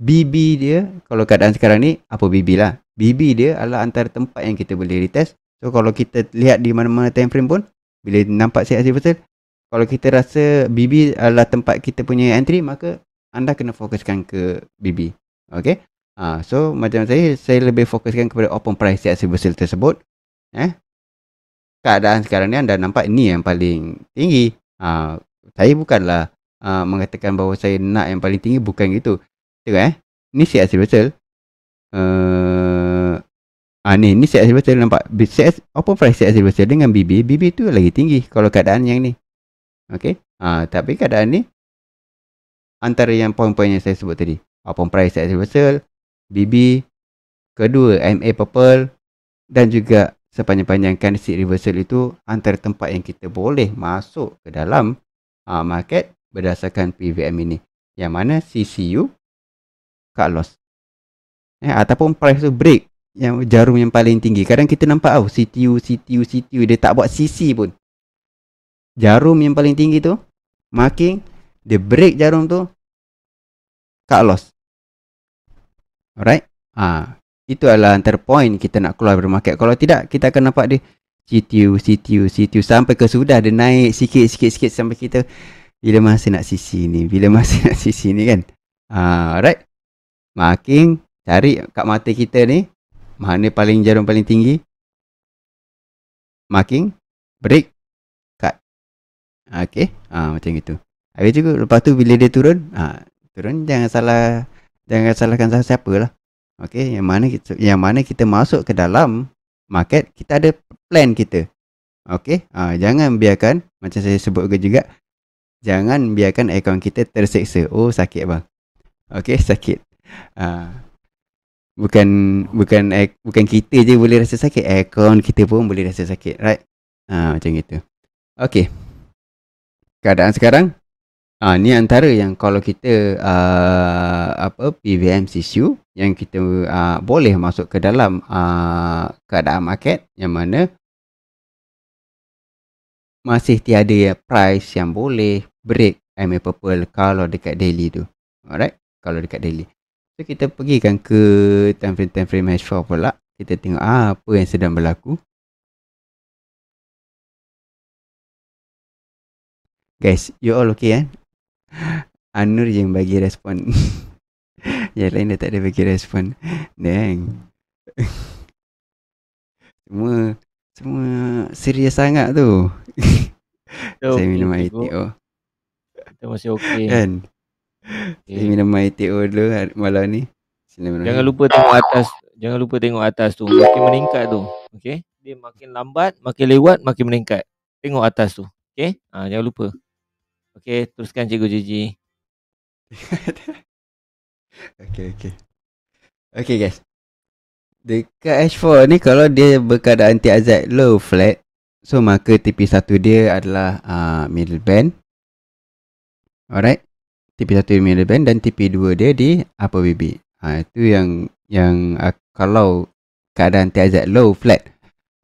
BB dia kalau keadaan sekarang ni apa BB lah BB dia adalah antara tempat yang kita boleh retest so kalau kita lihat di mana-mana time frame pun bila nampak si CS reversal kalau kita rasa BB adalah tempat kita punya entry maka anda kena fokuskan ke BB okey ha, so macam saya saya lebih fokuskan kepada open price CS reversal tersebut eh keadaan sekarang ni anda nampak ni yang paling tinggi ha, saya bukanlah uh, mengatakan bahawa saya nak yang paling tinggi bukan gitu tengok eh ni set asil betul uh, eh, ah ni ni set asil betul nampak set open price set asil betul dengan BB BB tu lagi tinggi kalau keadaan yang ni Okay. uh, tapi keadaan ni antara yang poin-poin yang saya sebut tadi open price set asil betul BB kedua MA purple dan juga sepanjang-panjangkan seat reversal itu antara tempat yang kita boleh masuk ke dalam uh, market berdasarkan PVM ini. Yang mana CCU cut loss. Eh, ataupun price tu break yang jarum yang paling tinggi. Kadang kita nampak tau oh, CTU, CTU, CTU. Dia tak buat CC pun. Jarum yang paling tinggi tu marking. Dia break jarum tu cut loss. Alright. Ah, ha, itu adalah antara point kita nak keluar dari market. Kalau tidak, kita akan nampak dia CTU, CTU, CTU Sampai ke sudah dia naik sikit, sikit, sikit Sampai kita Bila masa nak sisi ni Bila masa nak sisi ni kan uh, Alright Marking Cari kat mata kita ni Mana paling jarum paling tinggi Marking Break Cut Okay ha, ah, Macam itu Habis juga lepas tu bila dia turun ha, Turun jangan salah Jangan salahkan salah siapa lah Okay yang mana, kita, yang mana kita masuk ke dalam Market kita ada plan kita. Okey, ha, jangan biarkan macam saya sebut juga jangan biarkan akaun kita terseksa. Oh, sakit bang. Okey, sakit. Ha, bukan bukan bukan kita je boleh rasa sakit, akaun kita pun boleh rasa sakit, right? Ha, macam gitu. Okey. Keadaan sekarang ha, ni antara yang kalau kita uh, apa PVM ccu yang kita uh, boleh masuk ke dalam uh, keadaan market yang mana masih tiada ya price yang boleh break MA purple kalau dekat daily tu alright kalau dekat daily so kita pergi kan ke time frame time frame H4 pula kita tengok ah, apa yang sedang berlaku guys you all okay eh Anur yang bagi respon yang lain dah tak ada bagi respon dang semua semua serius sangat tu. Okay, saya minum air teh. Kita masih okey. Kan. Okay. Saya minum air teh dulu malam ni. Jangan ni. lupa tengok atas, jangan lupa tengok atas tu. Makin meningkat tu. Okey. Dia makin lambat, makin lewat, makin meningkat. Tengok atas tu. Okey. Ha, jangan lupa. Okey, teruskan cikgu Gigi. okey, okey. Okey guys. Dekat H4 ni kalau dia anti TRZ low flat So maka TP1 dia adalah uh, middle band Alright TP1 middle band dan TP2 dia di apa BB ha, Itu yang yang uh, kalau keadaan anti TRZ low flat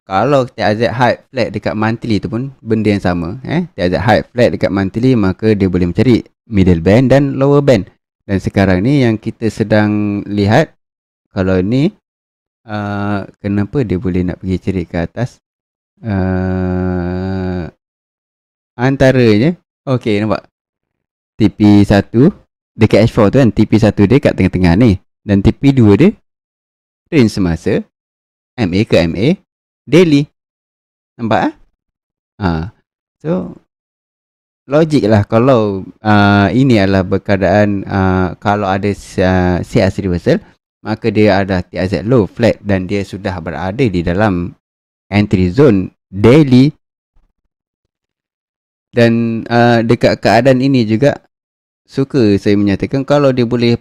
Kalau anti TRZ high flat dekat monthly tu pun benda yang sama eh? TRZ high flat dekat monthly maka dia boleh mencari middle band dan lower band Dan sekarang ni yang kita sedang lihat Kalau ni Ah, kenapa dia boleh nak pergi cerit ke atas uh, antaranya okey nampak TP1 dekat H4 tu kan TP1 dia kat tengah-tengah ni dan TP2 dia train semasa MA ke MA daily nampak ah ha? uh, so logik lah kalau uh, ini adalah berkadaan uh, kalau ada uh, CR reversal maka dia ada TZ low flat dan dia sudah berada di dalam entry zone daily dan uh, dekat keadaan ini juga suka saya menyatakan kalau dia boleh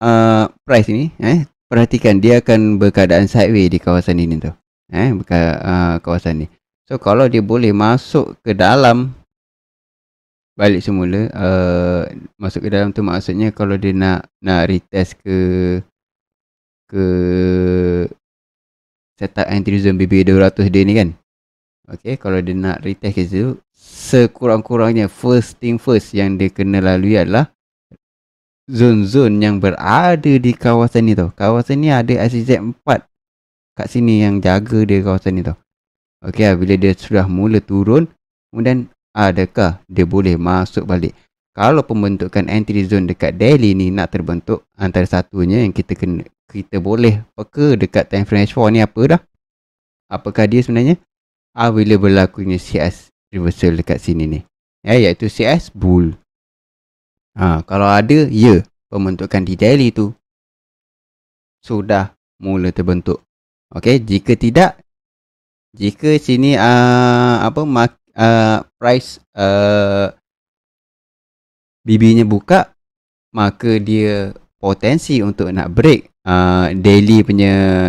uh, price ini eh perhatikan dia akan berkeadaan sideway di kawasan ini tu eh berka, uh, kawasan ni so kalau dia boleh masuk ke dalam balik semula uh, masuk ke dalam tu maksudnya kalau dia nak nak retest ke ke setup antirism BB200 dia ni kan Okay, kalau dia nak retest ke situ sekurang-kurangnya first thing first yang dia kena lalui adalah zon zon yang berada di kawasan ni tau kawasan ni ada SZ4 kat sini yang jaga dia kawasan ni tau Okay, bila dia sudah mula turun kemudian adakah dia boleh masuk balik. Kalau pembentukan entry zone dekat Delhi ni nak terbentuk, antara satunya yang kita kena, kita boleh peka dekat time frame H4 ni apa dah? Apakah dia sebenarnya? Apabila berlakunya CS reversal dekat sini ni. Ya, eh, iaitu CS bull. Ha, kalau ada, ya. Pembentukan di Delhi tu sudah mula terbentuk. Okey, jika tidak, jika sini uh, apa mak Uh, price uh, nya buka maka dia potensi untuk nak break uh, daily punya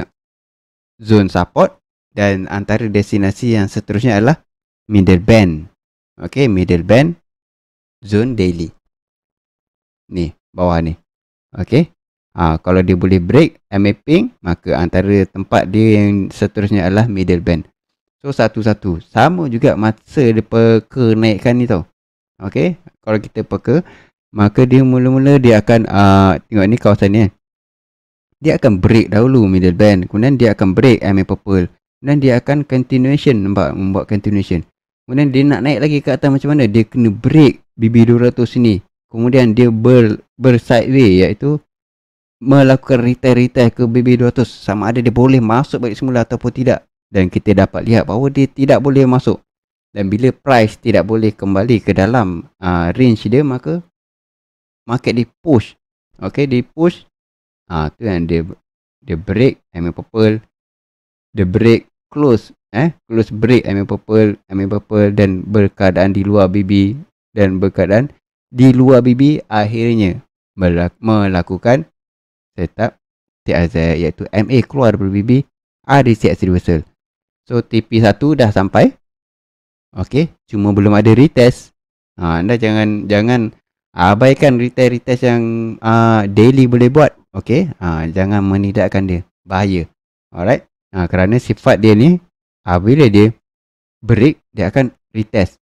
zone support dan antara destinasi yang seterusnya adalah middle band Okey, middle band zone daily ni bawah ni Okey, ha, kalau dia boleh break MA ping maka antara tempat dia yang seterusnya adalah middle band So satu-satu. Sama juga masa dia peka naikkan ni tau. Okay. Kalau kita peka. Maka dia mula-mula dia akan. Uh, tengok ni kawasan ni eh. Dia akan break dahulu middle band. Kemudian dia akan break MA purple. Kemudian dia akan continuation. Nampak? Membuat continuation. Kemudian dia nak naik lagi ke atas macam mana. Dia kena break BB200 ni. Kemudian dia ber, ber sideway iaitu melakukan retail-retail ke BB200 sama ada dia boleh masuk balik semula ataupun tidak dan kita dapat lihat bahawa dia tidak boleh masuk dan bila price tidak boleh kembali ke dalam uh, range dia maka market di push okey di push ah uh, tu yang dia dia break ame purple dia break close eh close break ame purple ame purple dan berkeadaan di luar BB dan berkeadaan di luar BB akhirnya melakukan setup TAZ iaitu MA keluar dari BB RDCX reversal So TP1 dah sampai. Okey, cuma belum ada retest. Ha, anda jangan jangan abaikan retest-retest yang uh, daily boleh buat. Okey, ha, jangan menidakkan dia. Bahaya. Alright. Ha, kerana sifat dia ni apabila dia break dia akan retest.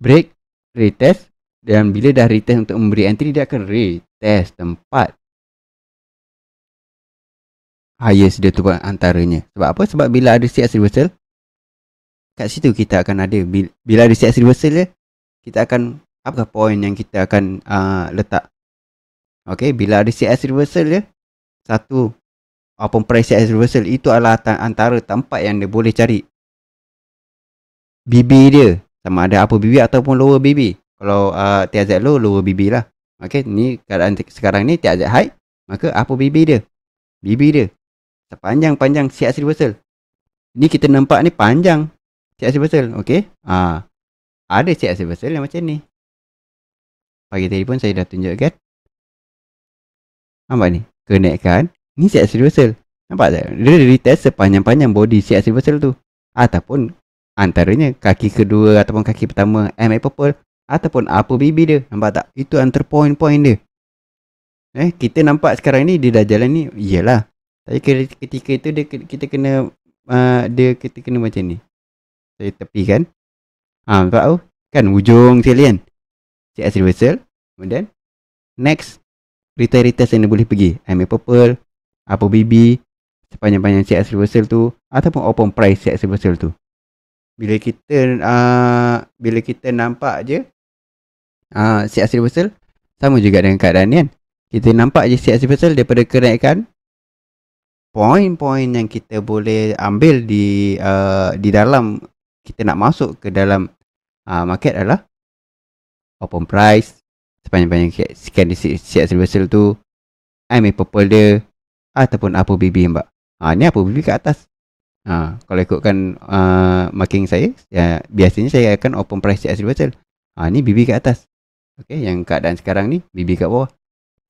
Break, retest dan bila dah retest untuk memberi entry dia akan retest tempat highest dia tu antaranya. Sebab apa? Sebab bila ada CX reversal, kat situ kita akan ada. Bila ada CX reversal dia, kita akan, apa? point yang kita akan uh, letak? Okay, bila ada CX reversal dia, satu, apa price CX reversal, itu adalah antara tempat yang dia boleh cari. BB dia, sama ada apa BB ataupun lower BB. Kalau uh, ah, TZ low, lower BB lah. Okay, ni sekarang ni TZ high, maka apa BB dia? BB dia Sepanjang-panjang siap universal. Ni kita nampak ni panjang siap universal. Okay. Ha. Ada siap universal yang macam ni. Pagi tadi pun saya dah tunjukkan. Nampak ni? Connectkan. Ni siap universal. Nampak tak? Dia retest sepanjang-panjang body siap universal tu. Ataupun antaranya kaki kedua ataupun kaki pertama MA Purple ataupun apa bibi dia. Nampak tak? Itu antar point-point dia. Eh, kita nampak sekarang ni dia dah jalan ni. Yelah. Saya ketika itu dia kita kena uh, dia kita kena macam ni. Saya tepi kan. Ha nampak tu? Kan hujung sekali kan. Cik Asri Vessel. Kemudian next retail-retail yang boleh pergi. I'm Purple. Apa BB. Sepanjang-panjang Cik Asri Vessel tu. Ataupun open price Cik Asri Vessel tu. Bila kita uh, bila kita nampak je uh, Cik Asri Vessel. Sama juga dengan keadaan ni kan. Kita nampak je Cik Asri Vessel daripada kenaikan poin-poin yang kita boleh ambil di uh, di dalam kita nak masuk ke dalam uh, market adalah open price sepanjang-panjang scan di siap reversal tu IMA purple dia ataupun apa BB mbak ha, ni apa BB kat atas ha, kalau ikutkan uh, marking saya ya, biasanya saya akan open price siap reversal ha, ni BB kat atas Okay, yang keadaan sekarang ni BB kat bawah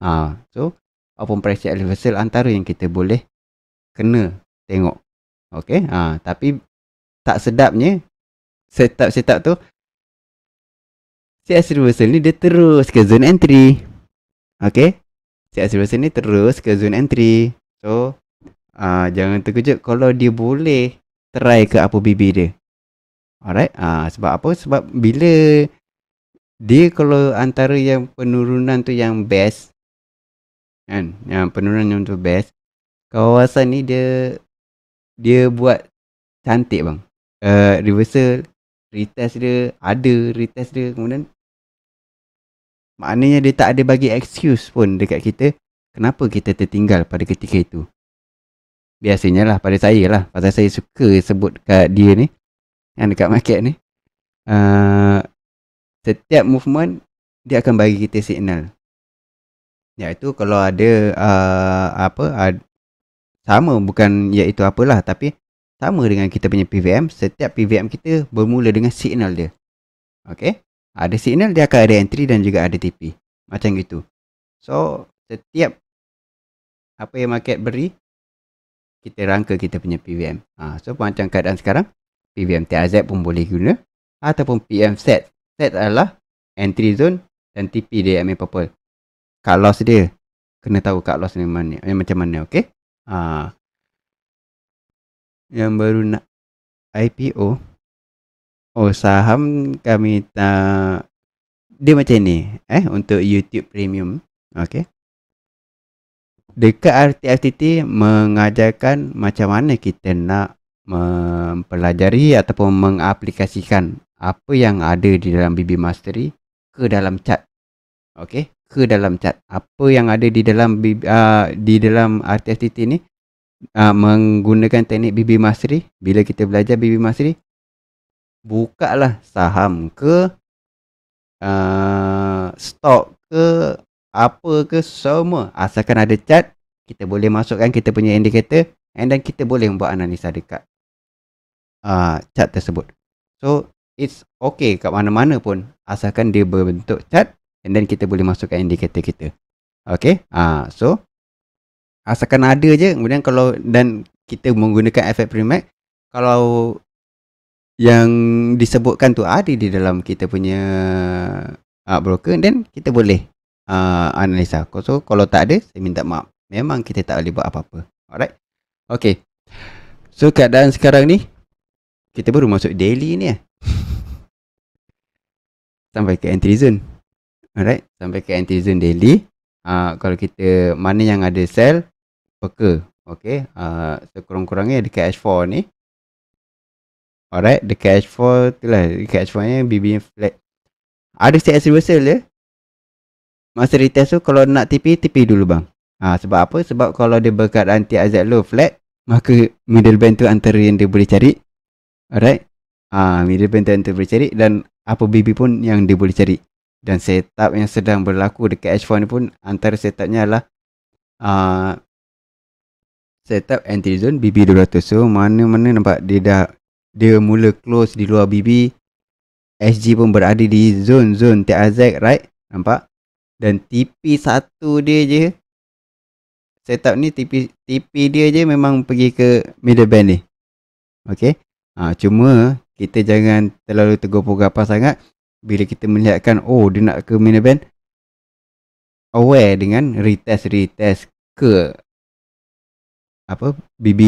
ha, so open price siap reversal antara yang kita boleh kena tengok. Okey, ha, tapi tak sedapnya setup-setup tu CS reversal ni dia terus ke zone entry. Okey. CS reversal ni terus ke zone entry. So uh, jangan terkejut kalau dia boleh try ke apa BB dia. Alright. uh, sebab apa? Sebab bila dia kalau antara yang penurunan tu yang best kan yang penurunan yang tu best kawasan ni dia dia buat cantik bang. Uh, reversal, retest dia ada retest dia kemudian maknanya dia tak ada bagi excuse pun dekat kita kenapa kita tertinggal pada ketika itu. Biasanya lah pada saya lah pasal saya suka sebut kat dia ni yang dekat market ni. Uh, setiap movement dia akan bagi kita signal. Iaitu kalau ada uh, apa ada sama bukan iaitu apalah tapi sama dengan kita punya PVM setiap PVM kita bermula dengan signal dia okey ada signal dia akan ada entry dan juga ada TP macam gitu so setiap apa yang market beri kita rangka kita punya PVM ha, so macam keadaan sekarang PVM TAZ pun boleh guna ataupun PM set set adalah entry zone dan TP dia MA purple cut loss dia kena tahu cut loss ni mana, eh, macam mana okey ha. yang baru nak IPO oh saham kami tak dia macam ni eh untuk YouTube Premium okey dekat RTFTT mengajarkan macam mana kita nak mempelajari ataupun mengaplikasikan apa yang ada di dalam BB Mastery ke dalam chat okey ke dalam cat apa yang ada di dalam uh, di dalam RTFTT ni uh, menggunakan teknik bibi masri bila kita belajar bibi masri buka lah saham ke uh, stok ke apa ke semua asalkan ada cat kita boleh masukkan kita punya indikator, and then kita boleh buat analisa dekat uh, chart tersebut. So it's okay kat mana-mana pun asalkan dia berbentuk chart And then kita boleh masukkan indicator kita. Okay. Uh, so, asalkan ada je. Kemudian kalau, dan kita menggunakan efek premax. Kalau yang disebutkan tu ada di dalam kita punya uh, broker. Then kita boleh uh, analisa. So, kalau tak ada, saya minta maaf. Memang kita tak boleh buat apa-apa. Alright. Okay. So, keadaan sekarang ni. Kita baru masuk daily ni lah. Sampai ke entry zone. Alright, sampai ke antigen daily. Uh, kalau kita mana yang ada sel peka. Okay, uh, sekurang-kurangnya dekat H4 ni. Alright, dekat H4 tu lah. Dekat H4 ni BB flat. Ada set as reversal je. Masa retest tu kalau nak TP, TP dulu bang. Uh, sebab apa? Sebab kalau dia berkat anti AZ low flat, maka middle band tu antara yang dia boleh cari. Alright. Uh, middle band tu antara boleh cari dan apa BB pun yang dia boleh cari dan setup yang sedang berlaku dekat H4 ni pun antara setupnya adalah uh, setup entry zone BB200 so mana-mana nampak dia dah dia mula close di luar BB SG pun berada di zone-zone TRZ right nampak dan TP1 dia je setup ni TP, TP dia je memang pergi ke middle band ni ok ha, cuma kita jangan terlalu tegur pukul apa sangat bila kita melihatkan oh dia nak ke main event aware dengan retest retest ke apa BB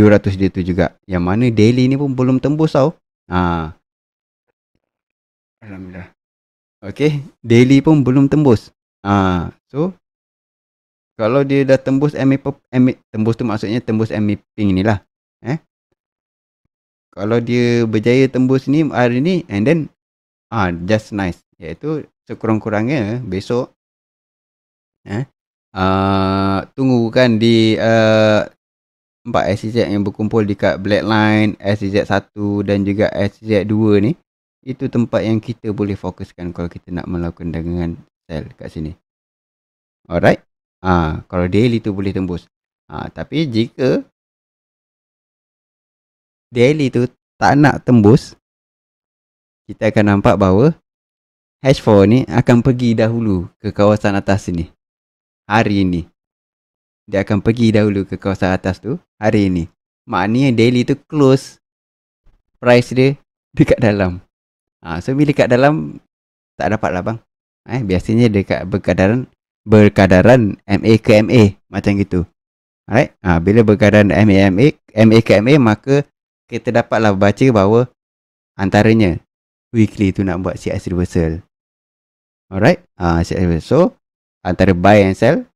200 dia tu juga yang mana daily ni pun belum tembus tau ha. Alhamdulillah Okay daily pun belum tembus ha. so kalau dia dah tembus MA, MA tembus tu maksudnya tembus MA ping lah. eh kalau dia berjaya tembus ni hari ni and then ah ha, just nice iaitu sekurang-kurangnya besok eh uh, tunggu kan di uh, empat SCZ yang berkumpul di dekat Blackline, SCZ 1 dan juga SCZ 2 ni itu tempat yang kita boleh fokuskan kalau kita nak melakukan dagangan sell kat sini alright ah ha, kalau daily tu boleh tembus ha, tapi jika daily tu tak nak tembus kita akan nampak bahawa H4 ni akan pergi dahulu ke kawasan atas sini hari ini dia akan pergi dahulu ke kawasan atas tu hari ini maknanya daily tu close price dia dekat dalam ha, so bila dekat dalam tak dapat lah bang eh, biasanya dekat berkadaran berkadaran MA ke MA macam gitu alright ha, bila berkadaran MA, MA, MA ke MA maka kita dapatlah baca bahawa antaranya weekly tu nak buat CS reversal. Alright? Ah, uh, CS So, antara buy and sell,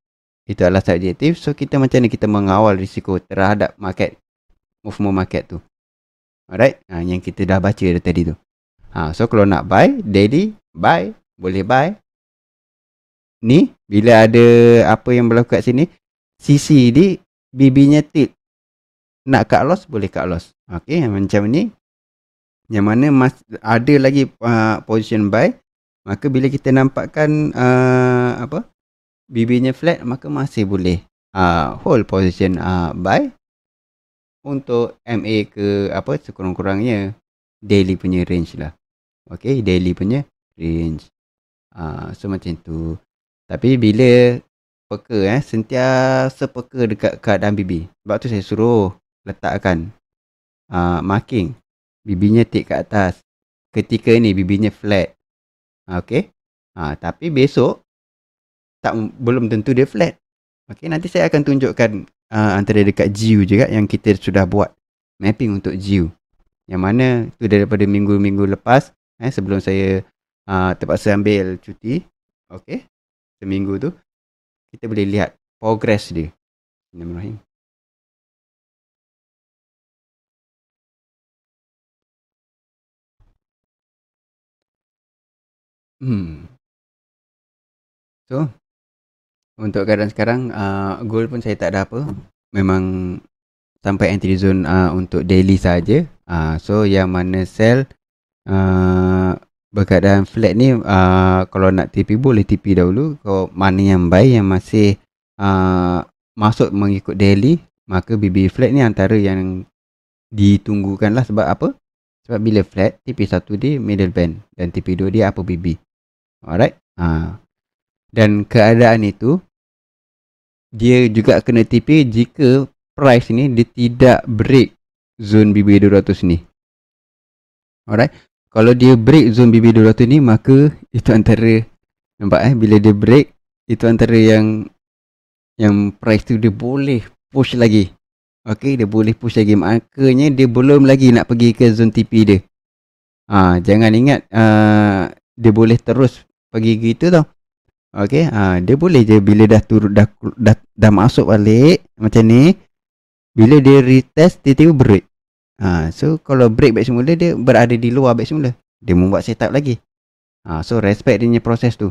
itu adalah subjektif. So, kita macam ni kita mengawal risiko terhadap market, movement market tu. Alright? Uh, yang kita dah baca dari tadi tu. Ha, so, kalau nak buy, daily, buy, boleh buy. Ni, bila ada apa yang berlaku kat sini, CC ni, BB-nya tilt. Nak cut loss, boleh cut loss. Okay, macam ni, yang mana mas, ada lagi uh, position buy maka bila kita nampakkan uh, apa bibirnya flat maka masih boleh uh, hold position uh, buy untuk MA ke apa sekurang-kurangnya daily punya range lah okey daily punya range uh, so macam tu tapi bila peka eh sentiasa peka dekat keadaan bb sebab tu saya suruh letakkan uh, marking bibinya tip ke atas. Ketika ini bibinya flat. Okey. Ha, tapi besok tak belum tentu dia flat. Okey, nanti saya akan tunjukkan uh, antara dekat GU juga yang kita sudah buat mapping untuk GU. Yang mana tu daripada minggu-minggu lepas eh sebelum saya uh, terpaksa ambil cuti. Okey. Seminggu tu kita boleh lihat progress dia. Bismillahirrahmanirrahim. Hmm. So, untuk keadaan sekarang, uh, goal pun saya tak ada apa. Memang sampai entry zone uh, untuk daily saja. Uh, so, yang mana sell uh, berkeadaan flat ni, uh, kalau nak TP boleh TP dahulu. Kalau mana yang buy yang masih uh, masuk mengikut daily, maka BB flat ni antara yang ditunggukan lah sebab apa? Sebab bila flat, TP1 dia middle band dan TP2 dia apa BB. Alright. Ha. Dan keadaan itu dia juga kena tipi jika price ni dia tidak break zone BB200 ni. Alright. Kalau dia break zone BB200 ni maka itu antara nampak eh bila dia break itu antara yang yang price tu dia boleh push lagi. Okay, dia boleh push lagi. Makanya dia belum lagi nak pergi ke zone TP dia. ha, jangan ingat uh, dia boleh terus pergi gitu tau. Okey, ha, dia boleh je bila dah turun dah, dah dah masuk balik macam ni. Bila dia retest tiba-tiba break. Ha, so kalau break back semula dia berada di luar back semula. Dia membuat setup lagi. Ha, so respect dia proses tu.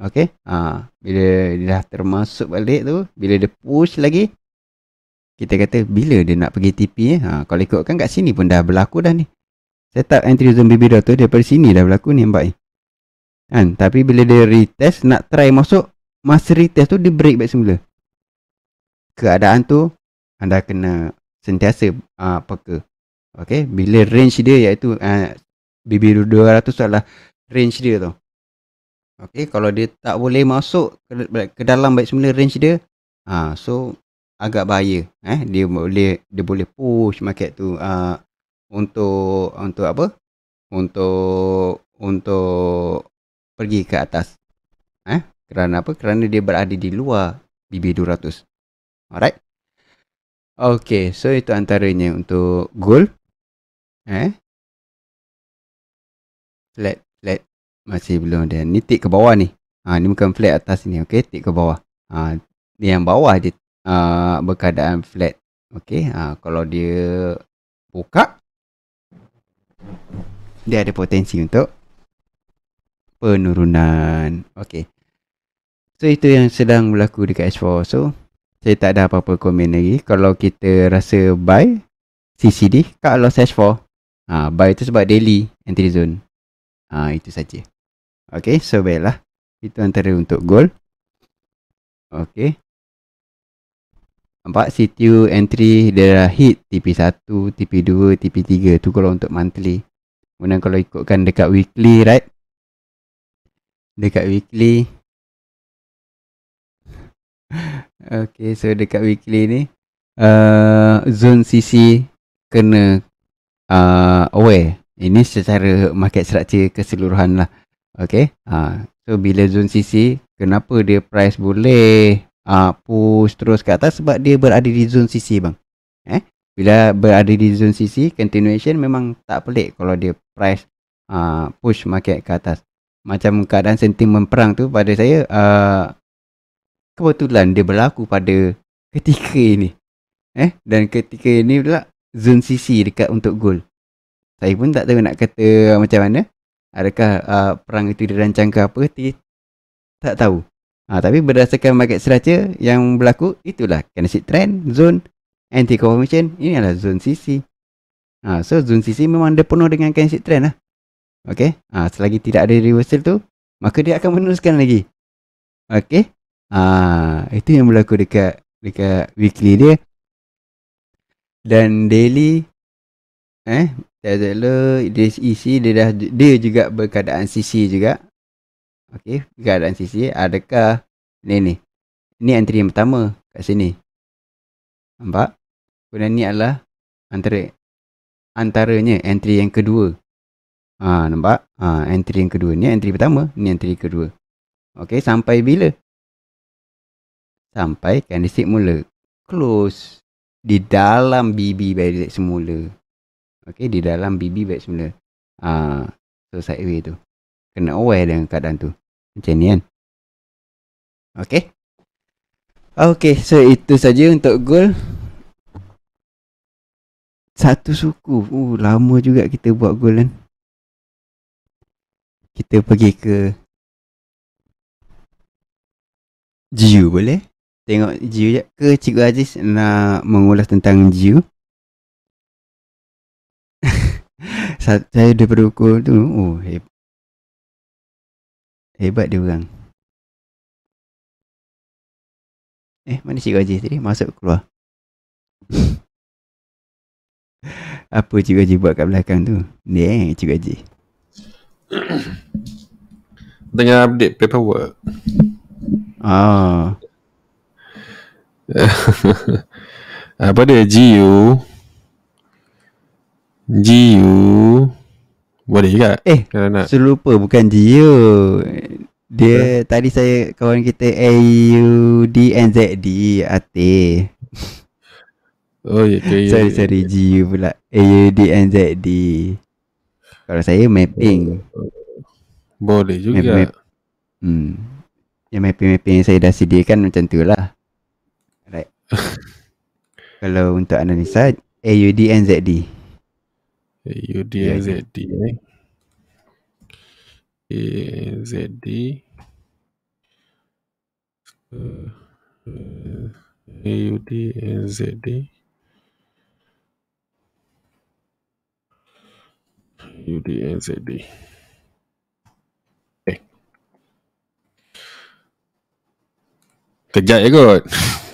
Okey, ha, bila dia dah termasuk balik tu, bila dia push lagi kita kata bila dia nak pergi TP eh. Ha, kalau ikutkan kat sini pun dah berlaku dah ni. Setup entry zone BB dot tu daripada sini dah berlaku ni nampak ni. Eh. Kan? Tapi bila dia retest nak try masuk masa retest tu dia break balik semula. Keadaan tu anda kena sentiasa uh, ah, peka. Okay? Bila range dia iaitu uh, ah, BB200 tu adalah range dia tu. Okay? Kalau dia tak boleh masuk ke, ke dalam balik semula range dia uh, so agak bahaya. Eh? Dia boleh dia boleh push market tu uh, untuk untuk apa? Untuk untuk pergi ke atas. Eh? Kerana apa? Kerana dia berada di luar BB200. Alright. Okay, so itu antaranya untuk goal. Eh? Flat, flat. Masih belum ada Ni tick ke bawah ni. Ha, ni bukan flat atas ni. Okay, tick ke bawah. Ha, ni yang bawah dia ha, uh, berkeadaan flat. Okay, ha, kalau dia buka, dia ada potensi untuk penurunan. okey. So itu yang sedang berlaku dekat S4. So saya tak ada apa-apa komen lagi. Kalau kita rasa buy CCD kat loss S4. Ah ha, buy itu sebab daily entry zone. Ah ha, itu saja. okey. So baiklah. Itu antara untuk gold. okey. Nampak situ entry dia dah hit TP1, TP2, TP3 tu kalau untuk monthly. Kemudian kalau ikutkan dekat weekly right dekat weekly Okay so dekat weekly ni uh, Zone CC kena uh, aware Ini secara market structure keseluruhan lah Okay uh, So bila zone CC Kenapa dia price boleh uh, push terus ke atas Sebab dia berada di zone CC bang Eh bila berada di zone CC, continuation memang tak pelik kalau dia price uh, push market ke atas macam keadaan sentimen perang tu pada saya uh, kebetulan dia berlaku pada ketika ini eh dan ketika ini pula zone CC dekat untuk gol saya pun tak tahu nak kata macam mana adakah uh, perang itu dirancang ke apa T- tak tahu uh, tapi berdasarkan market structure yang berlaku itulah kinetic trend zone anti conformation inilah zone CC uh, ah, so zone CC memang dia penuh dengan kinetic trend lah Okey. Ha, selagi tidak ada reversal tu, maka dia akan meneruskan lagi. Okey. Ha, itu yang berlaku dekat dekat weekly dia. Dan daily eh Tesla this EC dia dah dia juga berkeadaan CC juga. Okey, keadaan CC adakah ni ni. Ni entry yang pertama kat sini. Nampak? Kemudian ni adalah antara antaranya entry yang kedua. Ha, nampak? Ha, entry yang kedua. Ni entry pertama. Ni entry kedua. Okey, sampai bila? Sampai candlestick mula. Close. Di dalam BB balik semula. Okey, di dalam BB balik semula. Ha, so, sideway tu. Kena aware dengan keadaan tu. Macam ni kan? Okey. Okey, so itu saja untuk goal. Satu suku. Uh, lama juga kita buat goal kan kita pergi ke Jiu boleh? Tengok Jiu je ke Cikgu Aziz nak mengulas tentang Jiu? saya daripada ukur tu, oh hebat. Hebat dia orang. Eh, mana Cikgu Aziz tadi? Masuk keluar. Apa Cikgu Aziz buat kat belakang tu? Ni, eh, Cikgu Aziz. Tengah update paperwork Ah. Apa dia GU GU Boleh juga Eh Kerana nak. Selupa bukan GU Dia Apa? Tadi saya Kawan kita A U D N Z AUDNZD Ate Oh ya yeah, okay, Sorry yeah, sorry yeah. GU pula D. Kalau saya mapping Boleh juga map, map. Hmm. Yang mapping-mapping yang saya dah sediakan macam tu lah Alright Kalau untuk analisa AUD and ZD AUD and ZD AZD eh. AUD and ZD eh. Uh, uh, U D N Z D. Eh. kerja je kot.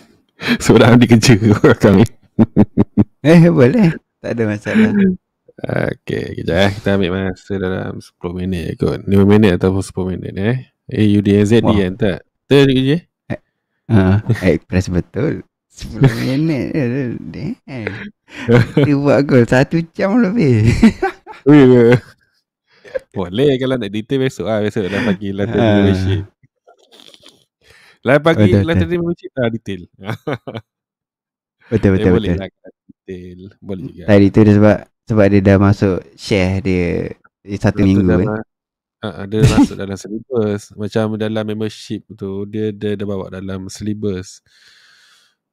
Seorang di kerja kot kami. eh boleh. Tak ada masalah. Okay, kejap eh. Kita ambil masa dalam 10 minit je kot. 5 minit ataupun 10 minit eh. Eh, U D N Z D entah, kan tak? Betul ni kerja? Ha, eh, ah, press betul. 10 minit je. Damn. Dia buat aku 1 jam lebih. Boleh kalau nak detail besok lah. Besok dah pagi lah tadi Malaysia. Lain pagi lah tadi Malaysia dah detail. Betul, betul, eh, betul. Lah detail. Boleh juga. Tadi tu dia sebab sebab dia dah masuk share dia di satu betul minggu. Dalam, eh. dia masuk dalam syllabus. Macam dalam membership tu, dia dia dah bawa dalam syllabus.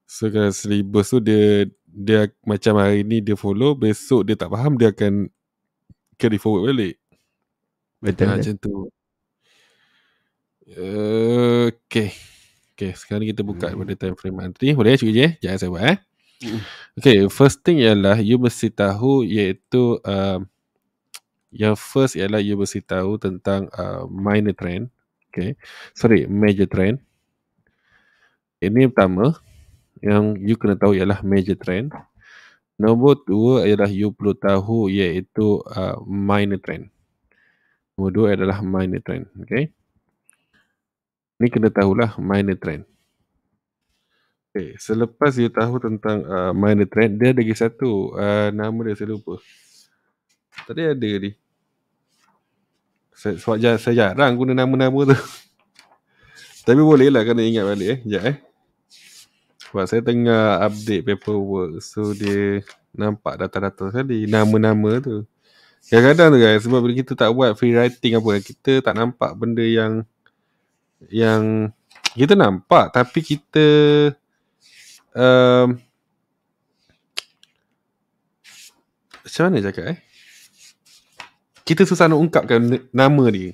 So kalau syllabus tu dia dia macam hari ni dia follow, besok dia tak faham, dia akan carry forward balik. Betul. Ha, macam tu. Okay. Okay, sekarang kita buka hmm. pada time frame antri. Boleh ya, cikgu je? Jangan saya buat eh. Hmm. Okay, first thing ialah you mesti tahu iaitu um, yang first ialah you mesti tahu tentang uh, minor trend. Okay. Sorry, major trend. Ini pertama yang you kena tahu ialah major trend. Nombor dua adalah you perlu tahu iaitu uh, minor trend. Nombor dua adalah minor trend. Okay. Ni kena tahulah minor trend. Okay. Selepas you tahu tentang uh, minor trend, dia ada lagi satu. Uh, nama dia saya lupa. Tadi ada ni. Saya, saya jarang guna nama-nama tu. Tapi bolehlah lah kena ingat balik eh. Sekejap eh. Sebab saya tengah update paperwork So dia nampak data-data tadi Nama-nama tu Kadang-kadang tu guys Sebab bila kita tak buat free writing apa Kita tak nampak benda yang Yang Kita nampak Tapi kita um, Macam mana cakap eh Kita susah nak ungkapkan nama dia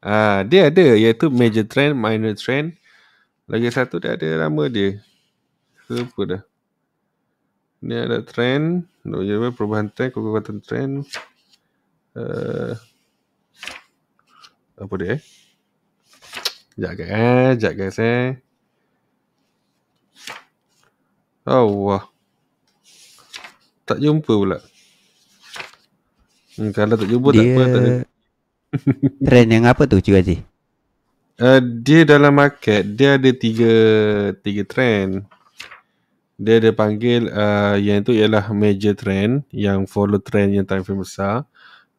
Ah, uh, dia ada iaitu major trend, minor trend. Lagi satu dia ada nama dia ke apa dah ni ada trend no je apa perubahan trend kekuatan trend uh, apa dia eh sekejap guys eh sekejap guys eh Allah tak jumpa pula hmm, kalau tak jumpa dia... tak apa tak trend yang apa tu Cik Aziz? Uh, eh, dia dalam market dia ada tiga tiga trend dia ada panggil uh, yang itu ialah major trend yang follow trend yang time frame besar.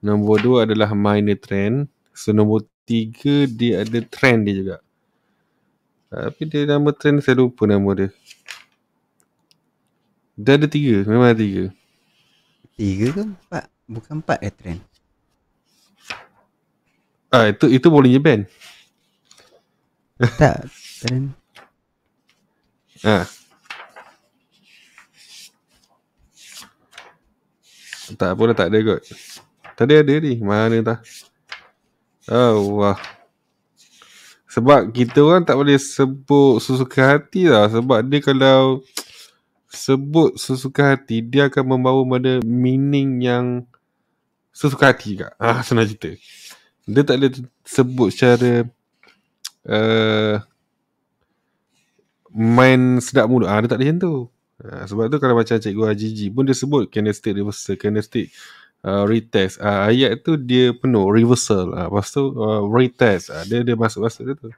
Nombor dua adalah minor trend. So nombor tiga dia ada trend dia juga. Tapi dia nama trend saya lupa nama dia. Dia ada tiga. Memang tiga. Tiga ke empat? Bukan empat eh trend? Ah itu itu boleh je ban. Tak trend. ah. Tak pun tak ada kot. Tadi ada ni. Mana tah? Oh, wah. Sebab kita orang tak boleh sebut sesuka hati lah. Sebab dia kalau sebut sesuka hati, dia akan membawa mana meaning yang sesuka hati juga. Ah, senang cerita. Dia tak boleh sebut secara uh, main sedap mulut. Ah, dia tak boleh macam tu. Uh, sebab tu kalau macam Cikgu Ajiji pun dia sebut candlestick reversal, candlestick uh, ah, retest. Uh, ah, ayat tu dia penuh reversal. Uh, lepas tu uh, retest. Uh, dia dia masuk masuk dia tu.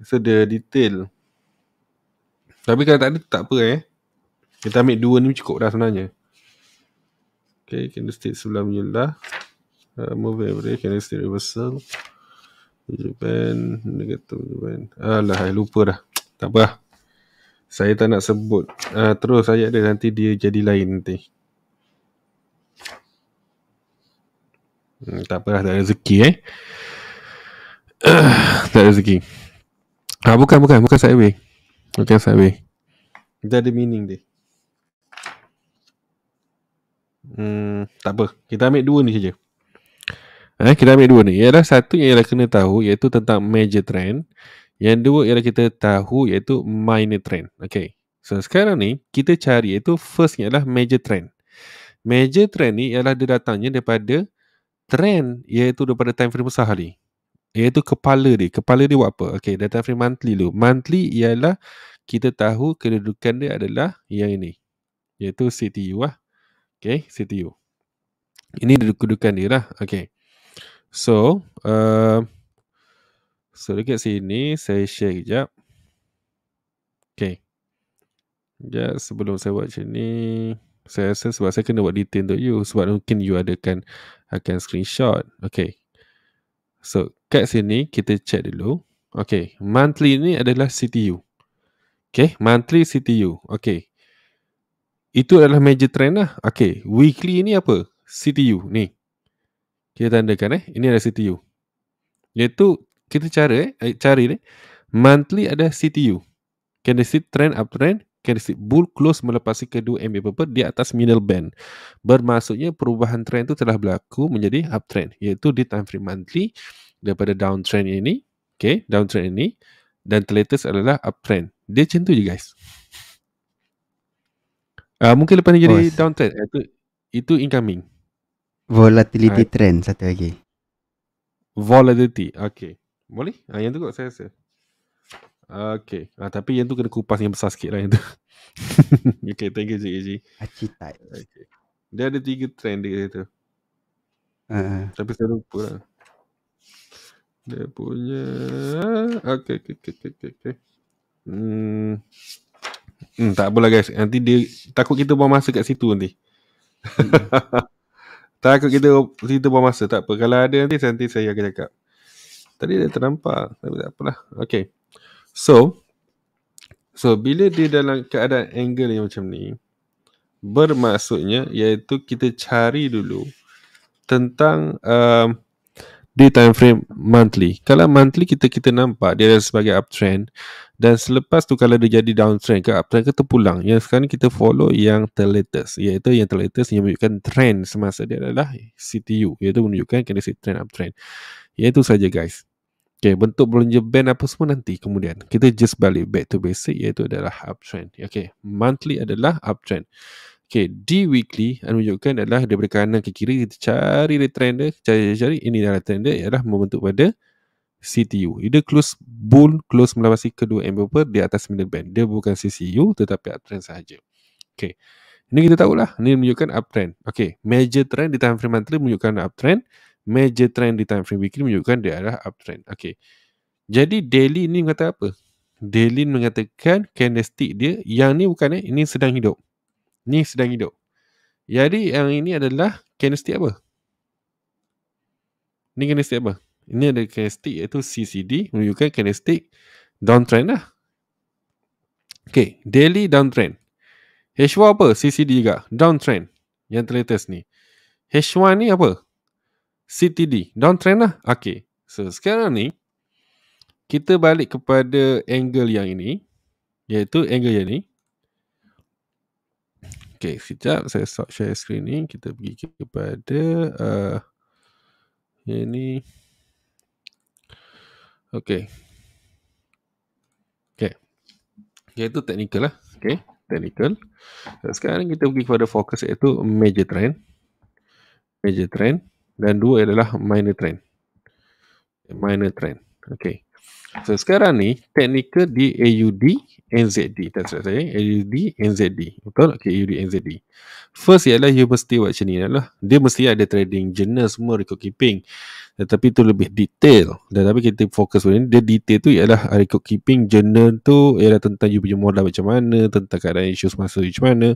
So dia detail. Tapi kalau tak ada tak apa eh. Kita ambil dua ni cukup dah sebenarnya. Okay, candlestick sebelah menyelah. Uh, move every candlestick reversal. Japan, negatif Japan. Alah, eh, lupa dah. Tak apa lah. Saya tak nak sebut uh, terus saya ada nanti dia jadi lain nanti. Hmm, tak apalah, tak ada rezeki eh. tak ada rezeki. Ah, bukan, bukan. Bukan sideway. Bukan sideway. Dia ada meaning dia. Hmm, tak apa. Kita ambil dua ni saja. Eh, kita ambil dua ni. Ialah satu yang ialah kena tahu iaitu tentang major trend. Yang dua ialah kita tahu iaitu minor trend. Okay. So sekarang ni kita cari iaitu first ni adalah major trend. Major trend ni ialah dia datangnya daripada trend iaitu daripada time frame usaha ni. Iaitu kepala dia. Kepala dia buat apa? Okay, data frame monthly dulu. Monthly ialah kita tahu kedudukan dia adalah yang ini. Iaitu CTU lah. Okay, CTU. Ini kedudukan dia lah. Okay. So, uh, So dekat sini saya share kejap. Okay. Sekejap sebelum saya buat macam ni. Saya rasa sebab saya kena buat detail untuk you. Sebab mungkin you adakan akan screenshot. Okay. So kat sini kita check dulu. Okay. Monthly ni adalah CTU. Okay. Monthly CTU. Okay. Itu adalah major trend lah. Okay. Weekly ni apa? CTU ni. Kita tandakan eh. Ini adalah CTU. Iaitu kita cari, eh, cari ni eh, monthly ada CTU candlestick trend uptrend candlestick bull close melepasi kedua MA purple di atas middle band bermaksudnya perubahan trend tu telah berlaku menjadi uptrend iaitu di time frame monthly daripada downtrend ini okay, downtrend ini dan latest adalah uptrend dia macam tu je guys uh, mungkin lepas ni jadi Bos. downtrend iaitu itu incoming volatility uh, trend satu lagi volatility okay boleh? Ha, yang tu kot saya rasa. Okay. Ha, tapi yang tu kena kupas yang besar sikit lah yang tu. okay, thank you Cik Eji. Acitai. Okay. Dia ada tiga trend dia tu. Uh. Tapi saya lupa lah. Dia punya... Okay, okay, okay, okay, okay. okay. Hmm. hmm. Tak apalah guys. Nanti dia... Takut kita buang masa kat situ nanti. Hmm. Takut kita kita buang masa tak apa. Kalau ada nanti nanti saya akan cakap. Tadi dia ternampak Tapi tak apalah Okay So So bila dia dalam keadaan angle yang macam ni Bermaksudnya Iaitu kita cari dulu Tentang um, Di time frame monthly Kalau monthly kita kita nampak Dia ada sebagai uptrend Dan selepas tu kalau dia jadi downtrend ke uptrend ke terpulang Yang sekarang kita follow yang terlatest Iaitu yang terlatest yang menunjukkan trend Semasa dia adalah CTU Iaitu menunjukkan kena trend uptrend Iaitu saja guys Okay, bentuk belanja band apa semua nanti kemudian. Kita just balik back to basic iaitu adalah uptrend. Okay, monthly adalah uptrend. Okay, di weekly, yang menunjukkan adalah daripada kanan ke kiri, kita cari dia trend dia, cari, cari, ini adalah trend dia, ialah membentuk pada CTU. Dia close bull, close melawasi kedua M paper di atas middle band. Dia bukan CCU, tetapi uptrend sahaja. Okay, ini kita tahulah, ini menunjukkan uptrend. Okay, major trend di time frame monthly menunjukkan uptrend major trend di time frame weekly menunjukkan dia adalah uptrend. Okay. Jadi daily ni mengatakan, apa? Daily mengatakan candlestick dia yang ni bukan eh, ini sedang hidup. Ni sedang hidup. Jadi yang ini adalah candlestick apa? Ini candlestick apa? Ini ada candlestick iaitu CCD menunjukkan candlestick downtrend lah. Okay, daily downtrend. H1 apa? CCD juga. Downtrend. Yang terlatest ni. H1 ni apa? CTD, downtrend lah. Okay. So, sekarang ni, kita balik kepada angle yang ini. Iaitu angle yang ni. Okay, sekejap. Saya stop share screen ni. Kita pergi kepada uh, yang ni. Okay. Okay. Iaitu technical lah. Okay, technical. So, sekarang kita pergi kepada fokus iaitu major trend. Major trend dan dua adalah minor trend. Minor trend. Okay. So sekarang ni teknikal di AUD NZD. Tak salah saya. AUD NZD. Betul? Okay, AUD NZD. First ialah you mesti buat macam ni lah. Dia mesti ada trading journal semua record keeping. Tetapi tu lebih detail. Tetapi kita fokus pada ni. Dia detail tu ialah record keeping journal tu ialah tentang you punya modal macam mana. Tentang keadaan isu semasa macam mana.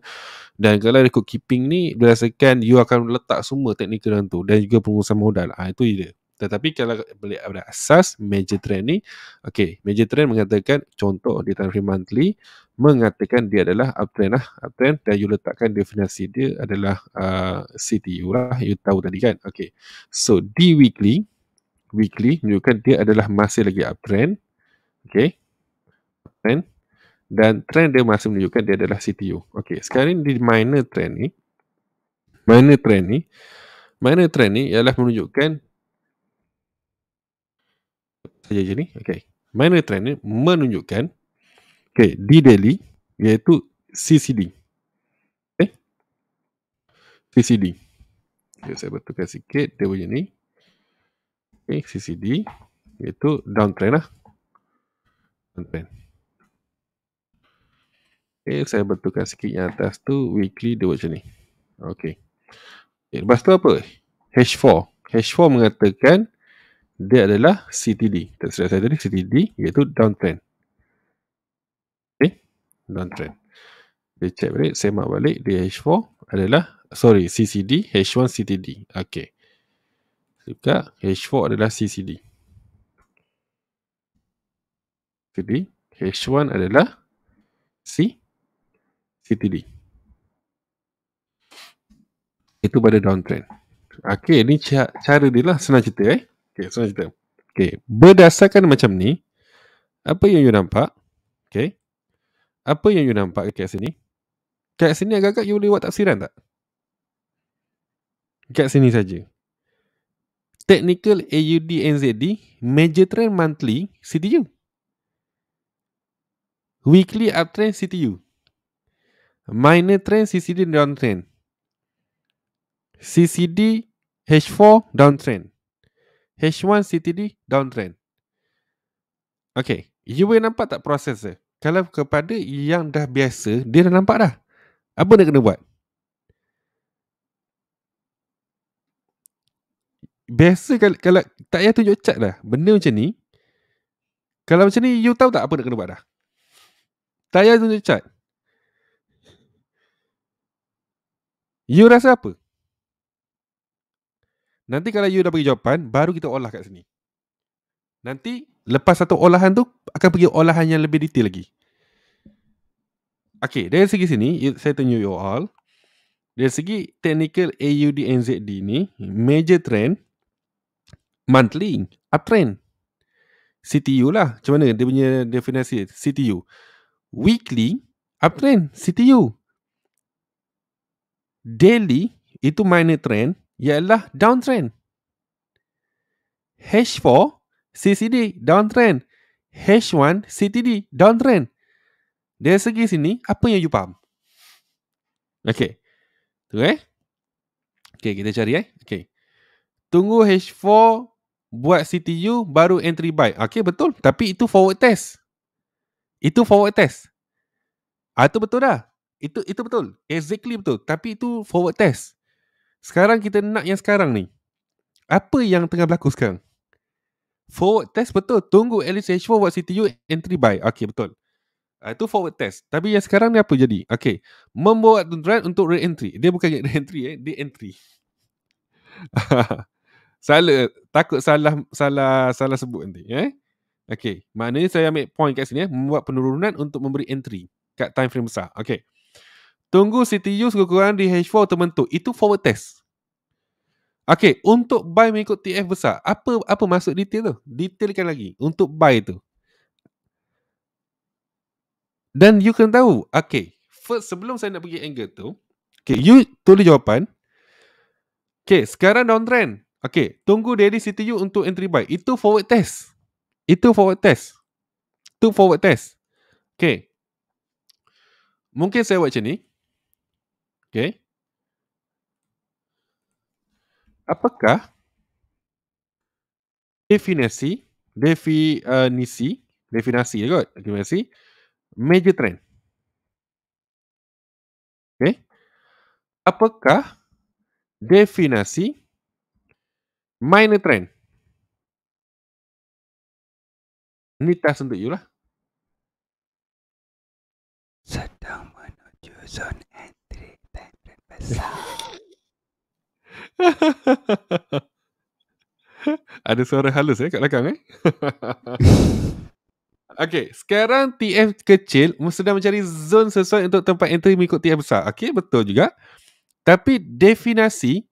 Dan kalau record keeping ni berdasarkan you akan letak semua teknikal dalam tu. Dan juga pengurusan modal. Ha, itu dia. Tetapi kalau balik pada asas major trend ni, okay, major trend mengatakan contoh di time frame monthly mengatakan dia adalah uptrend lah, uptrend dan you letakkan definisi dia adalah uh, CTU lah, you tahu tadi kan. okey. so di weekly, weekly menunjukkan dia adalah masih lagi uptrend, okey, uptrend dan trend dia masih menunjukkan dia adalah CTU. okey. sekarang di minor trend ni, minor trend ni, minor trend ni ialah menunjukkan saja je ni. Okay. Mana trend ni menunjukkan okay, di daily iaitu CCD. Okay. Eh? CCD. Okay, saya betulkan sikit dia punya ni. Okay, eh, CCD iaitu downtrend lah. Downtrend. Okay, eh, saya betulkan sikit yang atas tu weekly dia macam ni. Okay. okay lepas tu apa? H4. H4 mengatakan dia adalah CTD. Tak silap saya tadi, CTD iaitu downtrend. Okay, downtrend. Dia check balik, semak balik, dia H4 adalah, sorry, CCD, H1 CTD. Okay. Buka, H4 adalah CCD. CTD, H1 adalah C, CTD. Itu pada downtrend. Okay, ni cara dia lah, senang cerita eh. Okay, senang cerita. Okay, berdasarkan macam ni, apa yang you nampak, okay, apa yang you nampak kat sini, kat sini agak-agak you boleh buat tafsiran tak? Kat sini saja. Technical AUD NZD, major trend monthly, CTU. Weekly uptrend CTU. Minor trend CCD downtrend. CCD H4 downtrend. H1 CTD downtrend. Okay, you boleh nampak tak proses dia? Kalau kepada yang dah biasa, dia dah nampak dah. Apa dia kena buat? Biasa kalau, kalau tak payah tunjuk cat dah. Benda macam ni. Kalau macam ni, you tahu tak apa dia kena buat dah? Tak payah tunjuk cat. You rasa apa? Nanti kalau you dah bagi jawapan Baru kita olah kat sini Nanti Lepas satu olahan tu Akan pergi olahan yang lebih detail lagi Okay Dari segi sini Saya tunjuk you all Dari segi Technical AUDNZD ni Major trend Monthly Uptrend CTU lah Macam mana dia punya definisi CTU Weekly Uptrend CTU Daily Itu minor trend ialah downtrend. H4 CCD downtrend. H1 CTD downtrend. Dari segi sini, apa yang you faham? Okay. Tu eh. Okay, kita cari eh. Okay. Tunggu H4 buat CTU baru entry buy. Okay, betul. Tapi itu forward test. Itu forward test. Ah, itu betul dah. Itu itu betul. Exactly betul. Tapi itu forward test. Sekarang kita nak yang sekarang ni. Apa yang tengah berlaku sekarang? Forward test betul. Tunggu at least H4 buat CTU entry buy. Okay, betul. Ah, itu uh, forward test. Tapi yang sekarang ni apa jadi? Okay. Membuat tuntutan untuk re-entry. Dia bukan re-entry eh. Dia entry. salah. Takut salah salah salah sebut nanti. Eh? Okay. Maknanya saya ambil point kat sini. Eh. Membuat penurunan untuk memberi entry. Kat time frame besar. Okay. Tunggu CTU sekurang-kurang di H4 termentuk. Itu forward test. Okay, untuk buy mengikut TF besar, apa apa maksud detail tu? Detailkan lagi untuk buy tu. Dan you kena tahu, okay, first sebelum saya nak pergi angle tu, okay, you tulis jawapan. Okay, sekarang downtrend. Okay, tunggu daily CTU untuk entry buy. Itu forward test. Itu forward test. Itu forward test. Okay. Mungkin saya buat macam ni. Okay. Apakah definisi definisi eh, definisi? ya kot definisi major trend Okay, apakah definisi minor trend ni task untuk you lah sedang menuju zon Ada suara halus eh kat belakang eh. okay, sekarang TF kecil mesti dah mencari zon sesuai untuk tempat entry mengikut TF besar. Okay, betul juga. Tapi definasi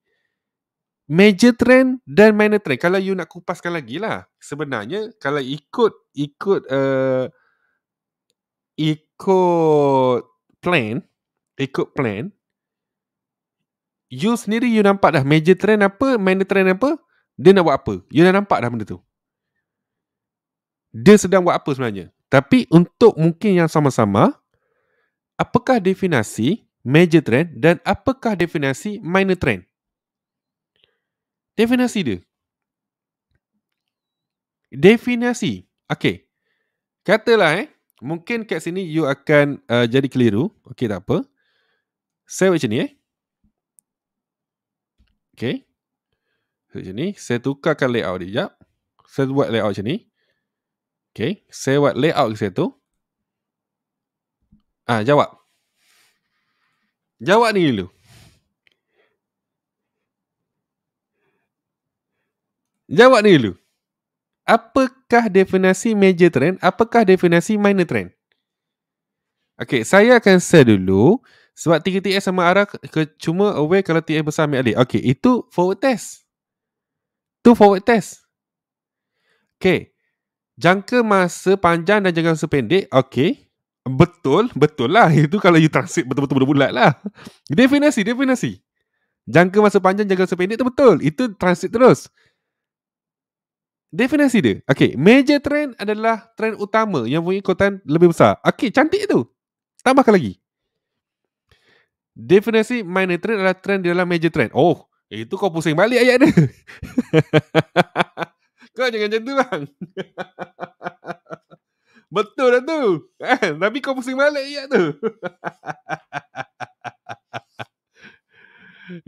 major trend dan minor trend. Kalau you nak kupaskan lagi lah. Sebenarnya kalau ikut ikut uh, ikut plan ikut plan you sendiri you nampak dah major trend apa, minor trend apa, dia nak buat apa. You dah nampak dah benda tu. Dia sedang buat apa sebenarnya. Tapi untuk mungkin yang sama-sama, apakah definasi major trend dan apakah definasi minor trend? Definasi dia. Definasi. Okay. Katalah eh, mungkin kat sini you akan uh, jadi keliru. Okay tak apa. Saya macam ni eh. Okay. Macam ni. Saya tukarkan layout dia sekejap. Saya buat layout macam ni. Okay. Saya buat layout ke saya tu. Ah, jawab. Jawab ni dulu. Jawab ni dulu. Apakah definasi major trend? Apakah definasi minor trend? Okay, saya akan share dulu. Sebab 3 sama arah ke, cuma away kalau TS besar ambil alih. Okay, itu forward test. Itu forward test. Okay. Jangka masa panjang dan jangka masa pendek. Okay. Betul, betul lah. Itu kalau you transit betul-betul bulat-bulat lah. Definasi, definasi. Jangka masa panjang, jangka masa pendek tu betul. Itu transit terus. Definasi dia. Okay, major trend adalah trend utama yang punya kekuatan lebih besar. Okay, cantik itu. Tambahkan lagi. Definisi minor trend adalah trend di dalam major trend. Oh, itu kau pusing balik ayat dia. kau jangan macam tu bang. Betul lah tu. Kan? tapi kau pusing balik ayat tu.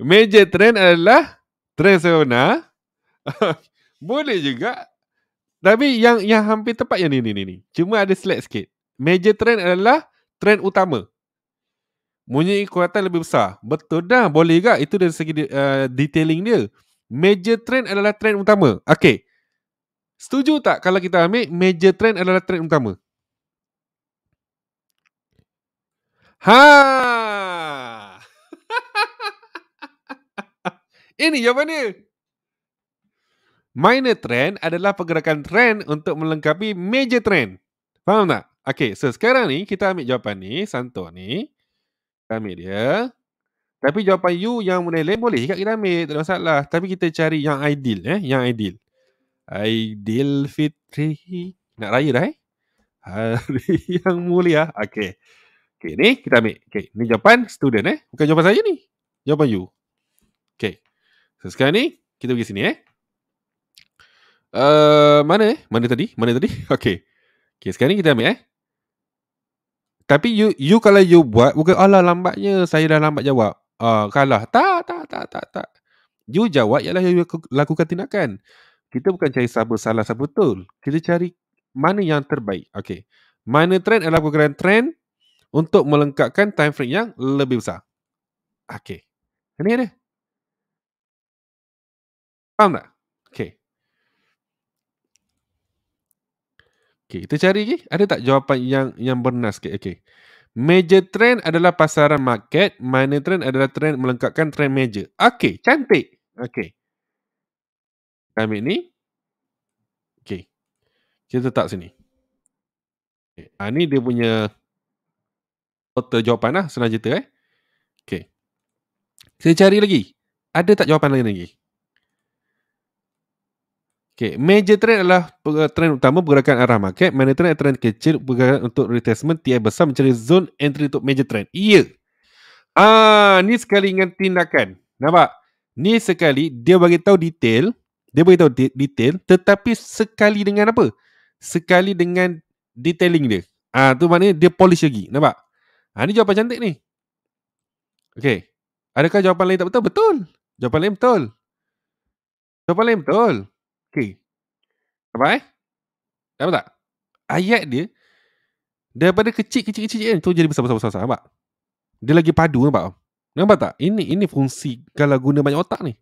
major trend adalah trend sebenar. Boleh juga. Tapi yang yang hampir tepat yang ni ni ni. Cuma ada slack sikit. Major trend adalah trend utama. Bunyi kekuatan lebih besar Betul dah Boleh ke Itu dari segi uh, detailing dia Major trend adalah trend utama Okay Setuju tak Kalau kita ambil Major trend adalah trend utama Ha Ini jawapan dia. Minor trend adalah pergerakan trend Untuk melengkapi major trend Faham tak? Okay, so sekarang ni kita ambil jawapan ni, Santo ni kita ambil dia. Tapi jawapan U yang lain boleh juga kita ambil. Tak ada masalah. Tapi kita cari yang ideal. Eh? Yang ideal. Ideal fitri. Nak raya dah eh? Hari yang mulia. Okay. Okay, ni kita ambil. Okay, ni jawapan student eh. Bukan jawapan saya ni. Jawapan U. Okay. So, sekarang ni, kita pergi sini eh. Uh, mana eh? Mana tadi? Mana tadi? Okay. Okay, sekarang ni kita ambil eh. Tapi you you kalau you buat bukan alah lambatnya saya dah lambat jawab. uh, kalah. Tak tak tak tak tak. You jawab ialah you lakukan tindakan. Kita bukan cari siapa salah siapa betul. Kita cari mana yang terbaik. Okey. Mana trend adalah program trend untuk melengkapkan time frame yang lebih besar. Okey. Ini dia. Faham tak? Okay, kita cari lagi. Ada tak jawapan yang yang bernas sikit? Okay. Major trend adalah pasaran market. Minor trend adalah trend melengkapkan trend major. Okay, cantik. Okay. Kita ambil ni. Okay. Kita letak sini. Okay. Ha, ah, ni dia punya total jawapan lah. Senang cerita eh. Okay. Kita cari lagi. Ada tak jawapan lain lagi? lagi? Okay, major trend adalah trend utama pergerakan arah market. Minor trend adalah trend kecil pergerakan untuk retestment. TI besar mencari zone entry untuk major trend. Iya. Ah, ni sekali dengan tindakan. Nampak? Ni sekali dia bagi tahu detail. Dia bagi tahu de- detail tetapi sekali dengan apa? Sekali dengan detailing dia. Ah, tu maknanya dia polish lagi. Nampak? Ah, ni jawapan cantik ni. Okay. Adakah jawapan lain tak betul? Betul. Jawapan lain betul. Jawapan lain betul. Jawapan lain betul. Okay. Nampak eh? Nampak tak? Ayat dia, daripada kecil-kecil-kecil kan, tu jadi besar-besar-besar. Nampak? Dia lagi padu, nampak? Nampak tak? Ini ini fungsi kalau guna banyak otak ni.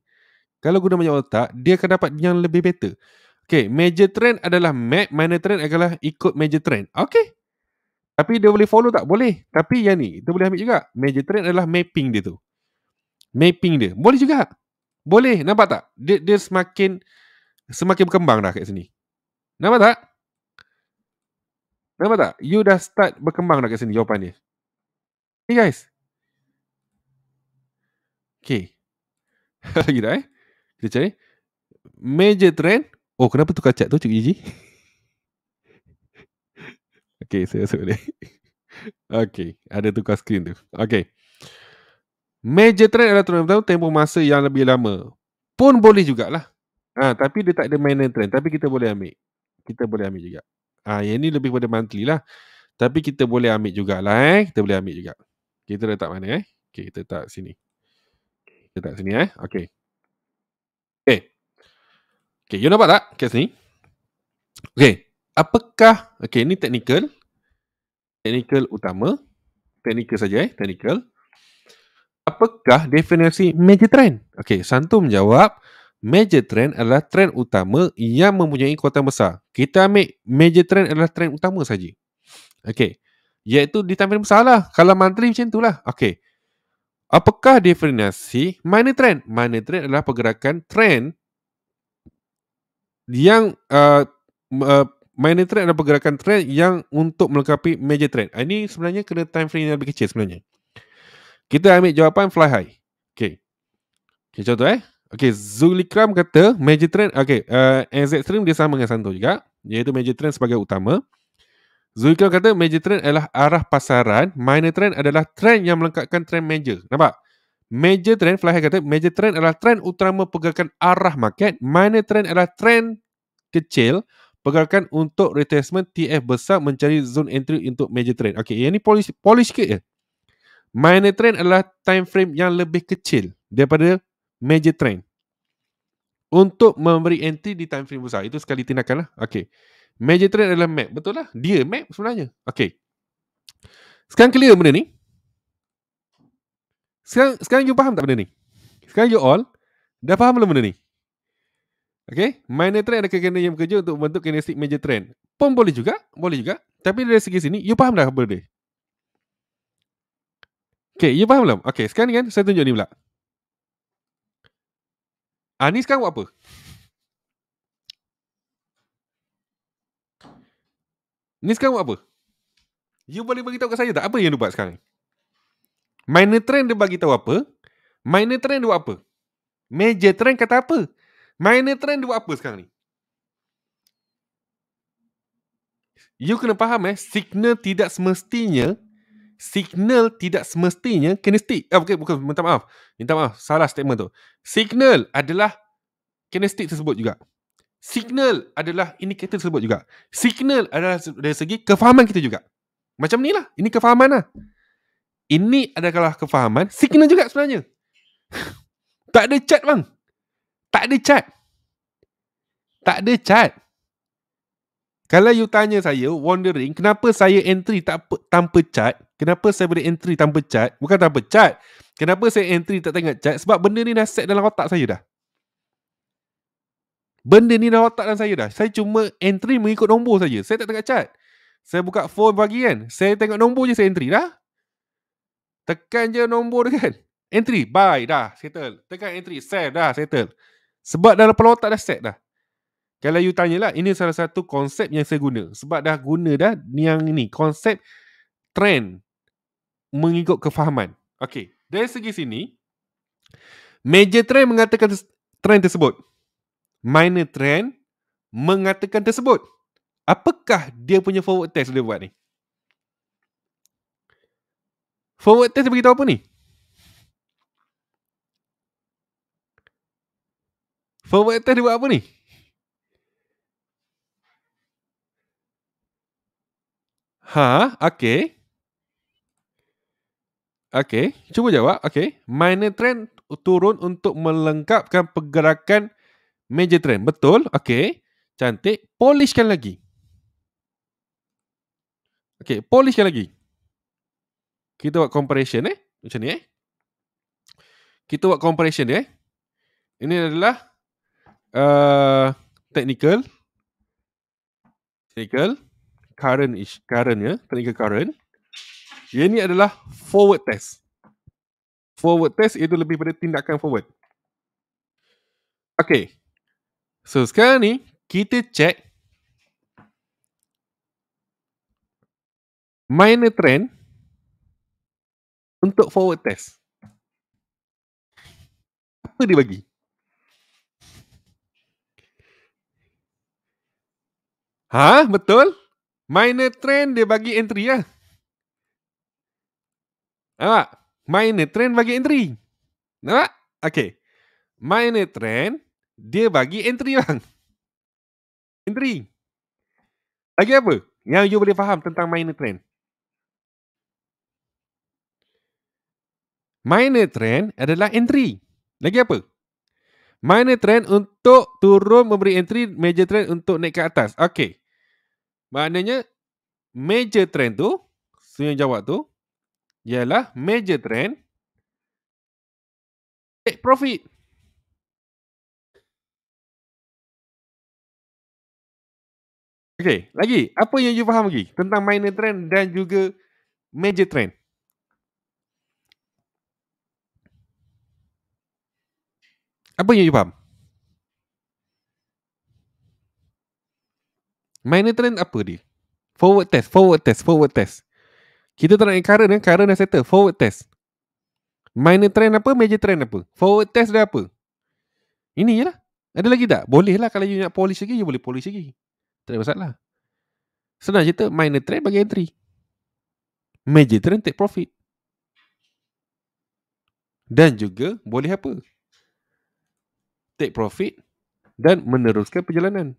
Kalau guna banyak otak, dia akan dapat yang lebih better. Okay, major trend adalah map, minor trend adalah ikut major trend. Okay. Tapi dia boleh follow tak? Boleh. Tapi yang ni, kita boleh ambil juga. Major trend adalah mapping dia tu. Mapping dia. Boleh juga. Boleh. Nampak tak? Dia, dia semakin semakin berkembang dah kat sini. Nampak tak? Nampak tak? You dah start berkembang dah kat sini jawapan dia. Hey guys. Okay. Lagi dah eh. Kita cari. Major trend. Oh kenapa tukar cat tu Cik Gigi? okay saya rasa boleh. okay. Ada tukar screen tu. Okay. Major trend adalah tempoh masa yang lebih lama. Pun boleh jugalah. Ah, ha, tapi dia tak ada minor trend. Tapi kita boleh ambil. Kita boleh ambil juga. Ah, ha, yang ni lebih pada monthly lah. Tapi kita boleh ambil jugalah eh. Kita boleh ambil juga. Kita letak mana eh. Okay, kita letak sini. Kita letak sini eh. Okay. Eh. Okay. Okay, you nampak tak? Okay, sini. Okay. Apakah, okay, ni technical. Technical utama. Technical saja eh, technical. Apakah definisi major trend? Okay, Santum jawab major trend adalah trend utama yang mempunyai kekuatan besar. Kita ambil major trend adalah trend utama saja. Okey. Iaitu ditampil masalah. Kalau mantri macam itulah. Okey. Apakah definisi minor trend? Minor trend adalah pergerakan trend yang uh, uh, minor trend adalah pergerakan trend yang untuk melengkapi major trend. Ah, ini sebenarnya kena time frame yang lebih kecil sebenarnya. Kita ambil jawapan fly high. Okey. Okay, contoh eh. Okay, Zulikram kata major trend, okay, uh, eh, NZ stream dia sama dengan Santo juga, iaitu major trend sebagai utama. Zulikram kata major trend adalah arah pasaran, minor trend adalah trend yang melengkapkan trend major. Nampak? Major trend, Flyhead kata, major trend adalah trend utama pergerakan arah market, minor trend adalah trend kecil, pergerakan untuk retracement TF besar mencari zone entry untuk major trend. Okay, yang ni polish, polish sikit je. Minor trend adalah time frame yang lebih kecil daripada major trend untuk memberi entry di time frame besar. Itu sekali tindakan lah. Okay. Major trend adalah map. Betul lah. Dia map sebenarnya. Okay. Sekarang clear benda ni. Sekarang, sekarang you faham tak benda ni? Sekarang you all dah faham belum benda ni? Okay. Minor trend ada kegiatan yang bekerja untuk membentuk kinestik major trend. Pun boleh juga. Boleh juga. Tapi dari segi sini, you faham dah benda ni? Okay, you faham belum? Okay, sekarang ni kan saya tunjuk ni pula. Ah, Anis kan buat apa? Ni sekarang buat apa? You boleh bagi tahu kat saya tak apa yang dia buat sekarang? Minor trend dia bagi tahu apa? Minor trend dia buat apa? Major trend kata apa? Minor trend dia buat apa sekarang ni? You kena faham eh, signal tidak semestinya signal tidak semestinya kinestik. Ah, bukan, bukan, minta maaf. Minta maaf, salah statement tu. Signal adalah kinestik tersebut juga. Signal adalah indikator tersebut juga. Signal adalah dari segi kefahaman kita juga. Macam ni lah, ini kefahaman lah. Ini adalah kefahaman, signal juga sebenarnya. tak ada chat bang. Tak ada chat. Tak ada chat. Kalau you tanya saya, wondering, kenapa saya entry tak tanpa chat, Kenapa saya boleh entry tanpa cat? Bukan tanpa cat. Kenapa saya entry tak tengok cat? Sebab benda ni dah set dalam otak saya dah. Benda ni dah otak dalam saya dah. Saya cuma entry mengikut nombor saja. Saya tak tengok cat. Saya buka phone pagi kan. Saya tengok nombor je saya entry dah. Tekan je nombor dia kan. Entry. Buy. Dah. Settle. Tekan entry. Save. Dah. Settle. Sebab dalam kepala otak dah set dah. Kalau you tanya lah. Ini salah satu konsep yang saya guna. Sebab dah guna dah. Yang ni. Konsep trend mengikut kefahaman. Okey, dari segi sini, major trend mengatakan trend tersebut. Minor trend mengatakan tersebut. Apakah dia punya forward test dia buat ni? Forward test dia beritahu apa ni? Forward test dia buat apa ni? Ha, okey. Okay, cuba jawab. Okay, minor trend turun untuk melengkapkan pergerakan major trend. Betul. Okay, cantik. Polishkan lagi. Okay, polishkan lagi. Kita buat comparison eh. Macam ni eh. Kita buat comparison dia eh. Ini adalah uh, technical. Technical. Current ish. Current ya. Technical current. Yang ini adalah forward test. Forward test itu lebih pada tindakan forward. Okay. So sekarang ni kita check minor trend untuk forward test. Apa dia bagi? Ha? Betul? Minor trend dia bagi entry lah. Ya? Nampak? Minor trend bagi entry. Nampak? Okay. Minor trend, dia bagi entry bang. Entry. Lagi apa? Yang you boleh faham tentang minor trend. Minor trend adalah entry. Lagi apa? Minor trend untuk turun memberi entry, major trend untuk naik ke atas. Okay. Maknanya, major trend tu, so yang jawab tu, ialah major trend take eh, profit. Okey, lagi apa yang you faham lagi tentang minor trend dan juga major trend? Apa yang you faham? Minor trend apa dia? Forward test, forward test, forward test. Kita tak nak yang current eh. Current dah settle. Forward test. Minor trend apa? Major trend apa? Forward test dia apa? Ini je lah. Ada lagi tak? Boleh lah. Kalau you nak polish lagi, you boleh polish lagi. Tak ada masalah. Senang cerita. Minor trend bagi entry. Major trend take profit. Dan juga boleh apa? Take profit dan meneruskan perjalanan.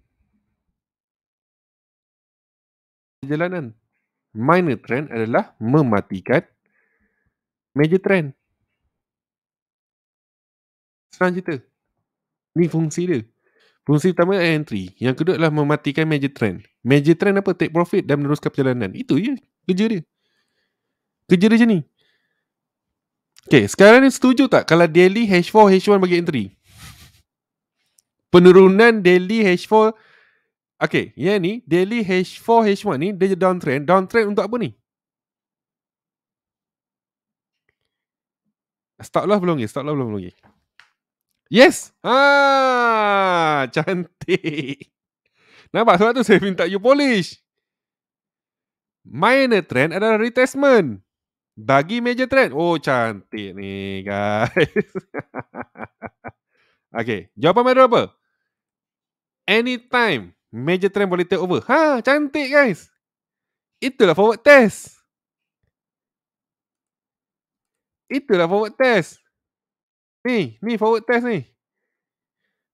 Perjalanan minor trend adalah mematikan major trend. Senang cerita. Ni fungsi dia. Fungsi pertama entry. Yang kedua adalah mematikan major trend. Major trend apa? Take profit dan meneruskan perjalanan. Itu je kerja dia. Kerja dia je ni. Okay, sekarang ni setuju tak kalau daily H4, H1 bagi entry? Penurunan daily H4, Okay, yang ni daily H4, H1 ni dia downtrend. Downtrend untuk apa ni? Stop loss belum lagi, stop loss belum lagi. Yes! ah cantik. Nampak sebab tu saya minta you polish. Minor trend adalah retestment. Bagi major trend. Oh, cantik ni guys. okay, jawapan mana apa? Anytime. Major trend boleh take over. Ha, cantik guys. Itulah forward test. Itulah forward test. Ni, ni forward test ni.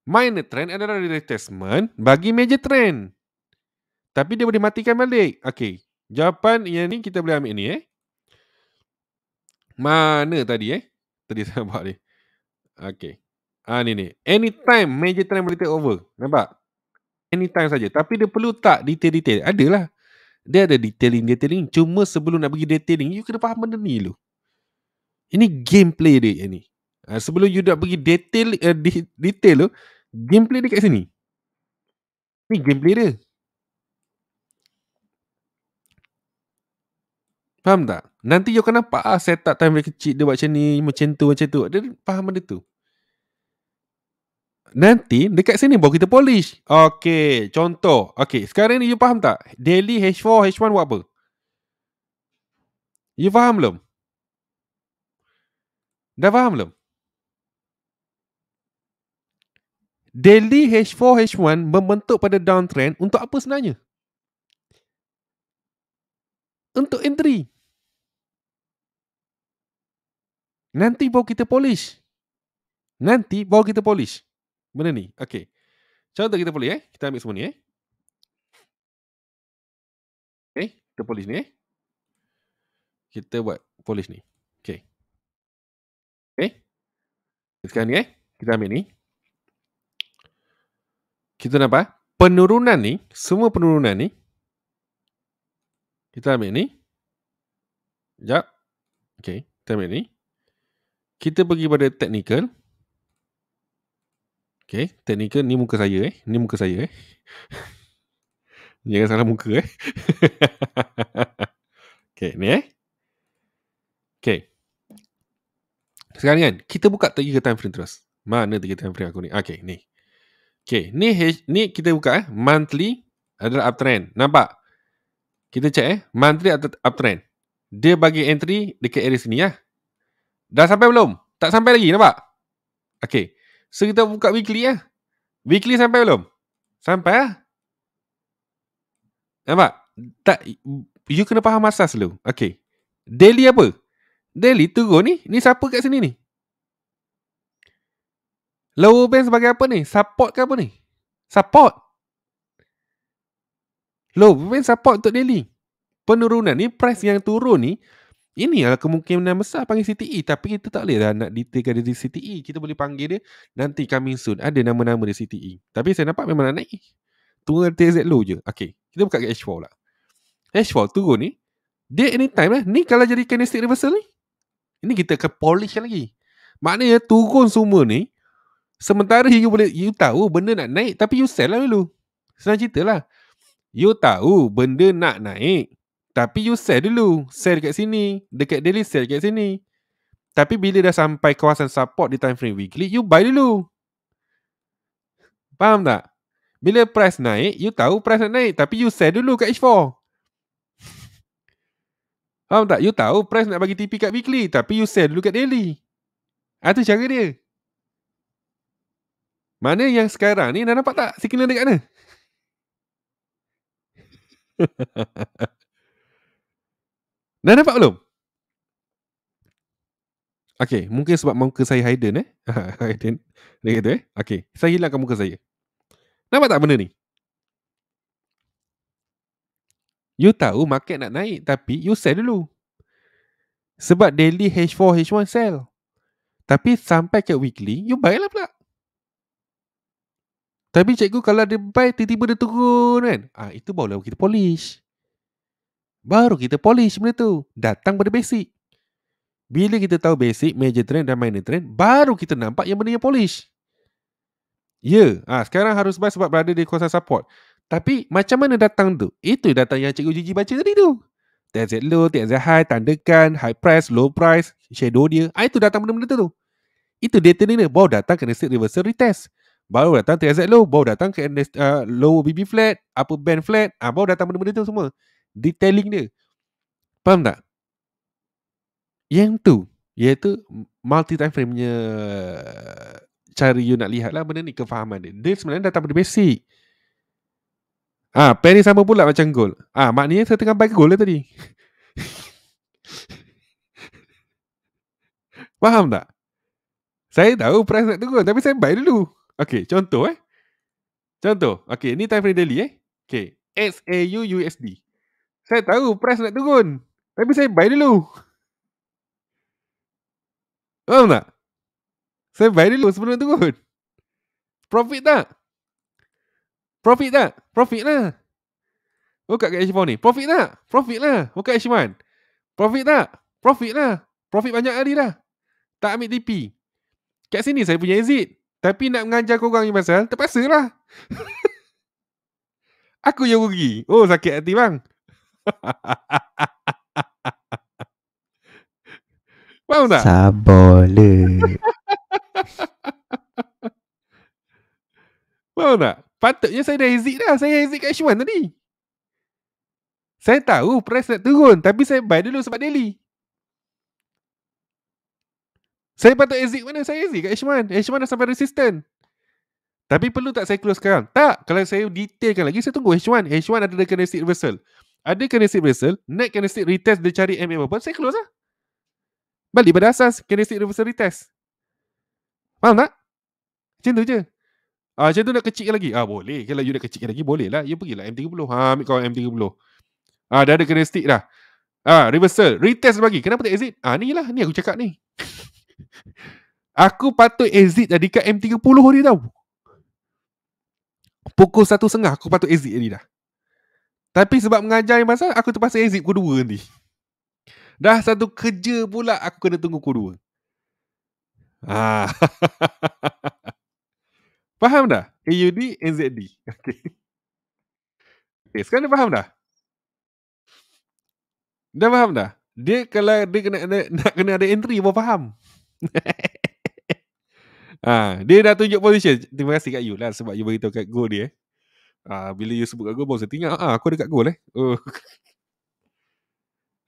Minor trend adalah retestment bagi major trend. Tapi dia boleh matikan balik. Okay. Jawapan yang ni kita boleh ambil ni eh. Mana tadi eh? Tadi saya buat ni. Okay. Ha ah, ni ni. Anytime major trend boleh take over. Nampak? anytime saja tapi dia perlu tak detail-detail adalah dia ada detailing detailing cuma sebelum nak bagi detailing you kena faham benda ni lu ini gameplay dia yang ni uh, sebelum you nak bagi detail uh, detail lu gameplay dia kat sini ni gameplay dia faham tak nanti you akan nampak ah, set up time dia kecil dia buat macam ni macam tu macam tu dia faham benda tu Nanti dekat sini baru kita polish. Okey, contoh. Okey, sekarang ni you faham tak? Daily H4, H1 buat apa? You faham belum? Dah faham belum? Daily H4, H1 membentuk pada downtrend untuk apa sebenarnya? Untuk entry. Nanti baru kita polish. Nanti baru kita polish. Benda ni. Okay. Contoh kita boleh eh. Kita ambil semua ni eh. Okay. Eh, kita polish ni eh. Kita buat polish ni. Okay. Okay. Eh? Sekarang ni eh. Kita ambil ni. Kita nampak penurunan ni. Semua penurunan ni. Kita ambil ni. Sekejap. Okay. Kita ambil ni. Kita pergi pada technical. Technical. Okay, technical ni muka saya eh. Ni muka saya eh. Jangan salah muka eh. okay, ni eh. Okay. Sekarang kan, kita buka tiga time frame terus. Mana tiga time frame aku ni? Okay, ni. Okay, ni, ni kita buka eh. Monthly adalah uptrend. Nampak? Kita check eh. Monthly uptrend. Dia bagi entry dekat area sini ya. Dah sampai belum? Tak sampai lagi, nampak? Okay. So kita buka weekly lah Weekly sampai belum? Sampai lah Nampak? Tak You kena faham asas selalu Okay Daily apa? Daily turun ni Ni siapa kat sini ni? Lower band sebagai apa ni? Support ke apa ni? Support Lower band support untuk daily Penurunan ni Price yang turun ni ini adalah kemungkinan besar panggil CTE tapi kita tak boleh dah nak detailkan dia di CTE. Kita boleh panggil dia nanti coming soon. Ada nama-nama dia CTE. Tapi saya nampak memang nak naik. Tunggu TZ low je. Okay. Kita buka kat H4 lah. H4 turun ni. Dia anytime lah. Eh. Ni kalau jadi kinestik reversal ni. Ini kita akan polish lagi. Maknanya turun semua ni. Sementara you boleh you tahu benda nak naik tapi you sell lah dulu. Senang cerita lah. You tahu benda nak naik tapi you sell dulu. Sell dekat sini. Dekat daily sell dekat sini. Tapi bila dah sampai kawasan support di time frame weekly, you buy dulu. Faham tak? Bila price naik, you tahu price nak naik. Tapi you sell dulu kat H4. Faham tak? You tahu price nak bagi TP kat weekly. Tapi you sell dulu kat daily. Itu ah, cara dia. Mana yang sekarang ni dah nampak tak signal dekat mana? Dah nampak belum? Okay, mungkin sebab muka saya Haiden eh. Haiden. Dia kata eh. Okay, saya hilangkan muka saya. Nampak tak benda ni? You tahu market nak naik tapi you sell dulu. Sebab daily H4, H1 sell. Tapi sampai ke weekly, you buy lah pula. Tapi cikgu kalau dia buy, tiba-tiba dia turun kan. Ah Itu barulah kita polish baru kita polish benda tu. Datang pada basic. Bila kita tahu basic, major trend dan minor trend, baru kita nampak yang benda yang polish. Ya, yeah. ha, sekarang harus buy sebab berada di kawasan support. Tapi macam mana datang tu? Itu datang yang cikgu Gigi baca tadi tu. TZ low, TZ high, tandakan, high price, low price, shadow dia. Ha, itu datang benda-benda tu. Itu data ni, baru datang kena set reversal retest. Baru datang TZ low, baru datang ke uh, low BB flat, apa band flat, ha, baru datang benda-benda tu semua detailing dia. Faham tak? Yang tu, iaitu multi time frame punya eh, cara you nak lihatlah lah benda ni kefahaman dia. Dia sebenarnya datang pada basic. Ah, ha, ni sama pula macam gol. Ah, ha, maknanya saya tengah bagi gol tadi. Faham tak? Saya tahu price nak tunggu, tapi saya buy dulu. Okey, contoh eh. Contoh. Okey, ni time frame daily eh. Okey, SAU USD. Saya tahu price nak turun. Tapi saya buy dulu. Faham tak? Saya buy dulu sebelum turun. Profit tak? Profit tak? Profit lah. Buka kat Ashman ni. Profit tak? Profit lah. Buka Ashman. Profit tak? Profit lah. Profit banyak hari dah. Tak ambil TP. Kat sini saya punya exit. Tapi nak mengajar korang ni pasal, terpaksa lah. Aku yang rugi. Oh, sakit hati bang. Faham tak? Sabole. Faham tak? Patutnya saya dah exit dah. Saya exit kat H1 tadi. Saya tahu price nak turun. Tapi saya buy dulu sebab daily. Saya patut exit mana? Saya exit kat H1. H1 dah sampai resistant. Tapi perlu tak saya close sekarang? Tak. Kalau saya detailkan lagi, saya tunggu H1. H1 ada dekat resit reversal. Ada candlestick reversal, naik candlestick retest dia cari MA apa saya close lah. Balik pada asas, candlestick reversal retest. Faham tak? Macam tu je. Ah, macam tu nak kecil lagi? Ah, boleh. Kalau you nak kecil lagi, boleh lah. You pergilah M30. Ha, ambil kawan M30. Ah, dah ada candlestick dah. Ah, reversal. Retest lagi. Kenapa tak exit? Ah, ni lah. Ni aku cakap ni. aku patut exit tadi kat M30 hari tau. Pukul 1.30 aku patut exit tadi dah. Tapi sebab mengajar masa aku terpaksa exit pukul 2 nanti. Dah satu kerja pula aku kena tunggu pukul 2. Ah. faham dah? AUD, NZD. Okay. Okay, sekarang dia faham dah? Dah faham dah? Dia kalau dia kena, nak, nak kena ada entry pun faham. ah, dia dah tunjuk position. Terima kasih kat you lah sebab you beritahu kat go dia. Eh. Ah, bila you sebut kat gua, bos, saya tinggal. Ah, aku dekat gua eh. Oh.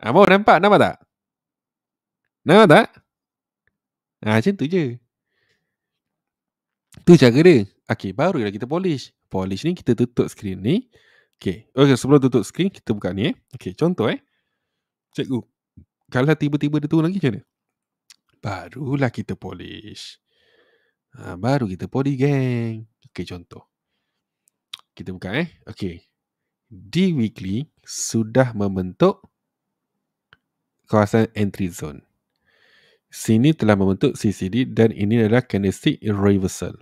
Ah, bos, nampak? Nampak tak? Nampak tak? Ah, macam tu je. Tu cara dia. Okay, baru lah kita polish. Polish ni, kita tutup screen ni. Okay, okay sebelum tutup screen kita buka ni eh. Okay, contoh eh. Cikgu, kalau tiba-tiba dia turun lagi, macam mana? Barulah kita polish. Ha, baru kita polish, gang. Okay, contoh. Kita buka eh. Okay. D Weekly sudah membentuk kawasan entry zone. Sini telah membentuk CCD dan ini adalah candlestick reversal.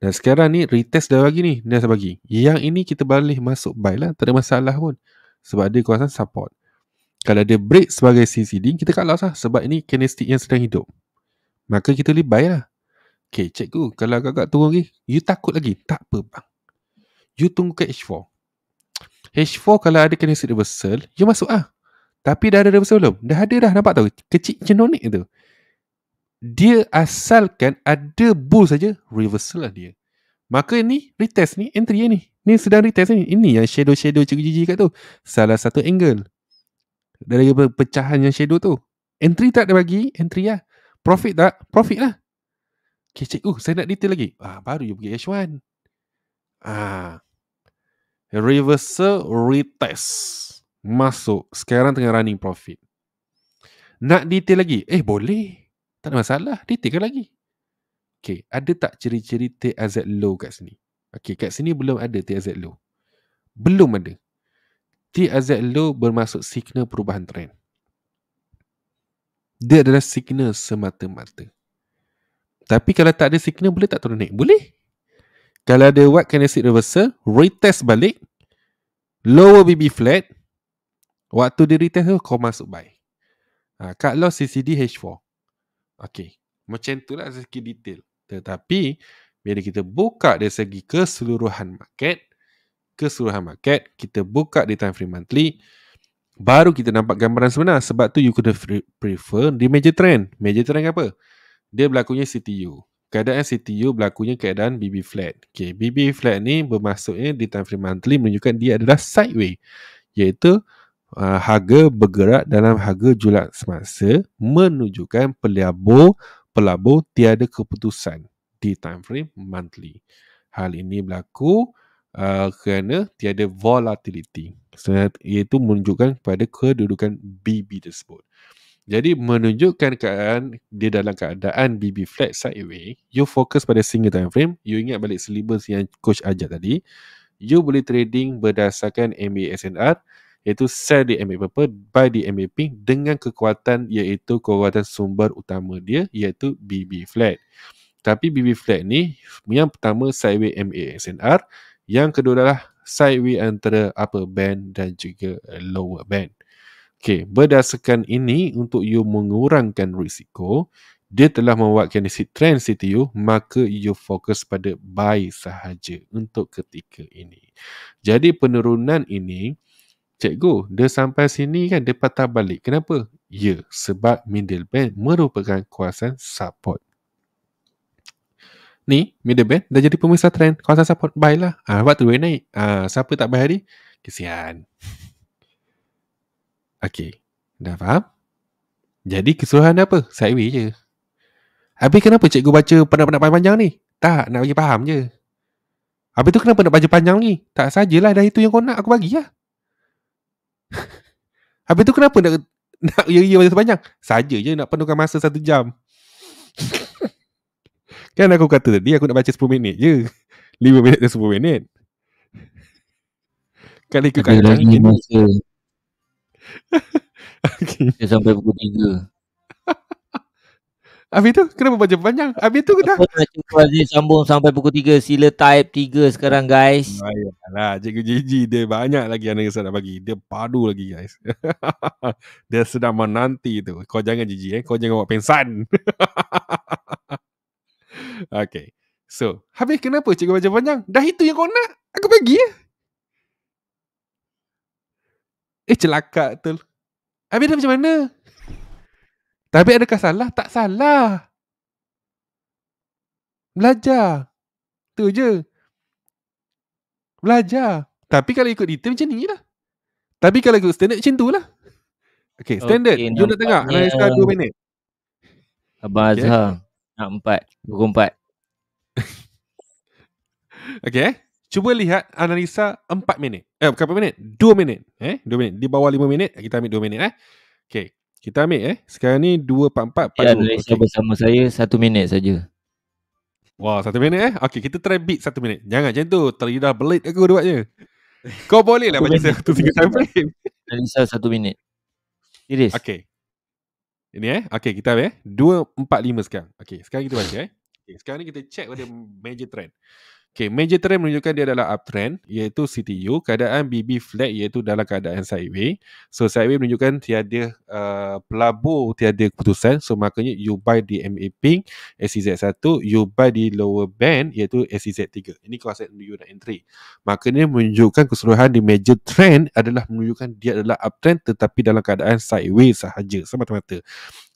Dan sekarang ni retest dah bagi ni. Dah bagi. Yang ini kita balik masuk buy lah. Tak ada masalah pun. Sebab dia kawasan support. Kalau dia break sebagai CCD, kita cut loss lah. Sebab ini candlestick yang sedang hidup. Maka kita boleh buy lah. Okay, cikgu. Kalau agak-agak turun lagi, you takut lagi. Tak apa bang you tunggu ke H4. H4 kalau ada kinesis reversal, you masuk ah. Tapi dah ada reversal belum? Dah ada dah, nampak tahu? Kecil cenonik tu. Dia asalkan ada bull saja reversal lah dia. Maka ni retest ni, entry ni. Ni sedang retest ni. Ini yang shadow-shadow cikgu-cikgu kat tu. Salah satu angle. Dari pecahan yang shadow tu. Entry tak ada bagi, entry lah. Profit tak? Profit lah. Okay, cikgu, saya nak detail lagi. Ah, baru you pergi H1. Ah, reversal retest masuk sekarang tengah running profit nak detail lagi eh boleh tak ada masalah detailkan lagi Okay, ada tak ciri-ciri TAZ low kat sini? Okay, kat sini belum ada TAZ low. Belum ada. TAZ low bermaksud signal perubahan trend. Dia adalah signal semata-mata. Tapi kalau tak ada signal, boleh tak turun naik? Boleh. Kalau ada white candlestick reversal, retest balik. Lower BB flat. Waktu dia retest tu, kau masuk buy. Ha, cut loss CCD H4. Okay. Macam tu lah segi detail. Tetapi, bila kita buka dari segi keseluruhan market, keseluruhan market, kita buka di time frame monthly, baru kita nampak gambaran sebenar. Sebab tu, you could prefer di major trend. Major trend apa? Dia berlakunya CTU keadaan CTU berlakunya keadaan BB flat. Okay, BB flat ni bermaksudnya di time frame monthly menunjukkan dia adalah sideway iaitu uh, harga bergerak dalam harga julat semasa menunjukkan pelabur pelabur tiada keputusan di time frame monthly. Hal ini berlaku uh, kerana tiada volatility iaitu menunjukkan kepada kedudukan BB tersebut. Jadi menunjukkan keadaan dia dalam keadaan BB flat sideway, you fokus pada single time frame, you ingat balik syllabus yang coach ajar tadi, you boleh trading berdasarkan MA SNR iaitu sell di MA purple, buy di MA pink dengan kekuatan iaitu kekuatan sumber utama dia iaitu BB flat. Tapi BB flat ni yang pertama sideway MA SNR, yang kedua adalah sideway antara upper band dan juga lower band. Okay, berdasarkan ini untuk you mengurangkan risiko, dia telah membuat candidate trend city you, maka you fokus pada buy sahaja untuk ketika ini. Jadi penurunan ini, cikgu, dia sampai sini kan dia patah balik. Kenapa? Ya, sebab middle band merupakan kawasan support. Ni, middle band dah jadi pemisah trend. Kawasan support, buy lah. Ha, sebab tu naik. Ha, siapa tak buy hari? Kesian. Okey. Dah faham? Jadi keseluruhan dia apa? Sideway je. Habis kenapa cikgu baca pendek-pendek panjang ni? Tak, nak bagi faham je. Habis tu kenapa nak baca panjang ni? Tak sajalah dah itu yang kau nak aku bagi lah. Habis tu kenapa nak nak ya-ya baca panjang? Saja je nak penuhkan masa satu jam. kan aku kata tadi aku nak baca 10 minit je. 5 minit dan 10 minit. Kan ikut kan. Lagi okay. Sampai pukul tiga. Habis tu kenapa baca panjang Habis tu kenapa Aku nak cakap Aziz sambung sampai pukul tiga. Sila type tiga sekarang guys Ayolah ya, Cikgu Gigi dia banyak lagi Yang saya nak bagi Dia padu lagi guys Dia sedang menanti tu Kau jangan Gigi eh Kau jangan buat pensan Okay So Habis kenapa cikgu baca panjang Dah itu yang kau nak Aku bagi ya eh? Eh celaka tu Habis dah macam mana Tapi adakah salah Tak salah Belajar Tu je Belajar Tapi kalau ikut detail macam ni lah Tapi kalau ikut standard macam tu lah Okay standard okay, You nak tengok Nak iskan 2 minit Abang Azhar okay. Nak 4 Pukul 4 Okay eh Cuba lihat analisa 4 minit. Eh, berapa minit? 2 minit. Eh, 2 minit. Di bawah 5 minit, kita ambil 2 minit eh. Okay. Kita ambil eh. Sekarang ni 2, 4, ya, 2. analisa okay. bersama saya 1 minit saja. Wah, wow, 1 minit eh. Okay, kita try beat 1 minit. Jangan macam tu. Terlidah belit aku je. Kau boleh lah bagi tu satu time frame. Analisa 1 minit. It is. Okay. Ini eh. Okay, kita ambil eh. 2, 4, 5 sekarang. Okay, sekarang kita baca eh. Okay, sekarang ni kita check pada major trend. Okay, major trend menunjukkan dia adalah uptrend iaitu CTU, keadaan BB flat iaitu dalam keadaan sideways. So sideways menunjukkan tiada uh, pelabur, tiada keputusan. So makanya you buy di MA Pink, SCZ1, e you buy di lower band iaitu SCZ3. E Ini kawasan you nak entry. Makanya menunjukkan keseluruhan di major trend adalah menunjukkan dia adalah uptrend tetapi dalam keadaan sideways sahaja semata-mata.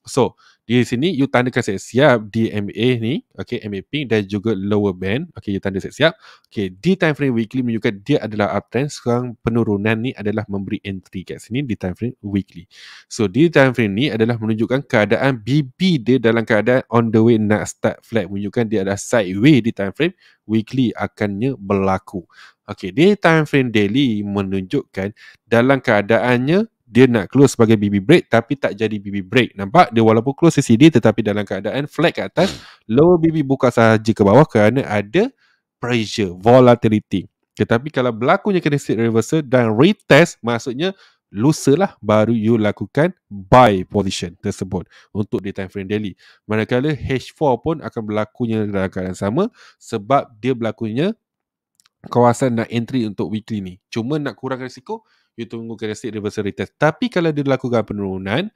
So, di sini you tandakan set siap di MA ni, okay, MA pink dan juga lower band, okay, you tanda set siap. Okay, di time frame weekly menunjukkan dia adalah uptrend, sekarang penurunan ni adalah memberi entry kat sini di time frame weekly. So, di time frame ni adalah menunjukkan keadaan BB dia dalam keadaan on the way nak start flat, menunjukkan dia adalah sideway di time frame weekly akannya berlaku. Okay, di time frame daily menunjukkan dalam keadaannya dia nak close sebagai BB break tapi tak jadi BB break. Nampak? Dia walaupun close CCD tetapi dalam keadaan flat ke atas, lower BB buka sahaja ke bawah kerana ada pressure, volatility. Tetapi kalau berlakunya candlestick reversal dan retest, maksudnya loser lah baru you lakukan buy position tersebut untuk di time frame daily. Manakala H4 pun akan berlakunya dalam keadaan sama sebab dia berlakunya kawasan nak entry untuk weekly ni. Cuma nak kurangkan risiko, you tunggu karakteristik reversal retest. Tapi kalau dia lakukan penurunan,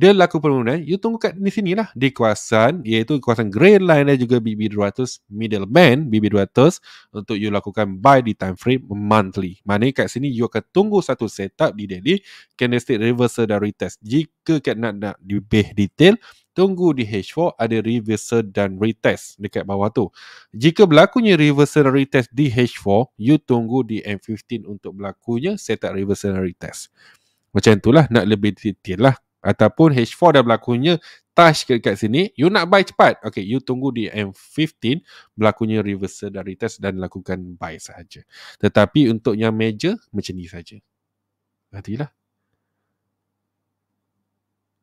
dia laku penurunan, you tunggu kat ni sini lah. Di kawasan, iaitu kawasan green line dan juga BB200 middle band, BB200 untuk you lakukan buy di time frame monthly. mana? kat sini, you akan tunggu satu setup di daily candlestick reversal dan retest. Jika kat nak nak lebih detail, tunggu di H4 ada reversal dan retest dekat bawah tu. Jika berlakunya reversal dan retest di H4, you tunggu di M15 untuk berlakunya setup reversal dan retest. Macam itulah nak lebih detail lah ataupun H4 dah berlakunya touch ke dekat sini you nak buy cepat okay you tunggu di M15 berlakunya reversal dari test dan lakukan buy saja. tetapi untuk yang major macam ni saja hatilah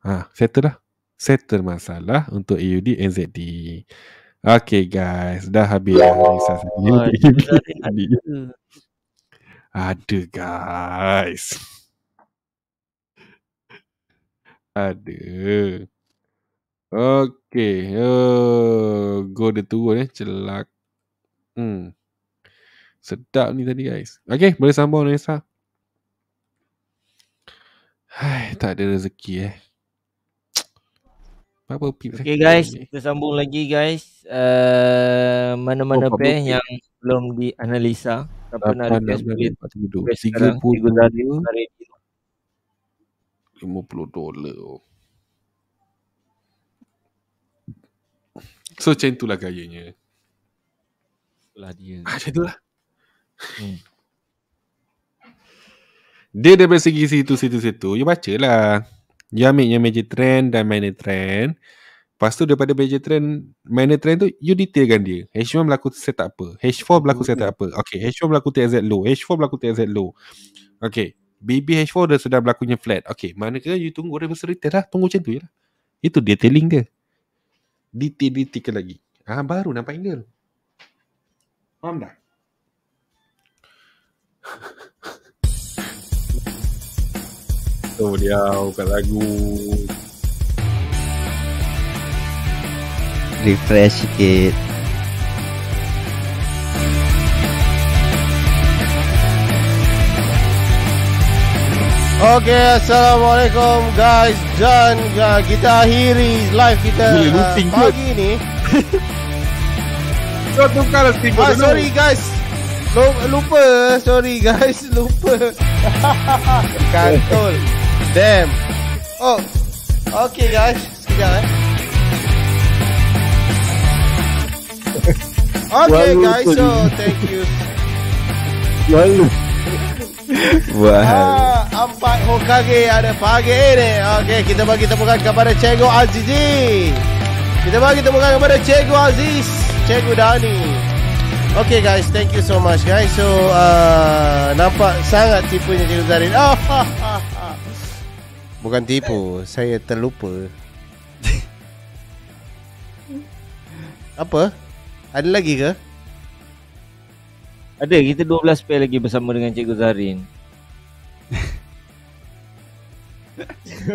ha settle lah settle masalah untuk AUD NZD Okay guys, dah habis lah oh, Nisa Ada guys ada. Okey. Oh, eh, go dia turun eh. Celak. Hmm. Sedap ni tadi guys. Okey, boleh sambung ni Nisa. Hai, tak ada rezeki eh. okay guys, ni? kita sambung lagi guys. Uh, mana-mana oh, pair yang belum dianalisa. Tak pernah ada pair sebelum. 30 hari. 50 dolar So macam itulah gayanya Itulah dia ah, Macam itulah hmm. Dia daripada segi situ situ situ You baca lah You ambil yang major trend dan minor trend Lepas tu daripada major trend Minor trend tu You detailkan dia H1 berlaku set apa H4 berlaku set apa Okay H1 berlaku TZ low H4 berlaku TZ low Okay Baby h 4 dah sedang berlakunya flat. Okay, mana manakala you tunggu reversal retest lah. Tunggu macam tu je lah. Itu detailing ke? Detail-detail ke lagi. Ah, baru nampak angle. Faham tak? Tuh oh, dia, buka lagu. Refresh sikit. Okay, Assalamualaikum guys Dan uh, kita akhiri live kita uh, pagi ni So, tukar lah tiba ah, Sorry guys Lupa, sorry guys Lupa Kantol Damn Oh, okay guys Sekejap eh Okay guys, so thank you Lalu Wah. empat ah, Hokage ada pagi ini. Okey, kita bagi tepukan kepada Cego Aziz. Kita bagi tepukan kepada Cego Aziz, Cego Dani. Okay guys, thank you so much guys. So uh, nampak sangat tipunya Cikgu Zarin. Oh, Bukan tipu, saya terlupa. Apa? Ada lagi ke? Ada kita 12 pair lagi bersama dengan Cikgu Zarin.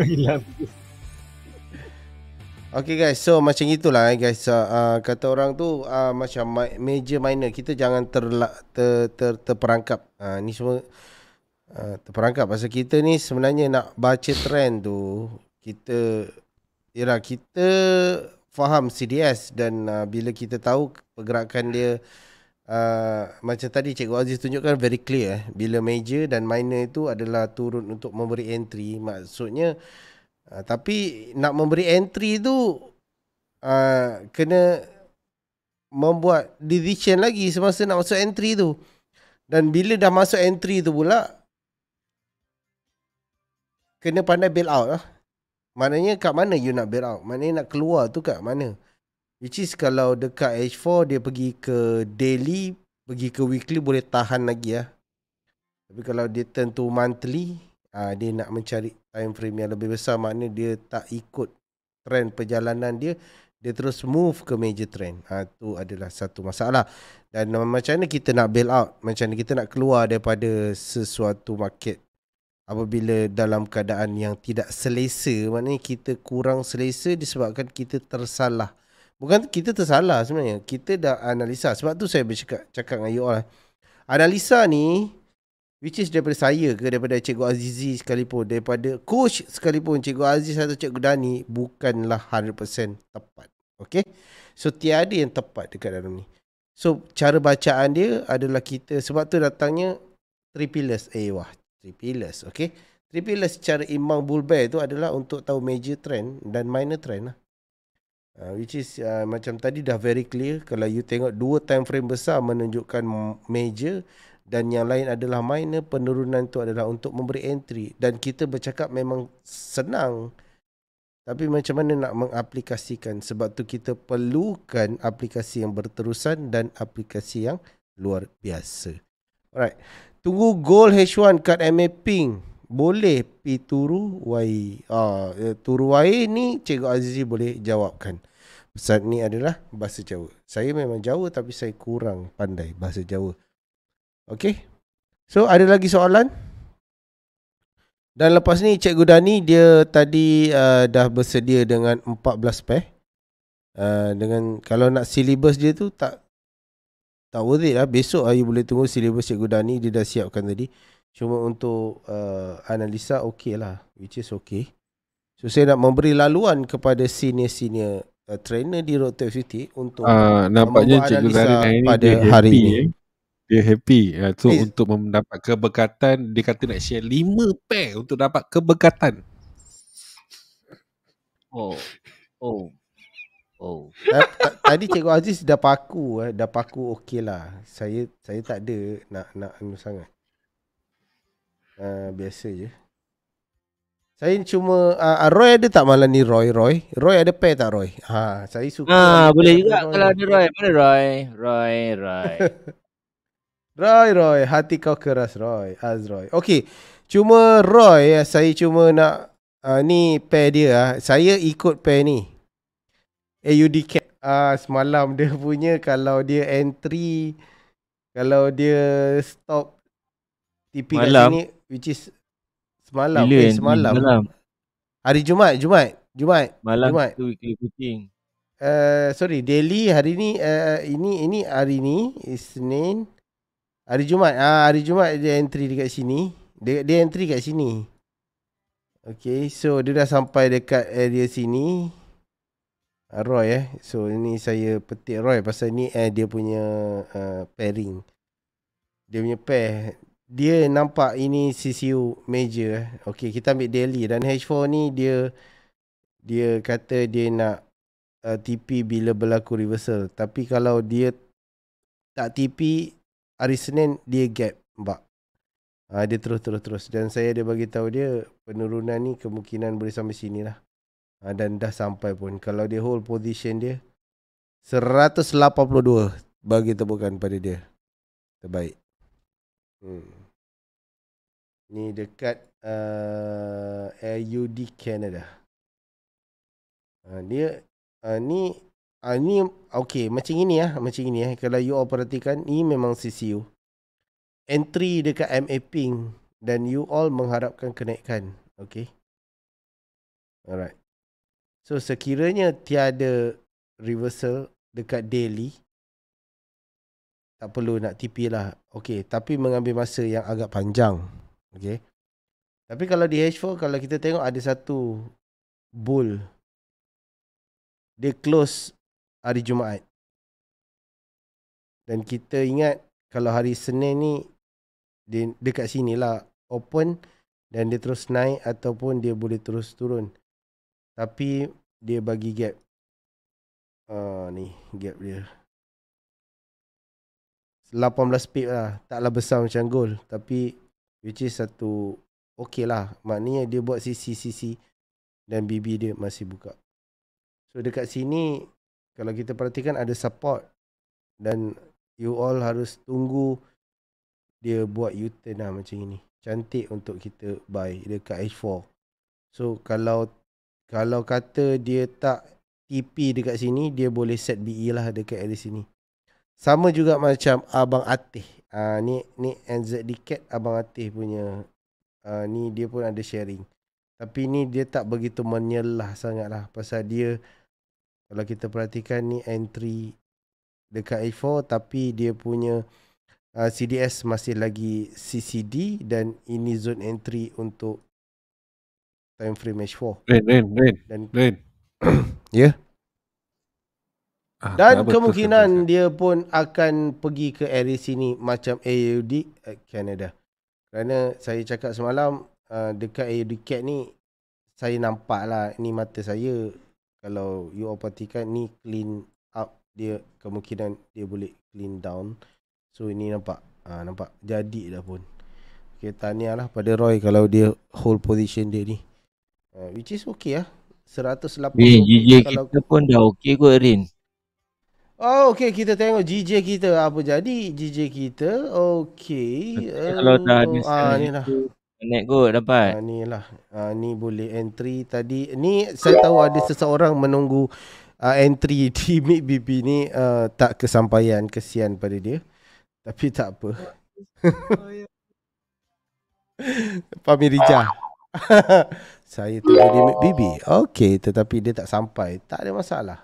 Hilang. Okay guys, so macam itulah eh, guys. Uh, kata orang tu uh, macam ma- major minor. Kita jangan ter, ter, ter terperangkap. Uh, ni semua uh, terperangkap. Pasal kita ni sebenarnya nak baca trend tu. Kita, ialah kita faham CDS dan uh, bila kita tahu pergerakan dia Uh, macam tadi Cikgu Aziz tunjukkan very clear eh, bila major dan minor itu adalah turun untuk memberi entry maksudnya uh, tapi nak memberi entry itu uh, kena membuat decision lagi semasa nak masuk entry itu dan bila dah masuk entry itu pula kena pandai bail out lah. Maknanya kat mana you nak bail out? Maknanya nak keluar tu kat mana? Which is kalau dekat H4 dia pergi ke daily, pergi ke weekly boleh tahan lagi ya. Tapi kalau dia turn to monthly, ah, dia nak mencari time frame yang lebih besar maknanya dia tak ikut trend perjalanan dia dia terus move ke major trend. itu ah, adalah satu masalah. Dan macam mana kita nak bail out? Macam mana kita nak keluar daripada sesuatu market apabila dalam keadaan yang tidak selesa? Maknanya kita kurang selesa disebabkan kita tersalah Bukan kita tersalah sebenarnya. Kita dah analisa. Sebab tu saya bercakap cakap dengan you all. Eh. Analisa ni, which is daripada saya ke, daripada Cikgu Azizi sekalipun, daripada coach sekalipun, Cikgu Aziz atau Cikgu Dani, bukanlah 100% tepat. Okay? So, tiada yang tepat dekat dalam ni. So, cara bacaan dia adalah kita, sebab tu datangnya, tripilus. Eh, wah. Tripilus, okay? Tripilus secara imbang bull bear tu adalah untuk tahu major trend dan minor trend lah. Uh, which is uh, macam tadi dah very clear kalau you tengok dua time frame besar menunjukkan major dan yang lain adalah minor penurunan tu adalah untuk memberi entry dan kita bercakap memang senang tapi macam mana nak mengaplikasikan sebab tu kita perlukan aplikasi yang berterusan dan aplikasi yang luar biasa alright tunggu gold H1 kat MA Pink boleh pi turu wai ah ya, turu wai ni cikgu Azizi boleh jawabkan Pesan ni adalah bahasa Jawa. Saya memang Jawa tapi saya kurang pandai bahasa Jawa. Okay. So ada lagi soalan? Dan lepas ni Cikgu Dani dia tadi uh, dah bersedia dengan 14 pair. Uh, dengan kalau nak silibus dia tu tak tak worth it lah. Besok ayu boleh tunggu silibus Cikgu Dani dia dah siapkan tadi. Cuma untuk uh, analisa okey lah. Which is okay. So saya nak memberi laluan kepada senior-senior uh, trainer di Road to Safety untuk uh, nampaknya Cikgu Zahri pada dia hari happy, ini. Eh. Dia happy. Uh, so Please. untuk mendapat keberkatan, dia kata nak share lima pair untuk dapat keberkatan. Oh. Oh. Oh. Eh, tadi Cikgu Aziz dah paku, eh, dah paku okey lah. Saya saya tak ada nak nak anu sangat. Ah, biasa je saya cuma uh, Roy ada tak malam ni Roy Roy Roy ada pair tak Roy ha saya suka ha boleh juga Roy, kalau ada Roy mana Roy Roy Roy Roy Roy hati kau keras Roy Azroy. Roy okey cuma Roy eh, saya cuma nak uh, ni pair dia uh. saya ikut pair ni AUDK uh, semalam dia punya kalau dia entry kalau dia stop TP malam. kat sini which is semalam Bila, eh, semalam. Malam. Hari Jumaat, Jumaat, Jumaat. Malam Jumaat. tu ikut kucing. Uh, eh, sorry, daily hari ni uh, ini ini hari ni Isnin. Hari Jumaat. Ah uh, hari Jumaat dia entry dekat sini. Dia dia entry kat sini. Okay, so dia dah sampai dekat area sini. Roy eh. So ini saya petik Roy pasal ni eh dia punya uh, pairing. Dia punya pair dia nampak ini CCU major eh. Okey, kita ambil daily dan H4 ni dia dia kata dia nak uh, TP bila berlaku reversal. Tapi kalau dia tak TP hari Senin dia gap mbak. Ha, dia terus terus terus dan saya dia bagi tahu dia penurunan ni kemungkinan boleh sampai sini lah. Ha, dan dah sampai pun kalau dia hold position dia 182 bagi tepukan pada dia. Terbaik. Hmm. Ni dekat uh, AUD Canada. Uh, dia uh, ni uh, ni okey macam ini ya, macam ini ya. Kalau you all perhatikan ni memang CCU. Entry dekat MA Ping dan you all mengharapkan kenaikan. Okey. Alright. So sekiranya tiada reversal dekat daily tak perlu nak TP lah. Okey, tapi mengambil masa yang agak panjang. Okay. Tapi kalau di H4, kalau kita tengok ada satu bull. Dia close hari Jumaat. Dan kita ingat kalau hari Senin ni, dia dekat sini lah open dan dia terus naik ataupun dia boleh terus turun. Tapi dia bagi gap. Uh, ni gap dia. 18 pip lah. Taklah besar macam gold. Tapi Which is satu Okay lah Maknanya dia buat CC-CC Dan BB dia masih buka So dekat sini Kalau kita perhatikan ada support Dan you all harus tunggu Dia buat U-turn lah macam ini Cantik untuk kita buy dekat H4 So kalau Kalau kata dia tak TP dekat sini Dia boleh set BE lah dekat area sini Sama juga macam Abang Atih uh, ni ni NZ Cat abang Atif punya uh, ni dia pun ada sharing tapi ni dia tak begitu menyelah sangatlah pasal dia kalau kita perhatikan ni entry dekat A4 tapi dia punya uh, ah, CDS masih lagi CCD dan ini zone entry untuk time frame match 4 Rain, rain, rain. ya yeah? Ah, Dan ah, kemungkinan betul, dia pun akan pergi ke area sini macam AUD Canada. Kerana saya cakap semalam uh, dekat AUD Cat ni saya nampak lah ni mata saya kalau you all perhatikan ni clean up dia kemungkinan dia boleh clean down. So ini nampak uh, nampak jadi dah pun. Okay, tahniah lah pada Roy kalau dia hold position dia ni. Uh, which is okay lah. 180. Eh, kalau... kita pun dah okay kot Rin. Oh, okey kita tengok GJ kita apa jadi GJ kita. Okey. Kalau dah ada oh, ah, ni lah. Connect kot dapat. Ah, ni lah. Ah, ni boleh entry tadi. Ni saya tahu ada seseorang menunggu uh, entry di Meet BB ni uh, tak kesampaian kesian pada dia. Tapi tak apa. Oh, yeah. Pami Rija. Ah. saya tunggu di Meet BB. Okey tetapi dia tak sampai. Tak ada masalah.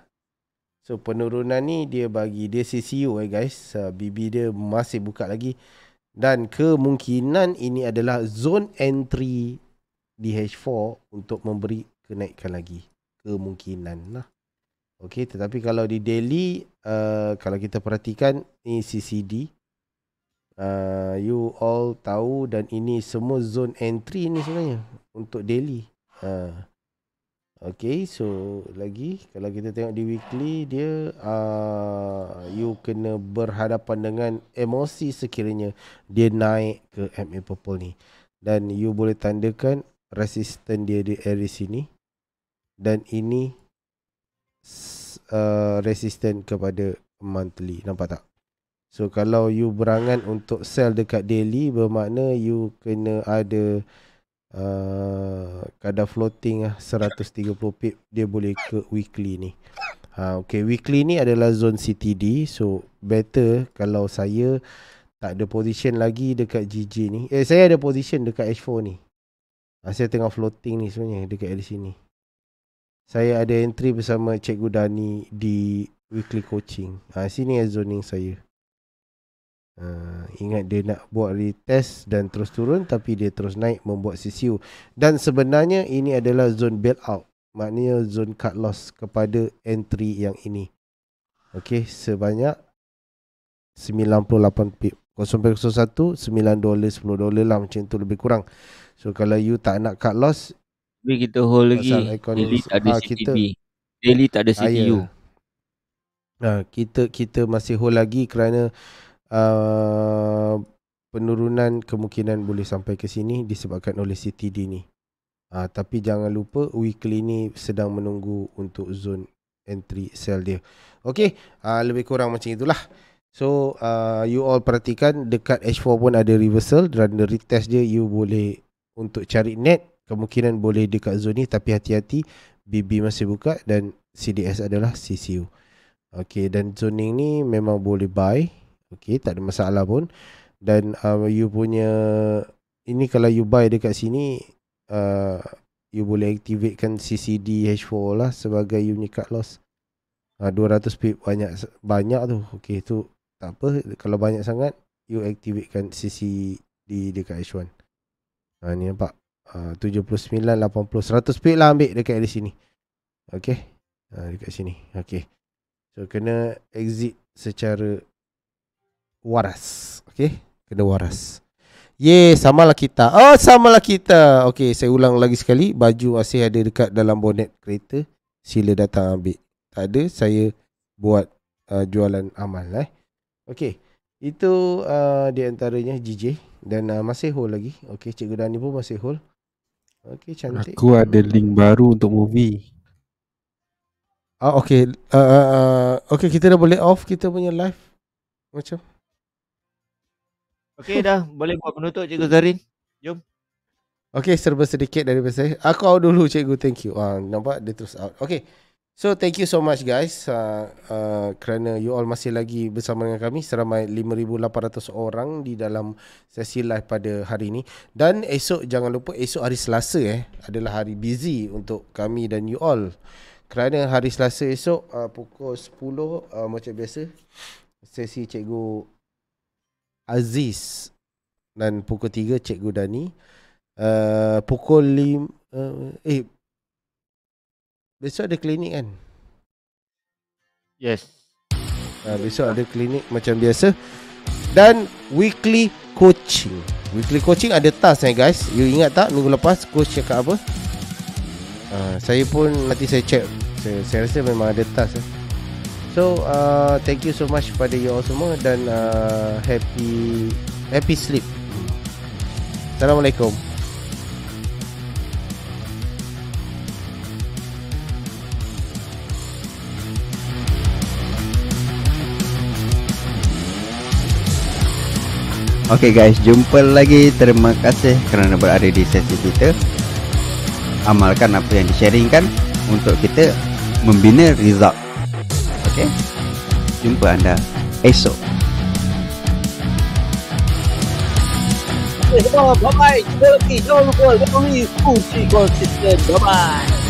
So penurunan ni dia bagi dia CCU e eh guys. Uh, BB dia masih buka lagi. Dan kemungkinan ini adalah zone entry di H4 untuk memberi kenaikan lagi. Kemungkinan lah. Okay tetapi kalau di daily uh, kalau kita perhatikan ni CCD. Uh, you all tahu dan ini semua zone entry ni sebenarnya untuk daily. Uh, Okay, so lagi kalau kita tengok di weekly dia uh, you kena berhadapan dengan emosi sekiranya dia naik ke MA Purple ni. Dan you boleh tandakan resisten dia di area sini. Dan ini uh, resisten kepada monthly. Nampak tak? So kalau you berangan untuk sell dekat daily bermakna you kena ada uh, eh, kadar floating lah 130 pip dia boleh ke weekly ni uh, okay weekly ni adalah zone CTD so better kalau saya tak ada position lagi dekat GG ni eh saya ada position dekat H4 ni uh, saya tengah floating ni sebenarnya dekat LC ni saya ada entry bersama Cikgu Dani di weekly coaching uh, sini yang zoning saya Uh, ingat dia nak buat retest dan terus turun tapi dia terus naik membuat CCU dan sebenarnya ini adalah zone bailout maknanya zone cut loss kepada entry yang ini ok sebanyak 98 pip 0.01 $9.10 lah macam tu lebih kurang so kalau you tak nak cut loss tapi kita hold lagi ah, daily tak ada CCU daily tak ada ah, CCU kita, kita masih hold lagi kerana uh, penurunan kemungkinan boleh sampai ke sini disebabkan oleh CTD ni. Uh, tapi jangan lupa weekly ni sedang menunggu untuk zone entry sell dia. Okey, uh, lebih kurang macam itulah. So uh, you all perhatikan dekat H4 pun ada reversal dan the retest dia you boleh untuk cari net kemungkinan boleh dekat zone ni tapi hati-hati BB masih buka dan CDS adalah CCU. Okey dan zoning ni memang boleh buy Okey, tak ada masalah pun. Dan uh, you punya, ini kalau you buy dekat sini, uh, you boleh activatekan CCD H4 lah sebagai you punya cut loss. Uh, 200 pip banyak banyak tu. Okey, tu tak apa. Kalau banyak sangat, you activatekan CCD dekat H1. Uh, ni nampak. Uh, 79, 80, 100 speed lah ambil dekat di sini Okay uh, Dekat sini Okey, So kena exit secara waras. okay, kena waras. Ye, samalah kita. Oh, samalah kita. Okay, saya ulang lagi sekali. Baju masih ada dekat dalam bonet kereta. Sila datang ambil. Tak ada, saya buat uh, jualan amal lah. Eh. Okey. Itu uh, di antaranya JJ dan uh, masih hold lagi. Okay, Cikgu Dani pun masih hold. Okay, cantik. Aku ada link baru untuk movie. Ah, okay. Uh, uh, uh, okey, kita dah boleh off kita punya live. Macam Okey dah, boleh buat penutup Cikgu Zarin. Jom. Okey, serba sedikit dari saya. Aku out dulu Cikgu, thank you. uh, nampak dia terus out. Okey. So thank you so much guys uh, uh, kerana you all masih lagi bersama dengan kami seramai 5,800 orang di dalam sesi live pada hari ini. Dan esok jangan lupa esok hari Selasa eh adalah hari busy untuk kami dan you all. Kerana hari Selasa esok uh, pukul 10 uh, macam biasa sesi cikgu Aziz dan pukul 3 Cikgu Dani. Uh, pukul 5 lim- uh, eh besok ada klinik kan? Yes. Uh, besok ada klinik macam biasa dan weekly coaching. Weekly coaching ada task eh guys. You ingat tak minggu lepas coach cakap apa? Uh, saya pun nanti saya check. Saya, saya rasa memang ada task eh. So uh, thank you so much pada you all semua dan uh, happy happy sleep. Assalamualaikum. Okay guys, jumpa lagi. Terima kasih kerana berada di sesi kita. Amalkan apa yang di-sharingkan untuk kita membina result. Okey. Jumpa anda esok. Bye-bye. Jangan lupa. Jangan lupa. Jangan lupa. Jangan lupa.